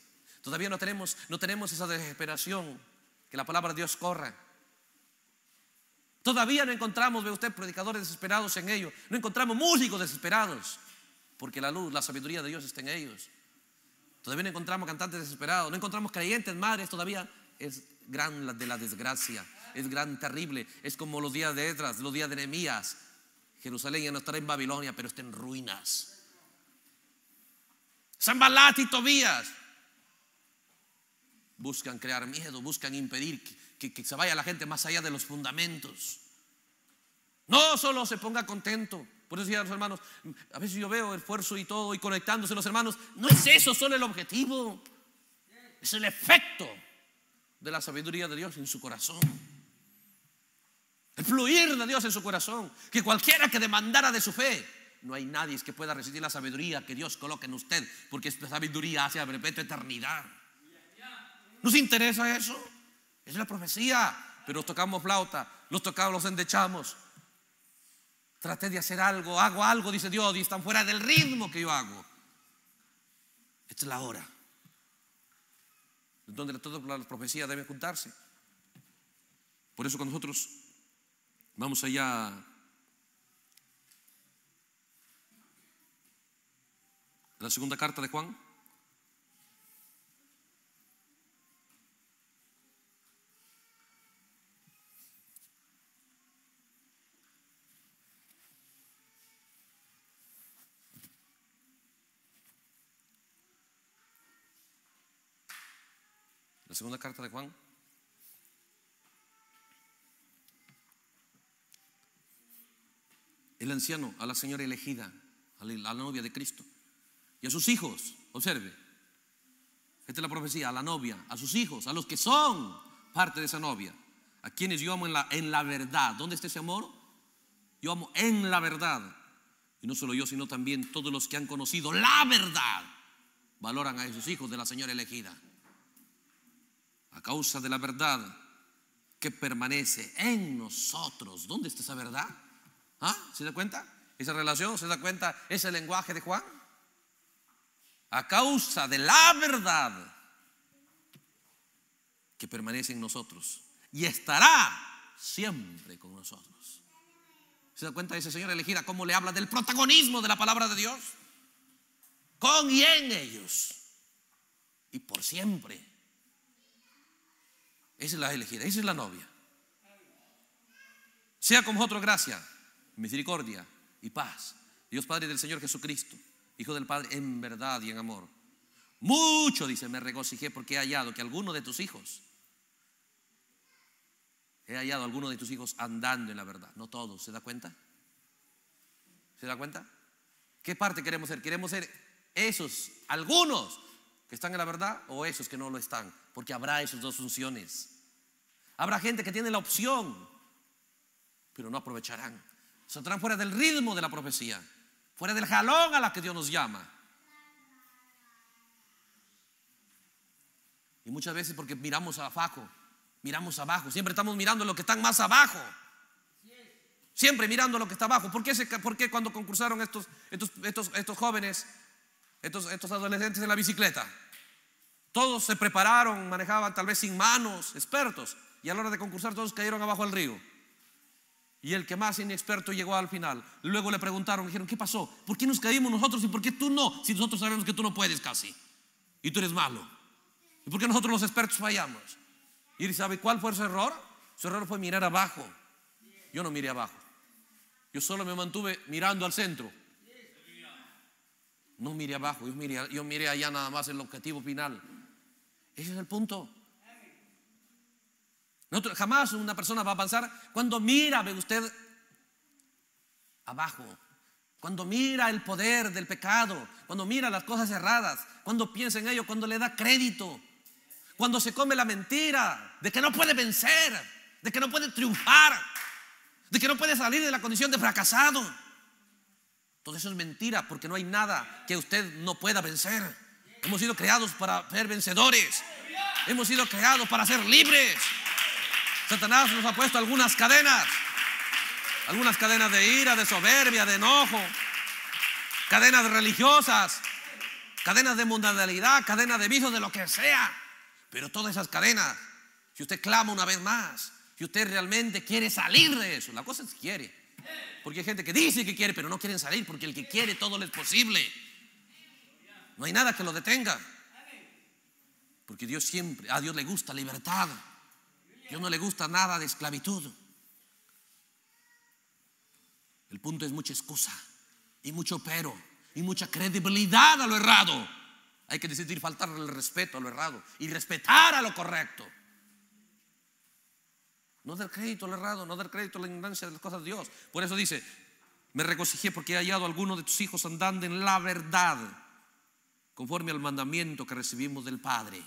Todavía no tenemos, no tenemos esa desesperación que la palabra de Dios corra. Todavía no encontramos, ve usted, predicadores desesperados en ellos. No encontramos músicos desesperados, porque la luz, la sabiduría de Dios está en ellos. Todavía no encontramos cantantes desesperados, no encontramos creyentes, madres, todavía es gran la de la desgracia, es gran terrible. Es como los días de Edras, los días de Nehemías. Jerusalén ya no estará en Babilonia, pero está en ruinas. Balat y Tobías, buscan crear miedo, buscan impedir que, se vaya la gente más allá de los fundamentos. No solo se ponga contento. Por eso decía los hermanos, a veces yo veo esfuerzo y todo y conectándose los hermanos. No es eso solo el objetivo. Es el efecto de la sabiduría de Dios en su corazón. El fluir de Dios en su corazón. Que cualquiera que demandara de su fe, no hay nadie que pueda resistir la sabiduría que Dios coloque en usted, porque esta sabiduría hace a perpetua eternidad. ¿Nos interesa eso? Es la profecía. Pero nos tocamos flauta, los tocamos, los endechamos. Traté de hacer algo, hago algo, dice Dios, y están fuera del ritmo que yo hago. Esta es la hora donde todas las profecías deben juntarse. Por eso cuando nosotros vamos allá la segunda carta de Juan, La segunda carta de Juan. El anciano a la señora elegida, a la novia de Cristo. Y a sus hijos, observe. Esta es la profecía, a la novia, a sus hijos, a los que son parte de esa novia. A quienes yo amo en la, verdad. ¿Dónde está ese amor? Yo amo en la verdad. Y no solo yo, sino también todos los que han conocido la verdad valoran a esos hijos de la señora elegida a causa de la verdad que permanece en nosotros. ¿Dónde está esa verdad? ¿Ah? ¿Se da cuenta? ¿Esa relación? ¿Se da cuenta ese lenguaje de Juan? A causa de la verdad que permanece en nosotros y estará siempre con nosotros. ¿Se da cuenta ese Señor elegida cómo le habla del protagonismo de la palabra de Dios? Con y en ellos y por siempre. Esa es la elegida, esa es la novia. Sea con vosotros gracia, misericordia y paz. Dios Padre del Señor Jesucristo, Hijo del Padre, en verdad y en amor. Mucho, dice, me regocijé porque he hallado que alguno de tus hijos, he hallado a alguno de tus hijos andando en la verdad. No todos, ¿se da cuenta? ¿Se da cuenta? ¿Qué parte queremos ser? Queremos ser esos, algunos que están en la verdad o esos que no lo están, porque habrá esas dos funciones. Habrá gente que tiene la opción, pero no aprovecharán. Saldrán fuera del ritmo de la profecía, fuera del jalón a la que Dios nos llama. Y muchas veces porque miramos abajo, miramos abajo, siempre estamos mirando lo que están más abajo. Siempre mirando lo que está abajo. ¿Por qué, cuando concursaron estos, estos, estos, estos jóvenes estos, adolescentes en la bicicleta. Todos se prepararon, manejaban tal vez sin manos, expertos. Y a la hora de concursar todos cayeron abajo al río. Y el que más inexperto llegó al final. Luego le preguntaron, dijeron, ¿qué pasó? ¿Por qué nos caímos nosotros y por qué tú no? Si nosotros sabemos que tú no puedes casi. Y tú eres malo. ¿Y por qué nosotros los expertos fallamos? Y él sabe cuál fue su error. Su error fue mirar abajo. Yo no miré abajo. Yo solo me mantuve mirando al centro. No mire abajo, yo mire, yo mire allá nada más el objetivo final. Ese es el punto. jamás una persona va a avanzar cuando mira, ve usted abajo, cuando mira el poder del pecado, cuando mira las cosas erradas, cuando piensa en ello, cuando le da crédito, cuando se come la mentira de que no puede vencer, de que no puede triunfar, de que no puede salir de la condición de fracasado. Pues eso es mentira, porque no hay nada que usted no pueda vencer. Hemos sido creados para ser vencedores. Hemos sido creados para ser libres. Satanás nos ha puesto algunas cadenas. Algunas cadenas de ira, de soberbia, de enojo. Cadenas religiosas. Cadenas de mundanalidad, cadenas de vicios, de lo que sea. Pero todas esas cadenas, si usted clama una vez más, si usted realmente quiere salir de eso, la cosa es que quiere. Porque hay gente que dice que quiere, pero no quieren salir, porque el que quiere todo lo es posible. No hay nada que lo detenga. Porque Dios siempre, a Dios le gusta libertad. Dios no le gusta nada de esclavitud. El punto es mucha excusa y mucho pero y mucha credibilidad a lo errado. Hay que decidir faltarle el respeto a lo errado y respetar a lo correcto. No dar crédito al errado, no dar crédito a la ignorancia de las cosas de Dios. Por eso dice, me regocijé porque he hallado a de tus hijos andando en la verdad, conforme al mandamiento que recibimos del Padre.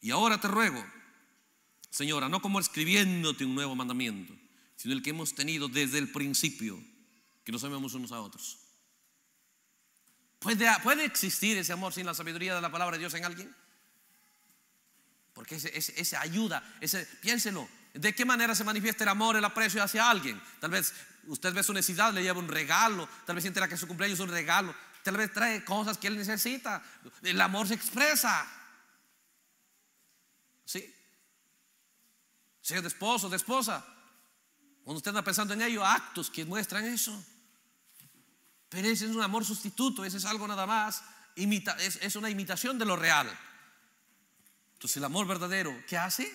Y ahora te ruego, Señora, no como escribiéndote un nuevo mandamiento, sino el que hemos tenido desde el principio, que nos amemos unos a otros. ¿Puede, ¿Puede existir ese amor sin la sabiduría de la palabra de Dios en alguien? Porque esa ayuda, ese, piénselo, ¿de qué manera se manifiesta el amor, el aprecio hacia alguien? Tal vez usted ve su necesidad, le lleva un regalo, tal vez siente que su cumpleaños es un regalo, tal vez trae cosas que él necesita, el amor se expresa. ¿Sí? Sea de esposo, de esposa. Cuando usted está pensando en ello, actos que muestran eso. Pero ese es un amor sustituto, ese es algo nada más, es una imitación de lo real. Entonces el amor verdadero, ¿qué hace?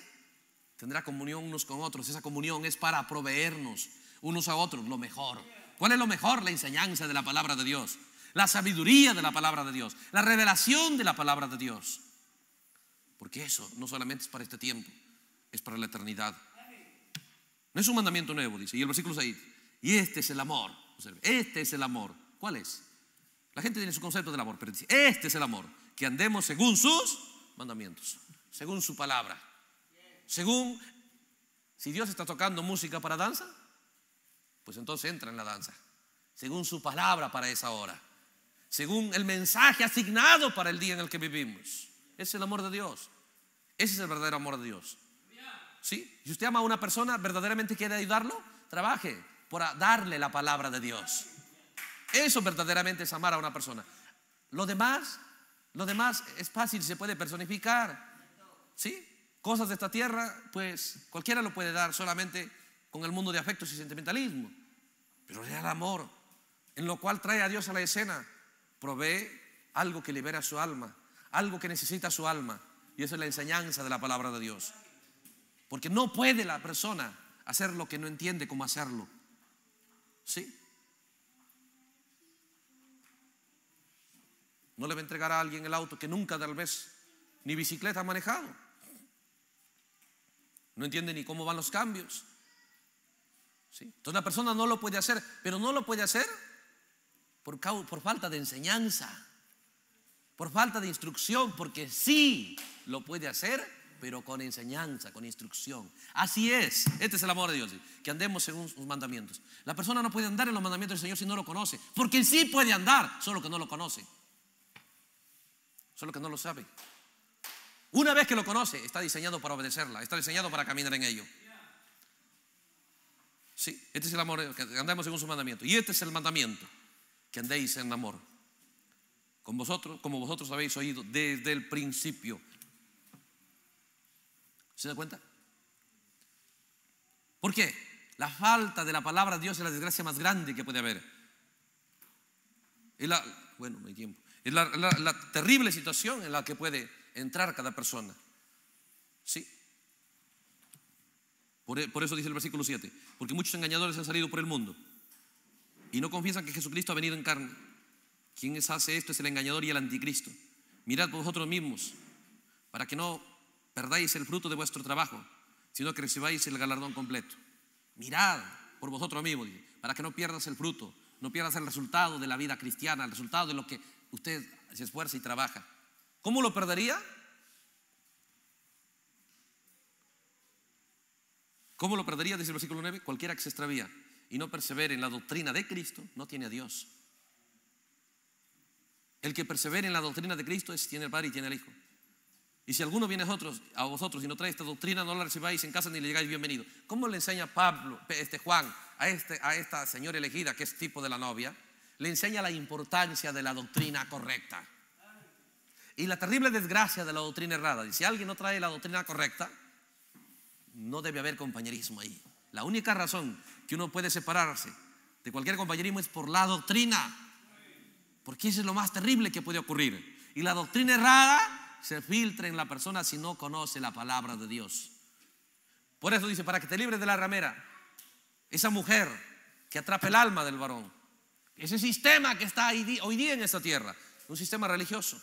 Tendrá comunión unos con otros. Esa comunión es para proveernos unos a otros lo mejor. ¿Cuál es lo mejor? La enseñanza de la palabra de Dios, la sabiduría de la palabra de Dios, la revelación de la palabra de Dios. Porque eso no solamente es para este tiempo, es para la eternidad. No es un mandamiento nuevo, dice. Y el versículo 6, y este es el amor. Este es el amor. ¿Cuál es? La gente tiene su concepto del amor, pero dice, este es el amor, que andemos según sus mandamientos según su palabra. Según, si Dios está tocando música para danza, pues entonces entra en la danza. Según su palabra para esa hora. Según el mensaje asignado para el día en el que vivimos. Es el amor de Dios. Ese es el verdadero amor de Dios. ¿Sí? Si usted ama a una persona, verdaderamente quiere ayudarlo, trabaje por darle la palabra de Dios. Eso verdaderamente es amar a una persona. Lo demás, lo demás es fácil, se puede personificar. ¿Sí? Cosas de esta tierra, pues cualquiera lo puede dar solamente con el mundo de afectos y sentimentalismo. Pero es el amor, en lo cual trae a Dios a la escena, provee algo que libera su alma, algo que necesita su alma. Y esa es la enseñanza de la palabra de Dios. Porque no puede la persona hacer lo que no entiende cómo hacerlo. ¿Sí? No le va a entregar a alguien el auto que nunca tal vez ni bicicleta ha manejado. No entiende ni cómo van los cambios. Entonces la persona no lo puede hacer, pero no lo puede hacer por, por falta de enseñanza, por falta de instrucción, porque sí lo puede hacer, pero con enseñanza, con instrucción. Así es, este es el amor de Dios, que andemos según sus mandamientos. La persona no puede andar en los mandamientos del Señor si no lo conoce, porque sí puede andar, solo que no lo conoce, solo que no lo sabe. Una vez que lo conoce, está diseñado para obedecerla, está diseñado para caminar en ello. Sí, este es el amor, Andamos según su mandamiento. Y este es el mandamiento, que andéis en amor. Con vosotros, como vosotros habéis oído desde el principio. ¿Se da cuenta? ¿Por qué? La falta de la palabra de Dios es la desgracia más grande que puede haber. Es la, bueno, tiempo. Es la terrible situación en la que puede entrar cada persona. ¿Sí? E, por, eso dice el versículo 7, porque muchos engañadores han salido por el mundo y no confiesan que Jesucristo ha venido en carne. Quien hace esto es el engañador y el anticristo. Mirad por vosotros mismos, para que no perdáis el fruto de vuestro trabajo, sino que recibáis el galardón completo. Mirad por vosotros mismos, para que no pierdas el fruto, no pierdas el resultado de la vida cristiana, el resultado de lo que usted se esfuerza y trabaja. ¿Cómo lo perdería? ¿Cómo lo perdería? Dice el versículo 9, cualquiera que se extravía y no persevere en la doctrina de Cristo no tiene a Dios. El que persevera en la doctrina de Cristo tiene el Padre y tiene el Hijo. Y si alguno viene a vosotros, a vosotros y no trae esta doctrina, no la recibáis en casa ni le llegáis bienvenido. ¿Cómo le enseña Pablo, este Juan, a, este, a esta señora elegida, que es tipo de la novia? Le enseña la importancia de la doctrina correcta. Y la terrible desgracia de la doctrina errada. Y si alguien no trae la doctrina correcta, no debe haber compañerismo ahí. La única razón que uno puede separarse de cualquier compañerismo es por la doctrina. Porque eso es lo más terrible que puede ocurrir. Y la doctrina errada se filtra en la persona si no conoce la palabra de Dios. Por eso dice, para que te libres de la ramera, esa mujer que atrapa el alma del varón, ese sistema que está hoy día en esta tierra, un sistema religioso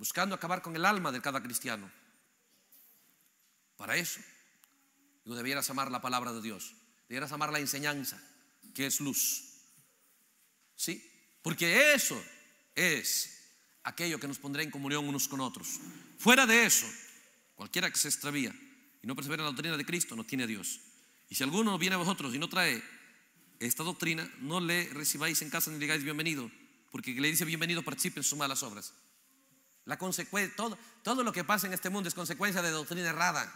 buscando acabar con el alma de cada cristiano. Para eso, tú debieras amar la palabra de Dios, debieras amar la enseñanza, que es luz. ¿Sí? Porque eso es aquello que nos pondrá en comunión unos con otros. Fuera de eso, cualquiera que se extravía y no persevera en la doctrina de Cristo no tiene a Dios. Y si alguno viene a vosotros y no trae esta doctrina, no le recibáis en casa ni le digáis bienvenido, porque le dice bienvenido participe en sus malas obras consecuencia, todo, todo lo que pasa en este mundo es consecuencia de doctrina errada.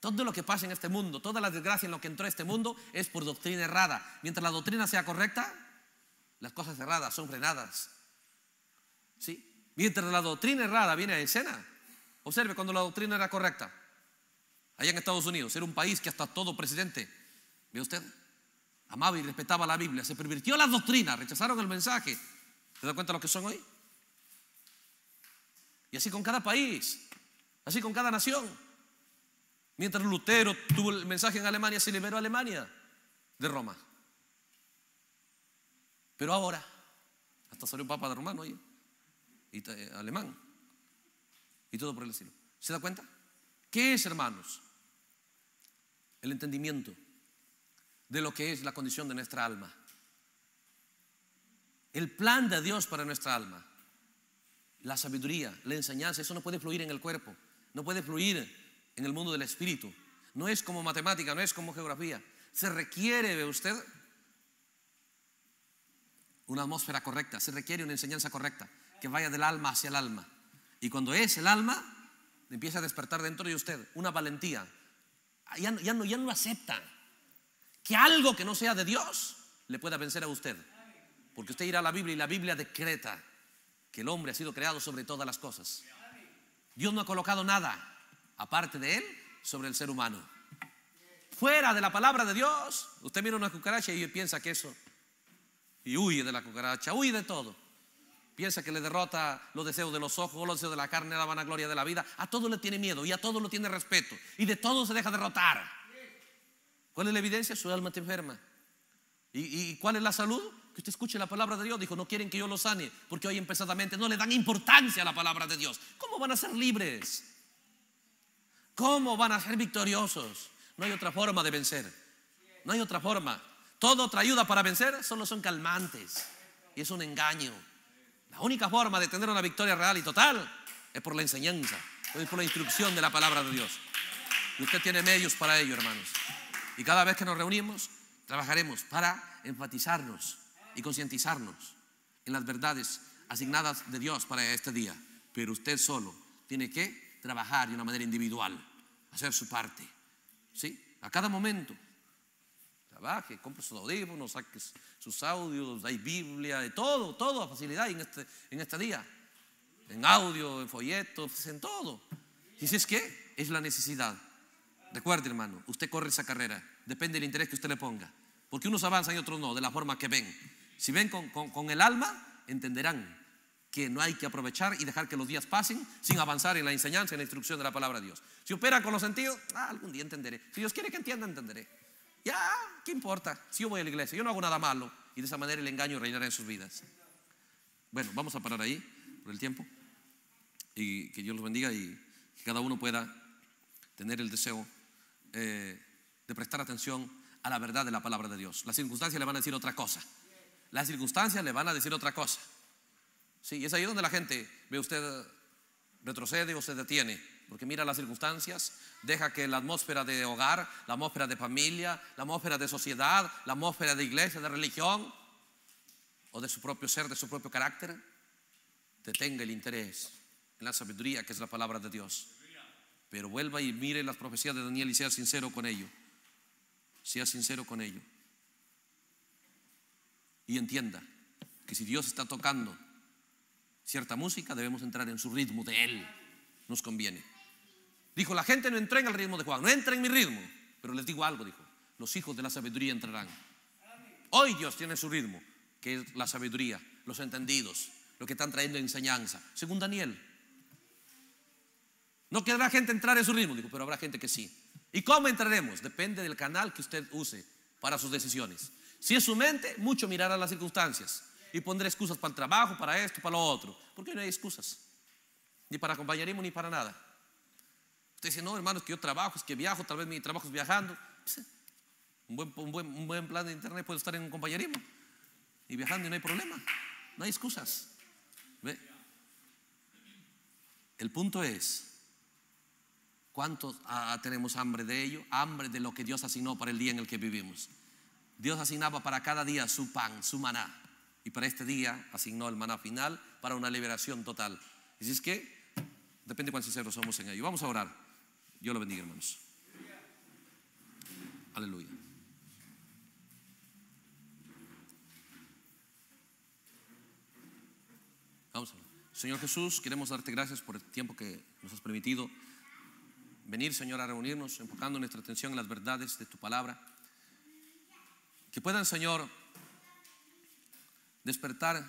Todo lo que pasa en este mundo, toda la desgracia en lo que entró este mundo es por doctrina errada. Mientras la doctrina sea correcta, las cosas erradas son frenadas. ¿Sí? Mientras la doctrina errada viene a escena, observe cuando la doctrina era correcta. Allá en Estados Unidos, era un país que hasta todo presidente, ve usted, amaba y respetaba la Biblia, se pervirtió la doctrina, rechazaron el mensaje. ¿Se da cuenta de lo que son hoy? Y así con cada país, así con cada nación. Mientras Lutero tuvo el mensaje en Alemania, se liberó Alemania de Roma. Pero ahora, hasta salió papa de romano oye, y eh, alemán, y todo por el estilo. ¿Se da cuenta? ¿Qué es, hermanos? El entendimiento de lo que es la condición de nuestra alma. El plan de Dios para nuestra alma la sabiduría, la enseñanza, eso no puede fluir en el cuerpo, no puede fluir en el mundo del espíritu. No es como matemática, no es como geografía. Se requiere de usted una atmósfera correcta, se requiere una enseñanza correcta, que vaya del alma hacia el alma. Y cuando es el alma, empieza a despertar dentro de usted una valentía. Ah, ya, no, ya no acepta que algo que no sea de Dios le pueda vencer a usted. Porque usted irá a la Biblia y la Biblia decreta que el hombre ha sido creado sobre todas las cosas. Dios no ha colocado nada, aparte de él, sobre el ser humano. Fuera de la palabra de Dios, usted mira una cucaracha y piensa que eso, y huye de la cucaracha, huye de todo. Piensa que le derrota los deseos de los ojos, los deseos de la carne, la vanagloria de la vida. A todo le tiene miedo y a todo lo tiene respeto. Y de todo se deja derrotar. ¿Cuál es la evidencia? Su alma está enferma. ¿Y, ¿Y cuál es la salud? que usted escuche la palabra de Dios. Dijo, no quieren que yo lo sane, porque hoy empezadamente no le dan importancia a la palabra de Dios. ¿Cómo van a ser libres? ¿Cómo van a ser victoriosos? No hay otra forma de vencer. No hay otra forma. Toda otra ayuda para vencer solo son calmantes. Y es un engaño. La única forma de tener una victoria real y total es por la enseñanza, es por la instrucción de la palabra de Dios. Y usted tiene medios para ello, hermanos. Y cada vez que nos reunimos, trabajaremos para enfatizarnos y concientizarnos en las verdades asignadas de Dios para este día. Pero usted solo tiene que trabajar de una manera individual, hacer su parte. ¿Sí? A cada momento. Trabaje, compre sus audífonos, saque sus audios, hay Biblia, de todo, todo a facilidad en este, en este día. En audio, en folletos, en todo. Y si es que es la necesidad. Recuerde, hermano, usted corre esa carrera. Depende del interés que usted le ponga. Porque unos avanzan y otros no, de la forma que ven. Si ven con, el alma, entenderán que no hay que aprovechar y dejar que los días pasen sin avanzar en la enseñanza, en la instrucción de la palabra de Dios. Si opera con los sentidos, ah, algún día entenderé. Si Dios quiere que entienda, entenderé. Ya, ¿qué importa? Si yo voy a la iglesia, yo no hago nada malo y de esa manera el engaño reinará en sus vidas. Bueno, vamos a parar ahí por el tiempo y que Dios los bendiga y que cada uno pueda tener el deseo eh, de prestar atención a la verdad de la palabra de Dios. Las circunstancias le van a decir otra cosa. Las circunstancias le van a decir otra cosa. Sí, es ahí donde la gente, ve usted, retrocede o se detiene, porque mira las circunstancias, deja que la atmósfera de hogar, la atmósfera de familia, la atmósfera de sociedad, la atmósfera de iglesia, de religión, o de su propio ser, de su propio carácter, detenga el interés en la sabiduría que es la palabra de Dios. Pero vuelva y mire las profecías de Daniel y sea sincero con ello. Sea sincero con ello y entienda que si Dios está tocando cierta música, debemos entrar en su ritmo de Él. Nos conviene. Dijo, la gente no entra en el ritmo de Juan, no entra en mi ritmo. Pero les digo algo, dijo, los hijos de la sabiduría entrarán. Hoy Dios tiene su ritmo, que es la sabiduría, los entendidos, los que están trayendo enseñanza. Según Daniel, no quedará gente entrar en su ritmo, dijo, pero habrá gente que sí. ¿Y cómo entraremos? Depende del canal que usted use para sus decisiones. Si es su mente, mucho mirar las circunstancias y pondré excusas para el trabajo, para esto, para lo otro. Porque no hay excusas, ni para compañerismo, ni para nada. Usted dice, no, hermano, es que yo trabajo, es que viajo, tal vez mi trabajo es viajando. Pues, eh, un, buen, plan de internet puede estar en un compañerismo y viajando y no hay problema, no hay excusas. El punto es, cuánto ah, tenemos hambre de ello? Hambre de lo que Dios asignó para el día en el que vivimos. Dios asignaba para cada día su pan, su maná. Y para este día asignó el maná final para una liberación total. Y si es que, depende de cuán sinceros somos en ello. Vamos a orar. Yo lo bendiga, hermanos. Aleluya. Señor Jesús, queremos darte gracias por el tiempo que nos has permitido venir, Señor, a reunirnos, enfocando nuestra atención en las verdades de tu palabra. Que puedan, Señor, despertar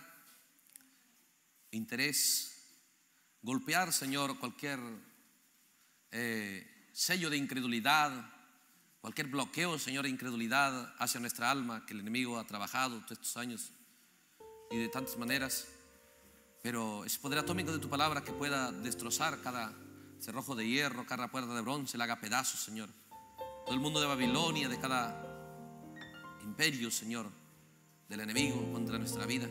interés, golpear, Señor, cualquier eh, sello de incredulidad, cualquier bloqueo, Señor, de incredulidad hacia nuestra alma que el enemigo ha trabajado todos estos años y de tantas maneras. Pero es poder atómico de tu palabra que pueda destrozar cada cerrojo de hierro, cada puerta de bronce, la haga pedazos, Señor, Todo el mundo de Babilonia, de cada Imperio Señor, del enemigo contra nuestra vida.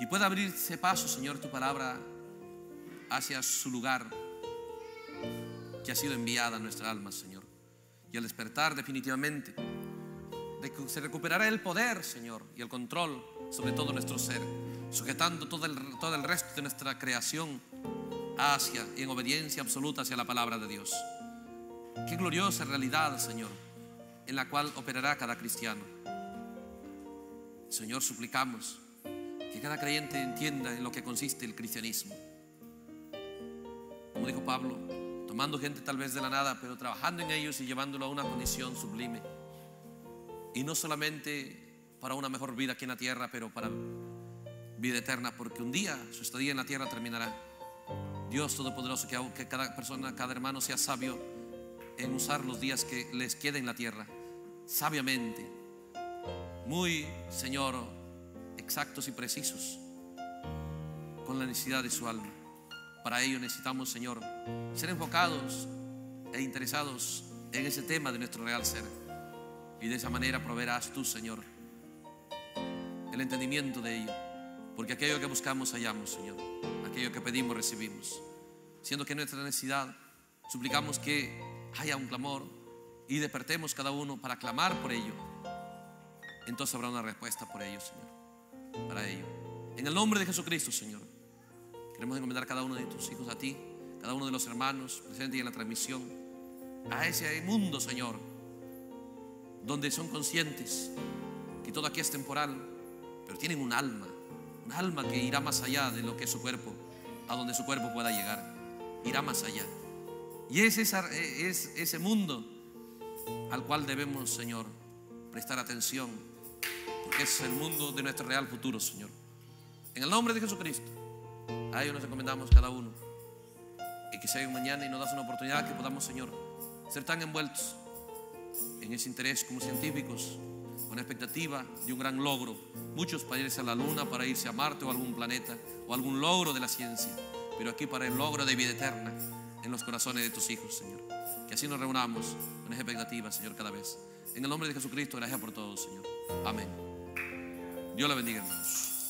Y pueda abrirse paso, Señor, tu palabra hacia su lugar que ha sido enviada a nuestra alma, Señor. Y al despertar definitivamente, se recuperará el poder, Señor, y el control sobre todo nuestro ser, sujetando todo el, todo el resto de nuestra creación hacia y en obediencia absoluta hacia la palabra de Dios. Qué gloriosa realidad, Señor en la cual operará cada cristiano. Señor, suplicamos que cada creyente entienda en lo que consiste el cristianismo. Como dijo Pablo, tomando gente tal vez de la nada, pero trabajando en ellos y llevándolo a una condición sublime. Y no solamente para una mejor vida aquí en la tierra, pero para vida eterna, porque un día su estadía en la tierra terminará. Dios Todopoderoso, que cada persona, cada hermano sea sabio en usar los días que les queda en la tierra, sabiamente, muy, Señor, exactos y precisos con la necesidad de su alma. Para ello necesitamos, Señor, ser enfocados e interesados en ese tema de nuestro real ser. Y de esa manera proveerás tú, Señor, el entendimiento de ello. Porque aquello que buscamos hallamos, Señor. Aquello que pedimos recibimos. Siendo que nuestra necesidad suplicamos que haya un clamor y despertemos cada uno para clamar por ello, entonces habrá una respuesta por ello, Señor. Para ello. En el nombre de Jesucristo, Señor. Queremos encomendar a cada uno de tus hijos a ti, cada uno de los hermanos presentes en la transmisión, a ese mundo, Señor, donde son conscientes que todo aquí es temporal, pero tienen un alma, un alma que irá más allá de lo que es su cuerpo, a donde su cuerpo pueda llegar, irá más allá. Y e, es, ese mundo al cual debemos, Señor, prestar atención, porque es el mundo de nuestro real futuro, Señor. En el nombre de Jesucristo, a ellos nos recomendamos cada uno. Y que sea mañana y nos das una oportunidad que podamos, Señor, ser tan envueltos en ese interés como científicos, con la expectativa de un gran logro. Muchos para irse a la Luna, para irse a Marte o algún planeta, o algún logro de la ciencia, pero aquí para el logro de vida eterna en los corazones de tus hijos, Señor. Que así nos reunamos con esa expectativa, Señor, cada vez. En el nombre de Jesucristo, gracias por todo, Señor. Amén. Dios la bendiga, hermanos.